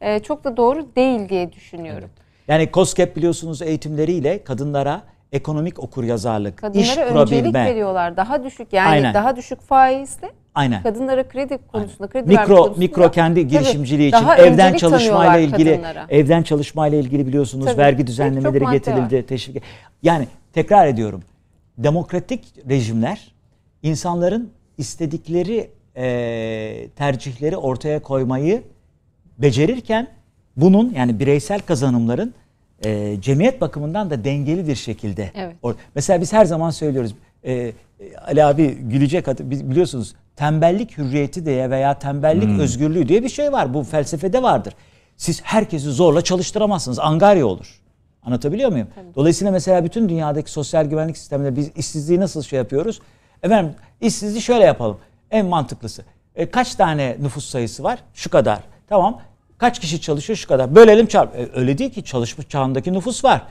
A: e, çok da doğru değil diye düşünüyorum. Evet.
F: Yani COSGAP biliyorsunuz eğitimleriyle kadınlara ekonomik okur Kadınlara iş kurabilme. öncelik
A: veriyorlar. Daha düşük yani Aynen. daha düşük faizle Aynen. Kadınlara kredi konusunda Aynen. kredi mikro konusunda, mikro kendi girişimciliği tabii, için evden çalışmayla ilgili kadınlara.
F: evden çalışmayla ilgili biliyorsunuz tabii, vergi düzenlemeleri getirildi, var. teşvik. Yani tekrar ediyorum. Demokratik rejimler insanların istedikleri e, tercihleri ortaya koymayı becerirken bunun yani bireysel kazanımların e, cemiyet bakımından da dengeli bir şekilde. Evet. Mesela biz her zaman söylüyoruz. E, Ali abi gülecek biz biliyorsunuz tembellik hürriyeti diye veya tembellik hmm. özgürlüğü diye bir şey var. Bu felsefede vardır. Siz herkesi zorla çalıştıramazsınız. Angarya olur. Anlatabiliyor muyum? Tabii. Dolayısıyla mesela bütün dünyadaki sosyal güvenlik sisteminde biz işsizliği nasıl şey yapıyoruz? Efendim işsizliği şöyle yapalım. En mantıklısı. E, kaç tane nüfus sayısı var? Şu kadar. Tamam. Kaç kişi çalışıyor şu kadar. Bölelim çarp. E, öyle değil ki çalışma çağındaki nüfus var.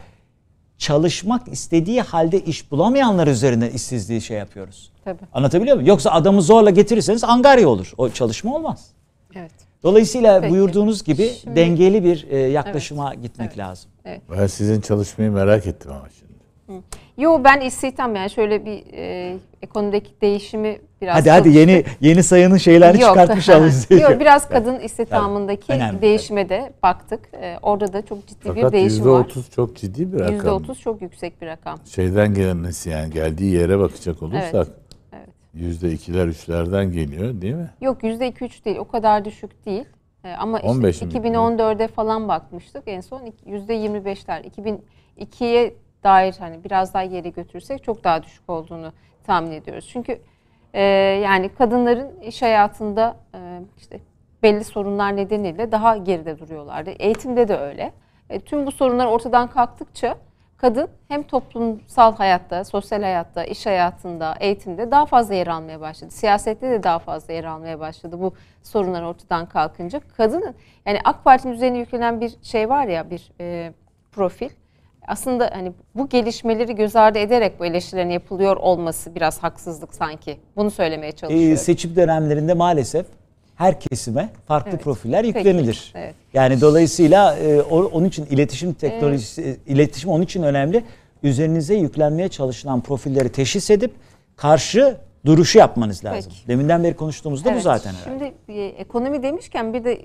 F: Çalışmak istediği halde iş bulamayanlar üzerine işsizliği şey yapıyoruz. Tabii. Anlatabiliyor muyum? Yoksa adamı zorla getirirseniz angarya olur. O çalışma olmaz. Evet. Dolayısıyla Peki. buyurduğunuz gibi şimdi, dengeli bir e, yaklaşıma evet. gitmek evet. lazım.
A: Evet.
E: Ben sizin çalışmayı merak ettim ama şimdi.
A: Hı. Yo ben istihdam yani şöyle bir e, ekonomideki değişimi Biraz hadi hadi yeni
E: yeni sayının şeylerini Yok. çıkartmış alıyoruz. Yok
A: biraz kadın istihdamındaki Önemli. değişime de baktık. Ee, orada da çok ciddi Fakat bir değişim %30 var. %30 çok ciddi bir rakam. %30 çok yüksek bir rakam.
E: Şeyden gelen nasıl yani geldiği yere bakacak olursak. Evet. evet. %2'ler 3'lerden geliyor değil mi?
A: Yok %2-3 değil o kadar düşük değil. Ee, ama işte 2014'e falan bakmıştık en son %25'ler 2002'ye dair hani biraz daha geri götürsek çok daha düşük olduğunu tahmin ediyoruz. Çünkü e, yani kadınların iş hayatında e, işte belli sorunlar nedeniyle daha geride duruyorlardı. Eğitimde de öyle. E, tüm bu sorunlar ortadan kalktıkça kadın hem toplumsal hayatta, sosyal hayatta, iş hayatında, eğitimde daha fazla yer almaya başladı. Siyasette de daha fazla yer almaya başladı bu sorunlar ortadan kalkınca. Kadının yani AK Parti'nin üzerine yüklenen bir şey var ya bir e, profil aslında hani bu gelişmeleri göz ardı ederek bu eleştirilerin yapılıyor olması biraz haksızlık sanki. Bunu söylemeye ee, çalışıyorum. Ee,
F: seçim dönemlerinde maalesef her kesime farklı evet. profiller yüklenilir. Peki. Evet. Yani dolayısıyla e, onun için iletişim teknolojisi evet. E, iletişim onun için önemli. Üzerinize yüklenmeye çalışılan profilleri teşhis edip karşı duruşu yapmanız lazım. Peki. Deminden beri konuştuğumuzda evet. bu zaten
A: herhalde. Şimdi e, ekonomi demişken bir de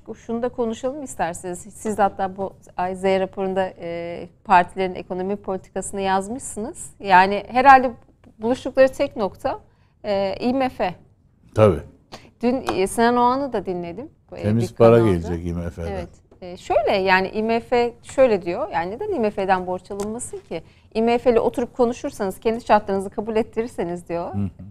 A: küçük şunu da konuşalım isterseniz. Siz hatta bu ay Z raporunda e, partilerin ekonomi politikasını yazmışsınız. Yani herhalde buluştukları tek nokta e, IMF. Tabii. Dün e, Sinan Oğan'ı da dinledim. E, Temiz
E: para kanalda. gelecek IMF'den. Evet.
A: E, şöyle yani IMF şöyle diyor. Yani neden IMF'den borç alınmasın ki? IMF'le oturup konuşursanız, kendi şartlarınızı kabul ettirirseniz diyor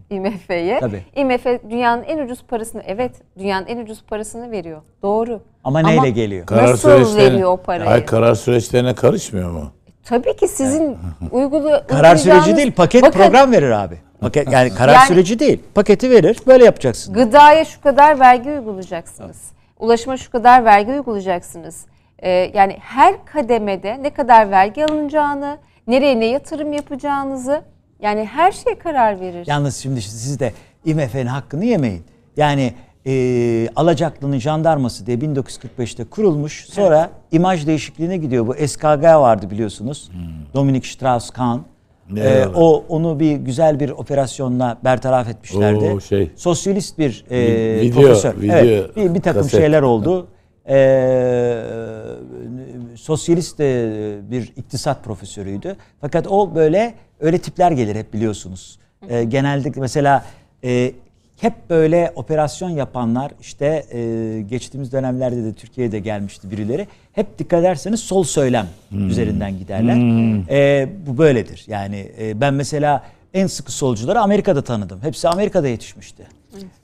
A: IMF'ye. IMF dünyanın en ucuz parasını, evet dünyanın en ucuz parasını veriyor. Doğru. Ama, Ama neyle geliyor? Karar nasıl veriyor o parayı? Hayır,
E: karar süreçlerine karışmıyor mu?
A: E, tabii ki sizin uygulu Karar süreci değil,
E: paket bakın, program verir abi. Paket, yani
F: karar yani, süreci değil, paketi verir, böyle yapacaksınız.
A: Gıdaya şu kadar vergi uygulayacaksınız ulaşıma şu kadar vergi uygulayacaksınız. E, yani her kademede ne kadar vergi alınacağını, nereye ne yatırım yapacağınızı yani her şey karar verir. Yalnız
F: şimdi siz de IMF'nin hakkını yemeyin. Yani e, Alacaklı'nın jandarması diye 1945'te kurulmuş. Sonra evet. imaj değişikliğine gidiyor. Bu SKG vardı biliyorsunuz. Hmm. Dominik Strauss-Kahn. Ee, o onu bir güzel bir operasyonla bertaraf etmişlerdi. Oo, şey. Sosyalist bir e, video, profesör. Video, evet, bir, bir takım kaset. şeyler oldu. Ee, sosyalist e, bir iktisat profesörüydü. Fakat o böyle öyle tipler gelir hep biliyorsunuz. Ee, genellikle mesela e, hep böyle operasyon yapanlar işte e, geçtiğimiz dönemlerde de Türkiye'de gelmişti birileri. Hep dikkat ederseniz sol söylem hmm. üzerinden giderler. Hmm. E, bu böyledir. Yani e, ben mesela en sıkı solcuları Amerika'da tanıdım. Hepsi Amerika'da yetişmişti.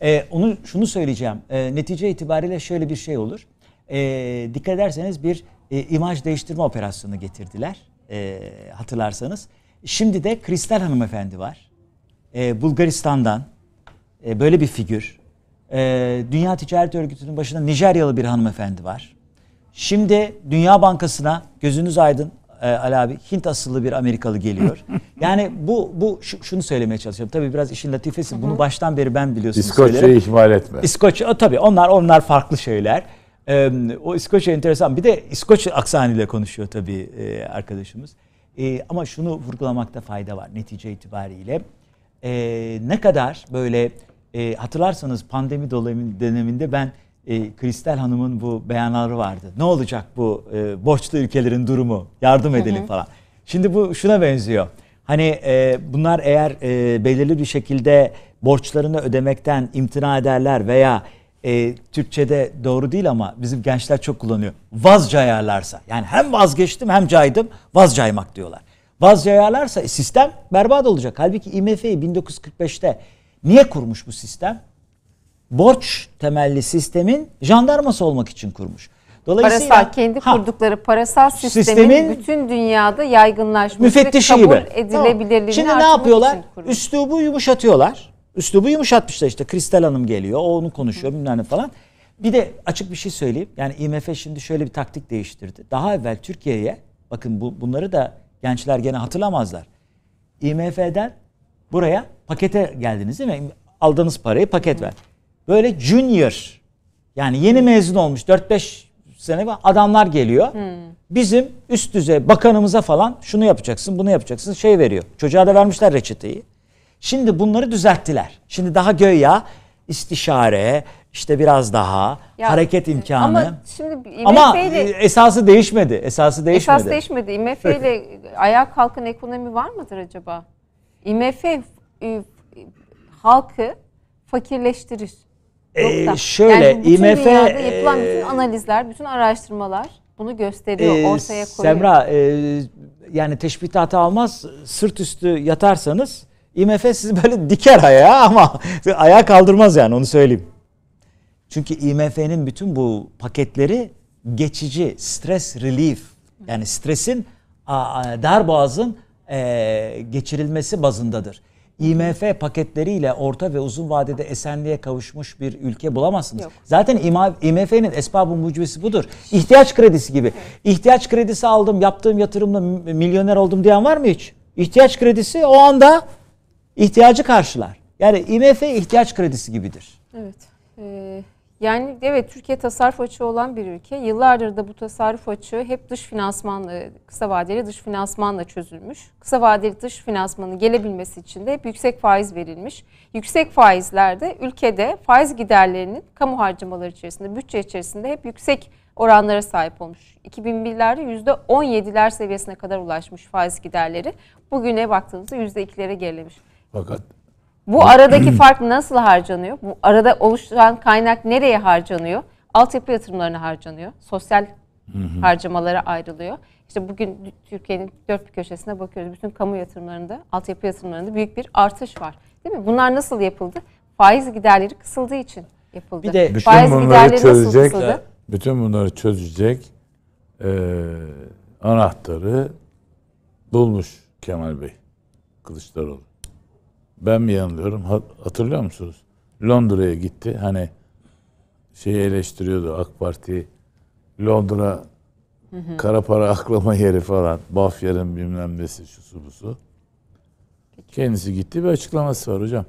F: E, onu şunu söyleyeceğim. E, netice itibariyle şöyle bir şey olur. E, dikkat ederseniz bir e, imaj değiştirme operasyonu getirdiler. E, hatırlarsanız. Şimdi de Kristal hanımefendi var. E, Bulgaristan'dan e, böyle bir figür. E, Dünya Ticaret Örgütü'nün başında Nijeryalı bir hanımefendi var. Şimdi Dünya Bankası'na gözünüz aydın e, Ali abi Hint asıllı bir Amerikalı geliyor. yani bu bu şunu söylemeye çalışıyorum. Tabii biraz işin latifesi. Bunu baştan beri ben biliyorsunuz. İskoçya'yı ihmal etme. İskoçya tabii onlar onlar farklı şeyler. E, o İskoçya enteresan. Bir de İskoç aksanıyla konuşuyor tabii e, arkadaşımız. E, ama şunu vurgulamakta fayda var netice itibariyle. E, ne kadar böyle e, hatırlarsanız pandemi döneminde ben e, Kristal Hanım'ın bu beyanları vardı. Ne olacak bu e, borçlu ülkelerin durumu? Yardım edelim falan. Şimdi bu şuna benziyor. Hani e, bunlar eğer e, belirli bir şekilde borçlarını ödemekten imtina ederler veya e, Türkçe'de doğru değil ama bizim gençler çok kullanıyor. Vazcayarlarsa yani hem vazgeçtim hem caydım vazcaymak diyorlar. Vazcayarlarsa sistem berbat olacak. Halbuki IMF'yi 1945'te Niye kurmuş bu sistem? Borç temelli sistemin jandarması olmak için kurmuş. Dolayısıyla parasal, kendi
A: ha, kurdukları parasal sistemin, sistemin bütün dünyada yaygınlaşması müfettişi kabul gibi. edilebilirliğini tamam. Şimdi ne yapıyorlar?
F: Üslubu yumuşatıyorlar. Üslubu yumuşatmışlar işte. Kristal Hanım geliyor, o onu konuşuyor bilmem ne falan. Bir de açık bir şey söyleyeyim. Yani IMF şimdi şöyle bir taktik değiştirdi. Daha evvel Türkiye'ye bakın bu, bunları da gençler gene hatırlamazlar. IMF'den Buraya pakete geldiniz değil mi? Aldığınız parayı paket ver. Böyle junior yani yeni mezun olmuş 4-5 sene var adamlar geliyor. Hmm. Bizim üst düzey bakanımıza falan şunu yapacaksın bunu yapacaksın şey veriyor. Çocuğa da vermişler reçeteyi. Şimdi bunları düzelttiler. Şimdi daha göya istişare, işte biraz daha ya, hareket e, imkanı. Ama şimdi IMF ama ile, e, esası değişmedi. Esası değişmedi. Esas değişmedi. IMF ile
A: ayağa kalkan ekonomi var mıdır acaba? IMF e, halkı fakirleştirir. Ee, şöyle yani bütün
F: IMF dünyada e, yapılan bütün
A: analizler, bütün araştırmalar bunu gösteriyor, e, ortaya koyuyor.
F: Semra e, yani teşbihte hata almaz. Sırt üstü yatarsanız IMF sizi böyle diker ayağa ama ayağa kaldırmaz yani onu söyleyeyim. Çünkü IMF'nin bütün bu paketleri geçici, stres relief yani stresin dar boğazın e, geçirilmesi bazındadır. IMF paketleriyle orta ve uzun vadede esenliğe kavuşmuş bir ülke bulamazsınız. Yok. Zaten IMF'nin esbabı mucibesi budur. İhtiyaç kredisi gibi. İhtiyaç kredisi aldım, yaptığım yatırımla milyoner oldum diyen var mı hiç? İhtiyaç kredisi o anda ihtiyacı karşılar. Yani IMF ihtiyaç kredisi gibidir.
A: Evet. Ee... Yani evet Türkiye tasarruf açığı olan bir ülke. Yıllardır da bu tasarruf açığı hep dış finansmanla, e, kısa vadeli dış finansmanla çözülmüş. Kısa vadeli dış finansmanın gelebilmesi için de hep yüksek faiz verilmiş. Yüksek faizlerde ülkede faiz giderlerinin kamu harcamaları içerisinde, bütçe içerisinde hep yüksek oranlara sahip olmuş. 2001'lerde %17'ler seviyesine kadar ulaşmış faiz giderleri. Bugüne baktığımızda %2'lere gerilemiş.
E: Fakat bu
A: aradaki fark nasıl harcanıyor? Bu arada oluşan kaynak nereye harcanıyor? Altyapı yatırımlarına harcanıyor. Sosyal harcamalara ayrılıyor. İşte bugün Türkiye'nin dört bir köşesine bakıyoruz. Bütün kamu yatırımlarında, altyapı yatırımlarında büyük bir artış var. Değil mi? Bunlar nasıl yapıldı? Faiz giderleri kısıldığı için yapıldı. Bir de bütün faiz bunları çözecek,
E: bütün bunları çözecek e, anahtarı bulmuş Kemal Bey Kılıçdaroğlu ben mi yanılıyorum? Hatırlıyor musunuz? Londra'ya gitti. Hani şeyi eleştiriyordu AK Parti. Londra hı hı. kara para aklama yeri falan. Bafya'nın bilmem nesi bu su. Kendisi gitti ve açıklaması var hocam.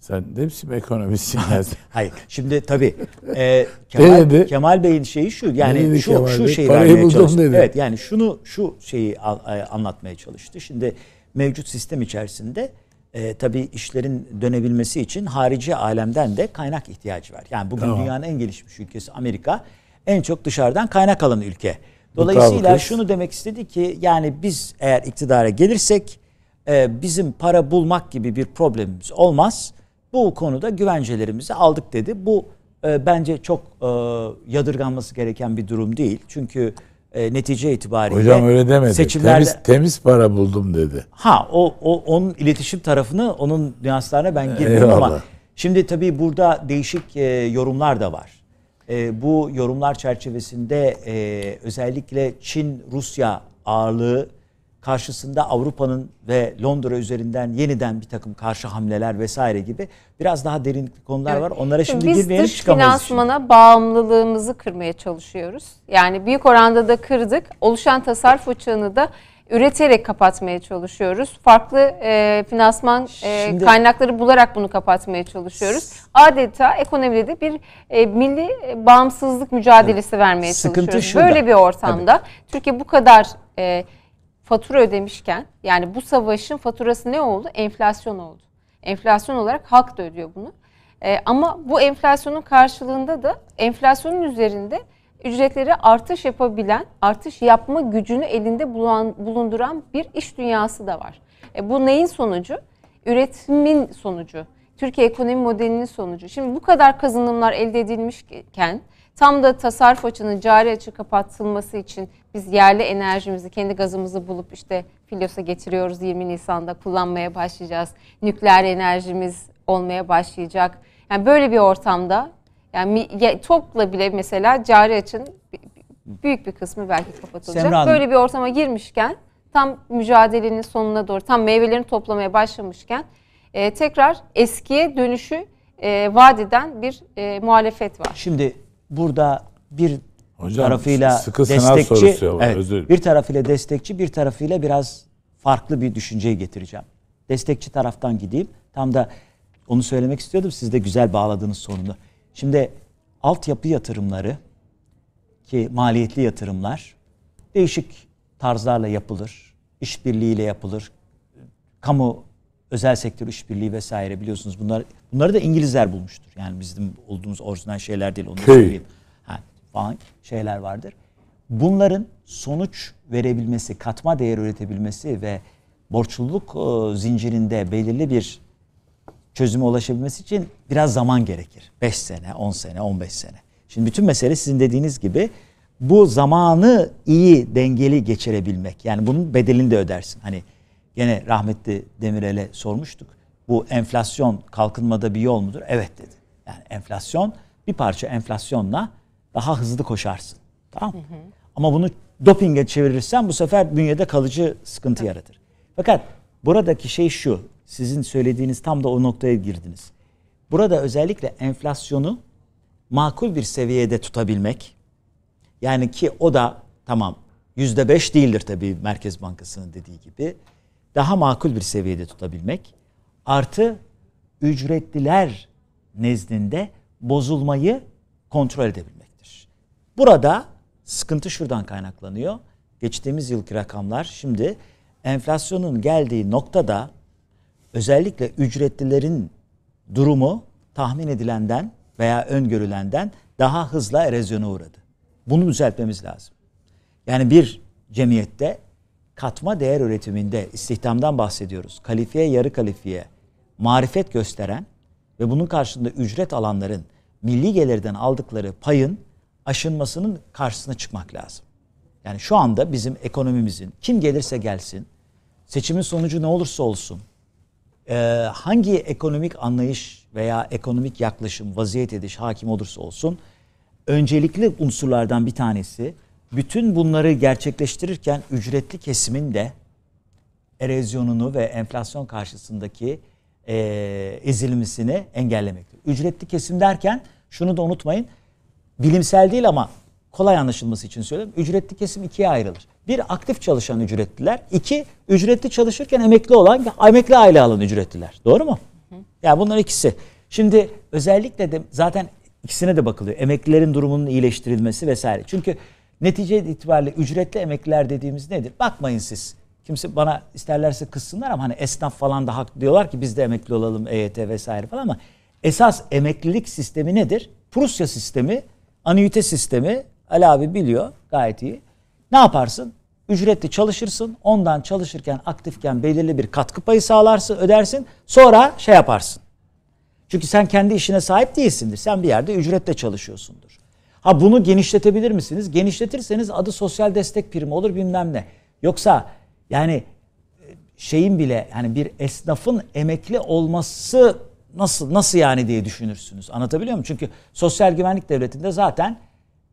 E: Sen de hepsi mi ekonomistsin? Hayır. Şimdi tabii e, Kemal,
F: Kemal Bey'in şeyi şu. Yani Neydi şu Kemal şu Bey? şeyi Parayı vermeye çalıştı. Dedi. Evet yani şunu şu şeyi e, anlatmaya çalıştı. Şimdi mevcut sistem içerisinde e, tabii işlerin dönebilmesi için harici alemden de kaynak ihtiyacı var. Yani bugün tamam. dünyanın en gelişmiş ülkesi Amerika en çok dışarıdan kaynak alan ülke. Dolayısıyla şunu demek istedi ki yani biz eğer iktidara gelirsek e, bizim para bulmak gibi bir problemimiz olmaz. Bu konuda güvencelerimizi aldık dedi. Bu e, bence çok e, yadırganması gereken bir durum değil. Çünkü e, netice itibariyle Hocam öyle demedi. Seçimlerde... Temiz,
E: temiz para buldum dedi.
F: Ha o, o onun iletişim tarafını onun nüanslarına ben girmiyorum ama şimdi tabii burada değişik e, yorumlar da var. E, bu yorumlar çerçevesinde e, özellikle Çin Rusya ağırlığı karşısında Avrupa'nın ve Londra üzerinden yeniden bir takım karşı hamleler vesaire gibi biraz daha derin konular evet. var. Onlara şimdi, şimdi girmeyelim çıkamayız. Biz dış finansmana
A: şimdi. bağımlılığımızı kırmaya çalışıyoruz. Yani büyük oranda da kırdık. Oluşan tasarruf uçağını da üreterek kapatmaya çalışıyoruz. Farklı e, finansman e, Şimdi, kaynakları bularak bunu kapatmaya çalışıyoruz. Adeta ekonomide de bir e, milli e, bağımsızlık mücadelesi evet, vermeye sıkıntı çalışıyoruz. Şurada. Böyle bir ortamda Tabii. Türkiye bu kadar e, fatura ödemişken yani bu savaşın faturası ne oldu? Enflasyon oldu. Enflasyon olarak halk da ödüyor bunu. E, ama bu enflasyonun karşılığında da enflasyonun üzerinde ücretleri artış yapabilen, artış yapma gücünü elinde bulan, bulunduran bir iş dünyası da var. E, bu neyin sonucu? Üretimin sonucu. Türkiye ekonomi modelinin sonucu. Şimdi bu kadar kazanımlar elde edilmişken tam da tasarruf açının cari açı kapatılması için biz yerli enerjimizi kendi gazımızı bulup işte Filyos'a getiriyoruz 20 Nisan'da kullanmaya başlayacağız. Nükleer enerjimiz olmaya başlayacak. Yani böyle bir ortamda yani TOK'la bile mesela cari açın büyük bir kısmı belki kapatılacak. Semra Böyle bir ortama girmişken tam mücadelenin sonuna doğru tam meyvelerini toplamaya başlamışken e, tekrar eskiye dönüşü e, vadeden bir e, muhalefet var.
F: Şimdi burada bir Hocam, tarafıyla sıkı destekçi, evet, özür. bir tarafıyla destekçi, bir tarafıyla biraz farklı bir düşünceyi getireceğim. Destekçi taraftan gideyim. Tam da onu söylemek istiyordum. Siz de güzel bağladınız sonunu. Şimdi altyapı yatırımları ki maliyetli yatırımlar değişik tarzlarla yapılır. işbirliğiyle yapılır. Kamu özel sektör işbirliği vesaire biliyorsunuz bunlar bunları da İngilizler bulmuştur. Yani bizim olduğumuz orijinal şeyler değil onu söyleyeyim. Ha, falan şeyler vardır. Bunların sonuç verebilmesi, katma değer üretebilmesi ve borçluluk e, zincirinde belirli bir çözüme ulaşabilmesi için biraz zaman gerekir. 5 sene, 10 sene, 15 sene. Şimdi bütün mesele sizin dediğiniz gibi bu zamanı iyi dengeli geçirebilmek. Yani bunun bedelini de ödersin. Hani Gene rahmetli Demirel'e sormuştuk. Bu enflasyon kalkınmada bir yol mudur? Evet dedi. Yani enflasyon bir parça enflasyonla daha hızlı koşarsın. Tamam Hı hı. Ama bunu dopinge çevirirsen bu sefer bünyede kalıcı sıkıntı hı. yaratır. Fakat buradaki şey şu. Sizin söylediğiniz tam da o noktaya girdiniz. Burada özellikle enflasyonu makul bir seviyede tutabilmek. Yani ki o da tamam yüzde beş değildir tabii Merkez Bankası'nın dediği gibi daha makul bir seviyede tutabilmek artı ücretliler nezdinde bozulmayı kontrol edebilmektir. Burada sıkıntı şuradan kaynaklanıyor. Geçtiğimiz yılki rakamlar şimdi enflasyonun geldiği noktada özellikle ücretlilerin durumu tahmin edilenden veya öngörülenden daha hızla erozyona uğradı. Bunu düzeltmemiz lazım. Yani bir cemiyette katma değer üretiminde istihdamdan bahsediyoruz. Kalifiye, yarı kalifiye, marifet gösteren ve bunun karşılığında ücret alanların milli gelirden aldıkları payın aşınmasının karşısına çıkmak lazım. Yani şu anda bizim ekonomimizin kim gelirse gelsin, seçimin sonucu ne olursa olsun, e, hangi ekonomik anlayış veya ekonomik yaklaşım, vaziyet ediş hakim olursa olsun, öncelikli unsurlardan bir tanesi bütün bunları gerçekleştirirken ücretli kesimin de erozyonunu ve enflasyon karşısındaki e, ezilmesini engellemektir. Ücretli kesim derken şunu da unutmayın. Bilimsel değil ama kolay anlaşılması için söyleyeyim Ücretli kesim ikiye ayrılır. Bir aktif çalışan ücretliler, iki ücretli çalışırken emekli olan, emekli aile alan ücretliler. Doğru mu? Hı. Yani bunlar ikisi. Şimdi özellikle de zaten ikisine de bakılıyor. Emeklilerin durumunun iyileştirilmesi vesaire. Çünkü Netice itibariyle ücretli emekliler dediğimiz nedir? Bakmayın siz. Kimse bana isterlerse kızsınlar ama hani esnaf falan da hak diyorlar ki biz de emekli olalım EYT vesaire falan ama esas emeklilik sistemi nedir? Prusya sistemi, anüite sistemi Ali abi biliyor gayet iyi. Ne yaparsın? Ücretli çalışırsın. Ondan çalışırken aktifken belirli bir katkı payı sağlarsın, ödersin. Sonra şey yaparsın. Çünkü sen kendi işine sahip değilsindir. Sen bir yerde ücretle çalışıyorsundur. Ha bunu genişletebilir misiniz? Genişletirseniz adı sosyal destek primi olur bilmem ne. Yoksa yani şeyin bile yani bir esnafın emekli olması nasıl nasıl yani diye düşünürsünüz. Anlatabiliyor muyum? Çünkü sosyal güvenlik devletinde zaten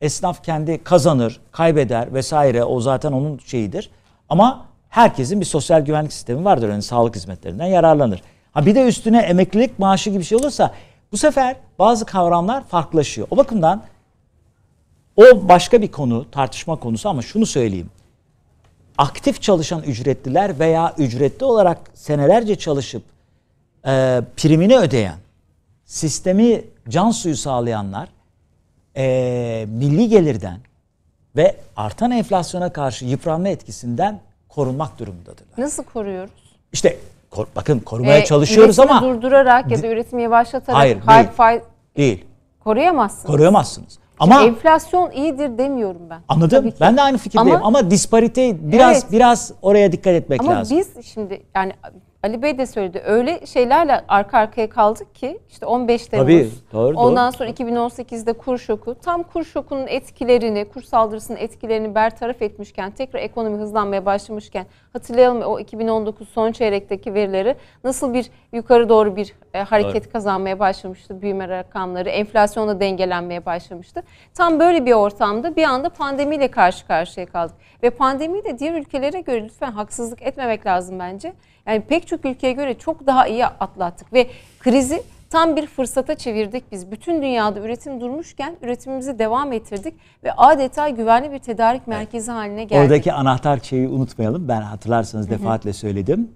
F: esnaf kendi kazanır, kaybeder vesaire o zaten onun şeyidir. Ama herkesin bir sosyal güvenlik sistemi vardır. Yani sağlık hizmetlerinden yararlanır. Ha bir de üstüne emeklilik maaşı gibi bir şey olursa bu sefer bazı kavramlar farklılaşıyor. O bakımdan o başka bir konu, tartışma konusu ama şunu söyleyeyim. Aktif çalışan ücretliler veya ücretli olarak senelerce çalışıp e, primini ödeyen, sistemi can suyu sağlayanlar e, milli gelirden ve artan enflasyona karşı yıpranma etkisinden korunmak durumundadırlar.
A: Nasıl koruyoruz?
F: İşte kor, bakın korumaya ee, çalışıyoruz ama
A: durdurarak ya da üretimi yavaşlatarak hayır, değil, fay, değil. koruyamazsınız.
F: Koruyamazsınız. Ama
A: enflasyon iyidir demiyorum ben.
F: Anladım. Ben de aynı fikirdeyim ama, ama disparite biraz evet. biraz oraya dikkat etmek ama lazım. Ama
A: biz şimdi yani Ali Bey de söyledi. Öyle şeylerle arka arkaya kaldık ki işte 15 Temmuz. Tabii, doğru, ondan doğru. sonra 2018'de kur şoku. Tam kur şokunun etkilerini, kur saldırısının etkilerini bertaraf etmişken, tekrar ekonomi hızlanmaya başlamışken hatırlayalım o 2019 son çeyrekteki verileri nasıl bir yukarı doğru bir e, hareket doğru. kazanmaya başlamıştı. Büyüme rakamları, enflasyonla dengelenmeye başlamıştı. Tam böyle bir ortamda bir anda pandemiyle karşı karşıya kaldık. Ve pandemiyle diğer ülkelere göre lütfen haksızlık etmemek lazım bence. Yani pek çok ülkeye göre çok daha iyi atlattık ve krizi tam bir fırsata çevirdik biz. Bütün dünyada üretim durmuşken üretimimizi devam ettirdik ve adeta güvenli bir tedarik merkezi evet. haline geldik. Oradaki
F: anahtar şeyi unutmayalım. Ben hatırlarsanız Hı-hı. defaatle söyledim.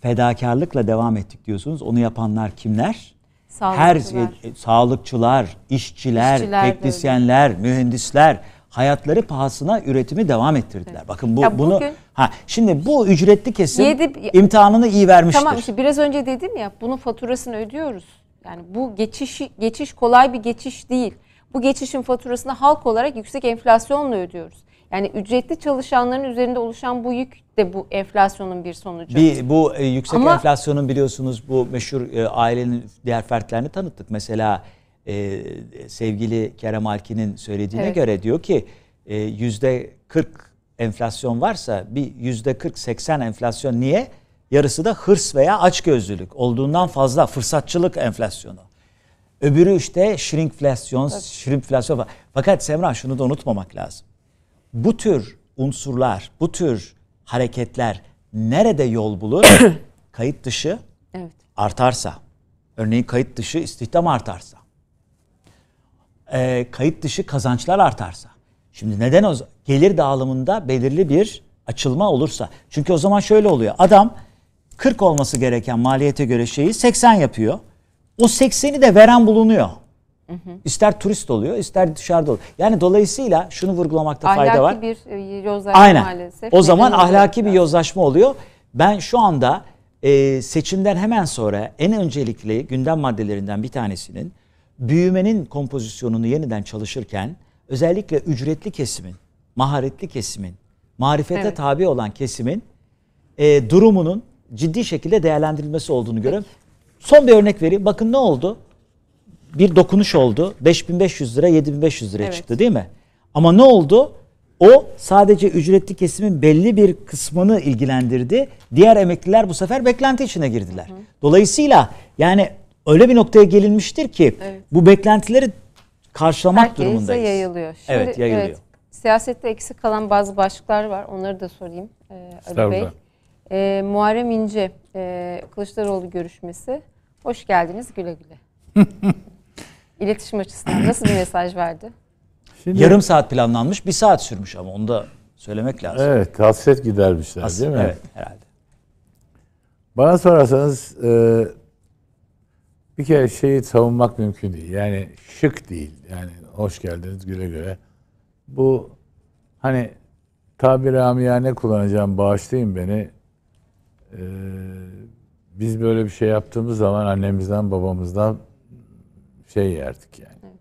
F: Fedakarlıkla devam ettik diyorsunuz. Onu yapanlar kimler?
A: Sağlıkçılar. Her şey,
F: e, sağlıkçılar, işçiler, işçiler teknisyenler, mühendisler, hayatları pahasına üretimi devam ettirdiler. Bakın bu ya bunu ha şimdi bu ücretli kesim yedi, imtihanını iyi vermiştir. Tamam işte
A: biraz önce dedim ya bunun faturasını ödüyoruz. Yani bu geçiş geçiş kolay bir geçiş değil. Bu geçişin faturasını halk olarak yüksek enflasyonla ödüyoruz. Yani ücretli çalışanların üzerinde oluşan bu yük de bu enflasyonun bir sonucu. Bir,
F: bu e, yüksek Ama, enflasyonun biliyorsunuz bu meşhur e, ailenin diğer fertlerini tanıttık. Mesela e, sevgili Kerem Alkin'in söylediğine evet. göre diyor ki e, yüzde 40 enflasyon varsa bir yüzde 40-80 enflasyon niye? Yarısı da hırs veya açgözlülük olduğundan fazla fırsatçılık enflasyonu. Öbürü işte şrinkflasyon, evet. şrinkflasyon Fakat Semra şunu da unutmamak lazım. Bu tür unsurlar, bu tür hareketler nerede yol bulur? kayıt dışı evet. artarsa. Örneğin kayıt dışı istihdam artarsa e, kayıt dışı kazançlar artarsa. Şimdi neden o gelir dağılımında belirli bir açılma olursa. Çünkü o zaman şöyle oluyor. Adam 40 olması gereken maliyete göre şeyi 80 yapıyor. O 80'i de veren bulunuyor. İster turist oluyor, ister dışarıda oluyor. Yani dolayısıyla şunu vurgulamakta ahlaki fayda var. Ahlaki
A: bir e, yozlaşma Aynen. maalesef. O zaman Neden ahlaki
F: oluyor? bir yozlaşma oluyor. Ben şu anda e, seçimden hemen sonra en öncelikli gündem maddelerinden bir tanesinin büyümenin kompozisyonunu yeniden çalışırken özellikle ücretli kesimin, maharetli kesimin, marifete evet. tabi olan kesimin e, durumunun ciddi şekilde değerlendirilmesi olduğunu görüyorum. Son bir örnek vereyim. Bakın ne oldu? Bir dokunuş oldu. 5500 lira 7500 lira evet. çıktı değil mi? Ama ne oldu? O sadece ücretli kesimin belli bir kısmını ilgilendirdi. Diğer emekliler bu sefer beklenti içine girdiler. Hı hı. Dolayısıyla yani öyle bir noktaya gelinmiştir ki evet. bu beklentileri karşılamak Herkese durumundayız. Herkese yayılıyor.
A: Şimdi, evet yayılıyor. Evet, siyasette eksik kalan bazı başlıklar var. Onları da sorayım ee, Ali Bey. Ee, Muharrem İnce e, Kılıçdaroğlu görüşmesi. Hoş geldiniz güle güle. İletişim açısından nasıl bir mesaj verdi?
F: Şimdi, Yarım saat planlanmış, bir saat sürmüş ama onu da söylemek lazım.
E: Evet, hasret gidermişler As- değil mi? Evet, herhalde. Bana sorarsanız e, bir kere şeyi savunmak mümkün değil. Yani şık değil. Yani hoş geldiniz güle güle. Bu hani tabiri amiyane kullanacağım bağışlayın beni. Ee, biz böyle bir şey yaptığımız zaman annemizden babamızdan şey yerdik yani.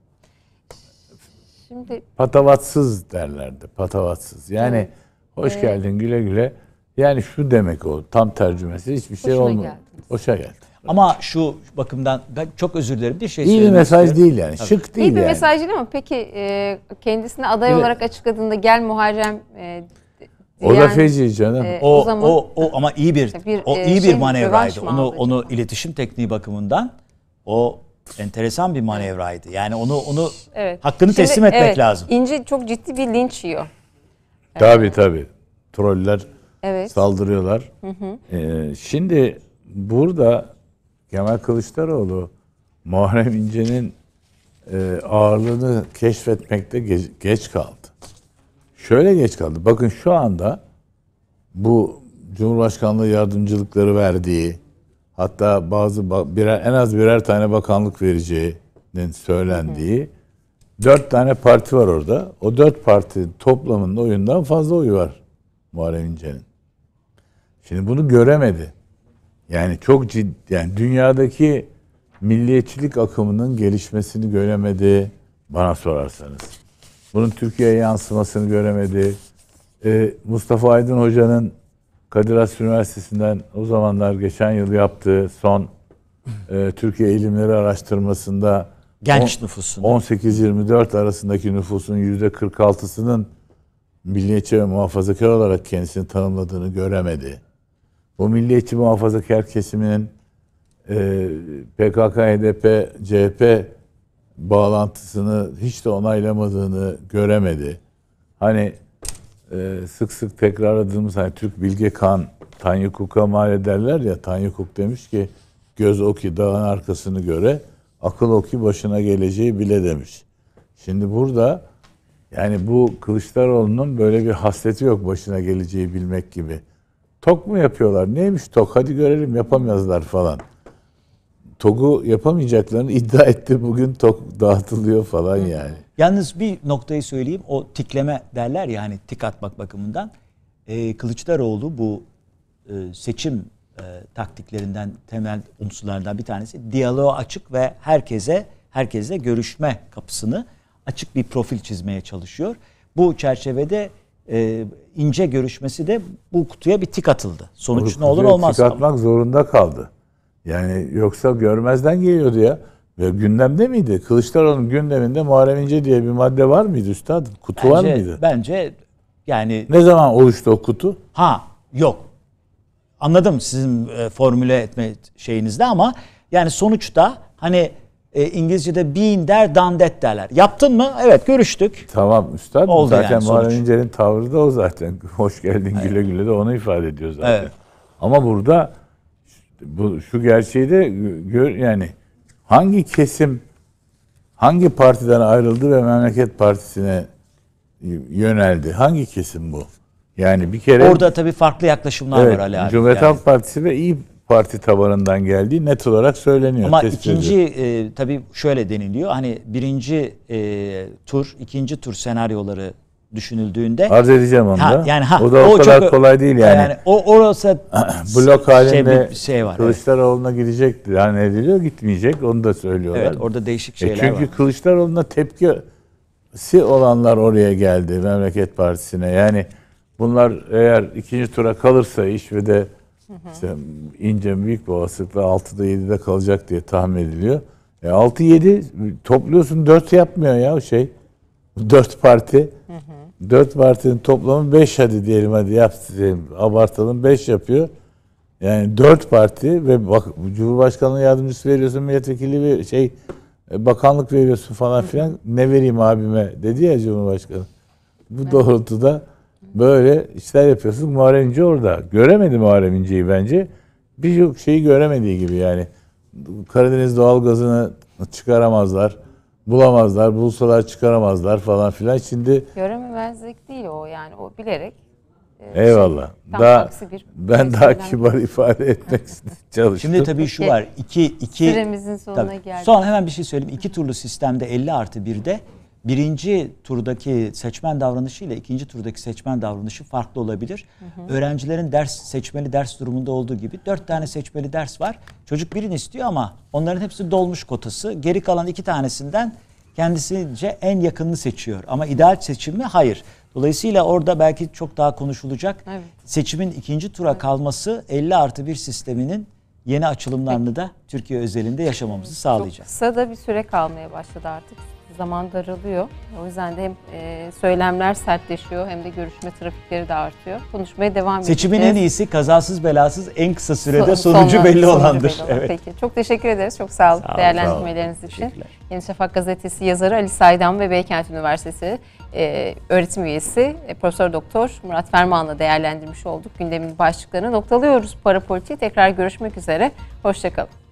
E: Şimdi patavatsız derlerdi. Patavatsız. Yani evet. hoş ee, geldin güle güle. Yani şu demek o tam tercümesi hiçbir şey olmuyor. Hoşa geldin ama şu bakımdan ben çok özür dilerim bir şey İyi bir mesaj istiyorum. değil yani. Şık değil İyi bir mesaj
A: değil ama peki e, kendisini aday Evet. olarak açıkladığında gel Muharrem e,
E: O da diyen, feci canım. e, O, o,
A: zaman o,
F: o ama iyi bir, Bir, o e, iyi şey bir manevraydı. Onu aldı onu iletişim tekniği bakımından o enteresan bir manevraydı. Yani onu onu evet. hakkını Şimdi, teslim etmek evet, lazım.
A: İnci çok ciddi bir linç yiyor. Tabii
E: tabii. Troller Evet. saldırıyorlar. Ee, şimdi burada Kemal Kılıçdaroğlu Muharrem İnce'nin e, ağırlığını keşfetmekte geç, geç kaldı. Şöyle geç kaldı. Bakın şu anda bu Cumhurbaşkanlığı yardımcılıkları verdiği hatta bazı birer en az birer tane bakanlık vereceğinin söylendiği dört tane parti var orada. O dört parti toplamında oyundan fazla oyu var Muharrem İnce'nin. Şimdi bunu göremedi. Yani çok ciddi, yani dünyadaki milliyetçilik akımının gelişmesini göremedi bana sorarsanız. Bunun Türkiye'ye yansımasını göremedi. Ee, Mustafa Aydın Hoca'nın Kadir Has Üniversitesi'nden o zamanlar geçen yıl yaptığı son e, Türkiye ilimleri araştırmasında genç nüfusun 18-24 arasındaki nüfusun yüzde %46'sının milliyetçi ve muhafazakar olarak kendisini tanımladığını göremedi bu milliyetçi muhafazakar kesiminin e, PKK, HDP, CHP bağlantısını hiç de onaylamadığını göremedi. Hani e, sık sık tekrarladığımız hani Türk Bilge Kan Tanyukuk'a mal ederler ya Tanyukuk demiş ki göz oki dağın arkasını göre akıl oki başına geleceği bile demiş. Şimdi burada yani bu Kılıçdaroğlu'nun böyle bir hasleti yok başına geleceği bilmek gibi. Tok mu yapıyorlar? Neymiş tok? Hadi görelim yapamazlar falan. TOG'u yapamayacaklarını iddia etti. Bugün tok dağıtılıyor falan yani.
F: Yalnız bir noktayı söyleyeyim. O tikleme derler ya hani tik atmak bakımından. Ee, Kılıçdaroğlu bu e, seçim e, taktiklerinden temel unsurlardan bir tanesi. Diyaloğa açık ve herkese herkese görüşme kapısını açık bir profil çizmeye çalışıyor. Bu çerçevede e, ince görüşmesi de bu kutuya bir tik
E: atıldı. Sonuç ne olur olmaz. Tik atmak ama. zorunda kaldı. Yani yoksa görmezden geliyordu ya. Ve gündemde miydi? Kılıçdaroğlu'nun gündeminde Muharrem İnce diye bir madde var mıydı üstadım? Kutu bence, var mıydı?
F: Bence yani... Ne
E: zaman oluştu o kutu?
F: Ha yok. Anladım sizin e, formüle etme şeyinizde ama yani sonuçta hani e, İngilizce'de been der, done that derler. Yaptın mı? Evet görüştük.
E: Tamam üstad. Oldu zaten yani Muharrem İnce'nin tavrı da o zaten. Hoş geldin evet. güle güle de onu ifade ediyor zaten. Evet. Ama burada bu şu gerçeği de gör yani hangi kesim hangi partiden ayrıldı ve memleket partisine yöneldi? Hangi kesim bu? Yani bir kere orada
F: tabii farklı yaklaşımlar evet, var Ali abi. Cumhuriyet yani. Halk
E: Partisi ve İyi parti tabanından geldiği net olarak söyleniyor. Ama ikinci
F: ediyor. e, tabii şöyle deniliyor. Hani birinci e, tur, ikinci tur
E: senaryoları düşünüldüğünde arz edeceğim onu ha, da. Yani ha, o da o, o kadar çok, kolay değil yani. Yani o orası blok halinde şey, bir şey var. evet. gidecekti. Yani ediliyor gitmeyecek onu da söylüyorlar. Evet orada değişik e, şeyler e çünkü var. Çünkü Kılıçdaroğlu'na tepkisi olanlar oraya geldi Memleket Partisi'ne. Yani bunlar eğer ikinci tura kalırsa iş ve de işte ince büyük olasılıkla 6'da 7'de kalacak diye tahmin ediliyor. E 6-7 topluyorsun 4 yapmıyor ya o şey. 4 parti. Hı hı. 4 partinin toplamı 5 hadi diyelim hadi yap diyelim, abartalım 5 yapıyor. Yani 4 parti ve bak, Cumhurbaşkanlığı yardımcısı veriyorsun milletvekili bir şey e, bakanlık veriyorsun falan filan. Ne vereyim abime dedi ya Cumhurbaşkanı. Bu evet. doğrultuda Böyle işler yapıyorsunuz. Muharrem İnce orada. Göremedi Muharrem İnce'yi bence. birçok şeyi göremediği gibi yani. Karadeniz doğalgazını çıkaramazlar. Bulamazlar. Bulsalar çıkaramazlar falan filan. Şimdi
A: görememezlik değil o yani. O bilerek e, şey, Eyvallah. Şey, daha bir
E: ben daha kibar ifade etmek çalıştım. Şimdi tabii şu var. İki, iki,
F: Süremizin sonuna tabii, geldik. Son hemen bir şey söyleyeyim. İki turlu sistemde 50 artı 1'de birinci turdaki seçmen davranışı ile ikinci turdaki seçmen davranışı farklı olabilir. Hı hı. Öğrencilerin ders seçmeli ders durumunda olduğu gibi dört tane seçmeli ders var. Çocuk birini istiyor ama onların hepsi dolmuş kotası. Geri kalan iki tanesinden kendisince en yakınını seçiyor. Ama ideal seçim mi? Hayır. Dolayısıyla orada belki çok daha konuşulacak. Evet. Seçimin ikinci tura evet. kalması 50 artı bir sisteminin yeni açılımlarını Peki. da Türkiye özelinde yaşamamızı sağlayacak. Çok
A: kısa da bir süre kalmaya başladı artık zaman daralıyor. O yüzden de hem e, söylemler sertleşiyor hem de görüşme trafikleri de artıyor. Konuşmaya devam edeceğiz. Seçimin en iyisi
F: kazasız belasız en kısa sürede so, sonucu sonra, belli sonucu olandır. Belli olan. evet.
A: Peki. Çok teşekkür ederiz. Çok sağ olun sağ değerlendirmeleriniz sağ olun. için. Yeni Şafak gazetesi yazarı Ali Saydam ve Beykent Üniversitesi e, öğretim üyesi e, Profesör Doktor Murat Ferman'la değerlendirmiş olduk. Gündemin başlıklarını noktalıyoruz. Para politiği tekrar görüşmek üzere. Hoşçakalın.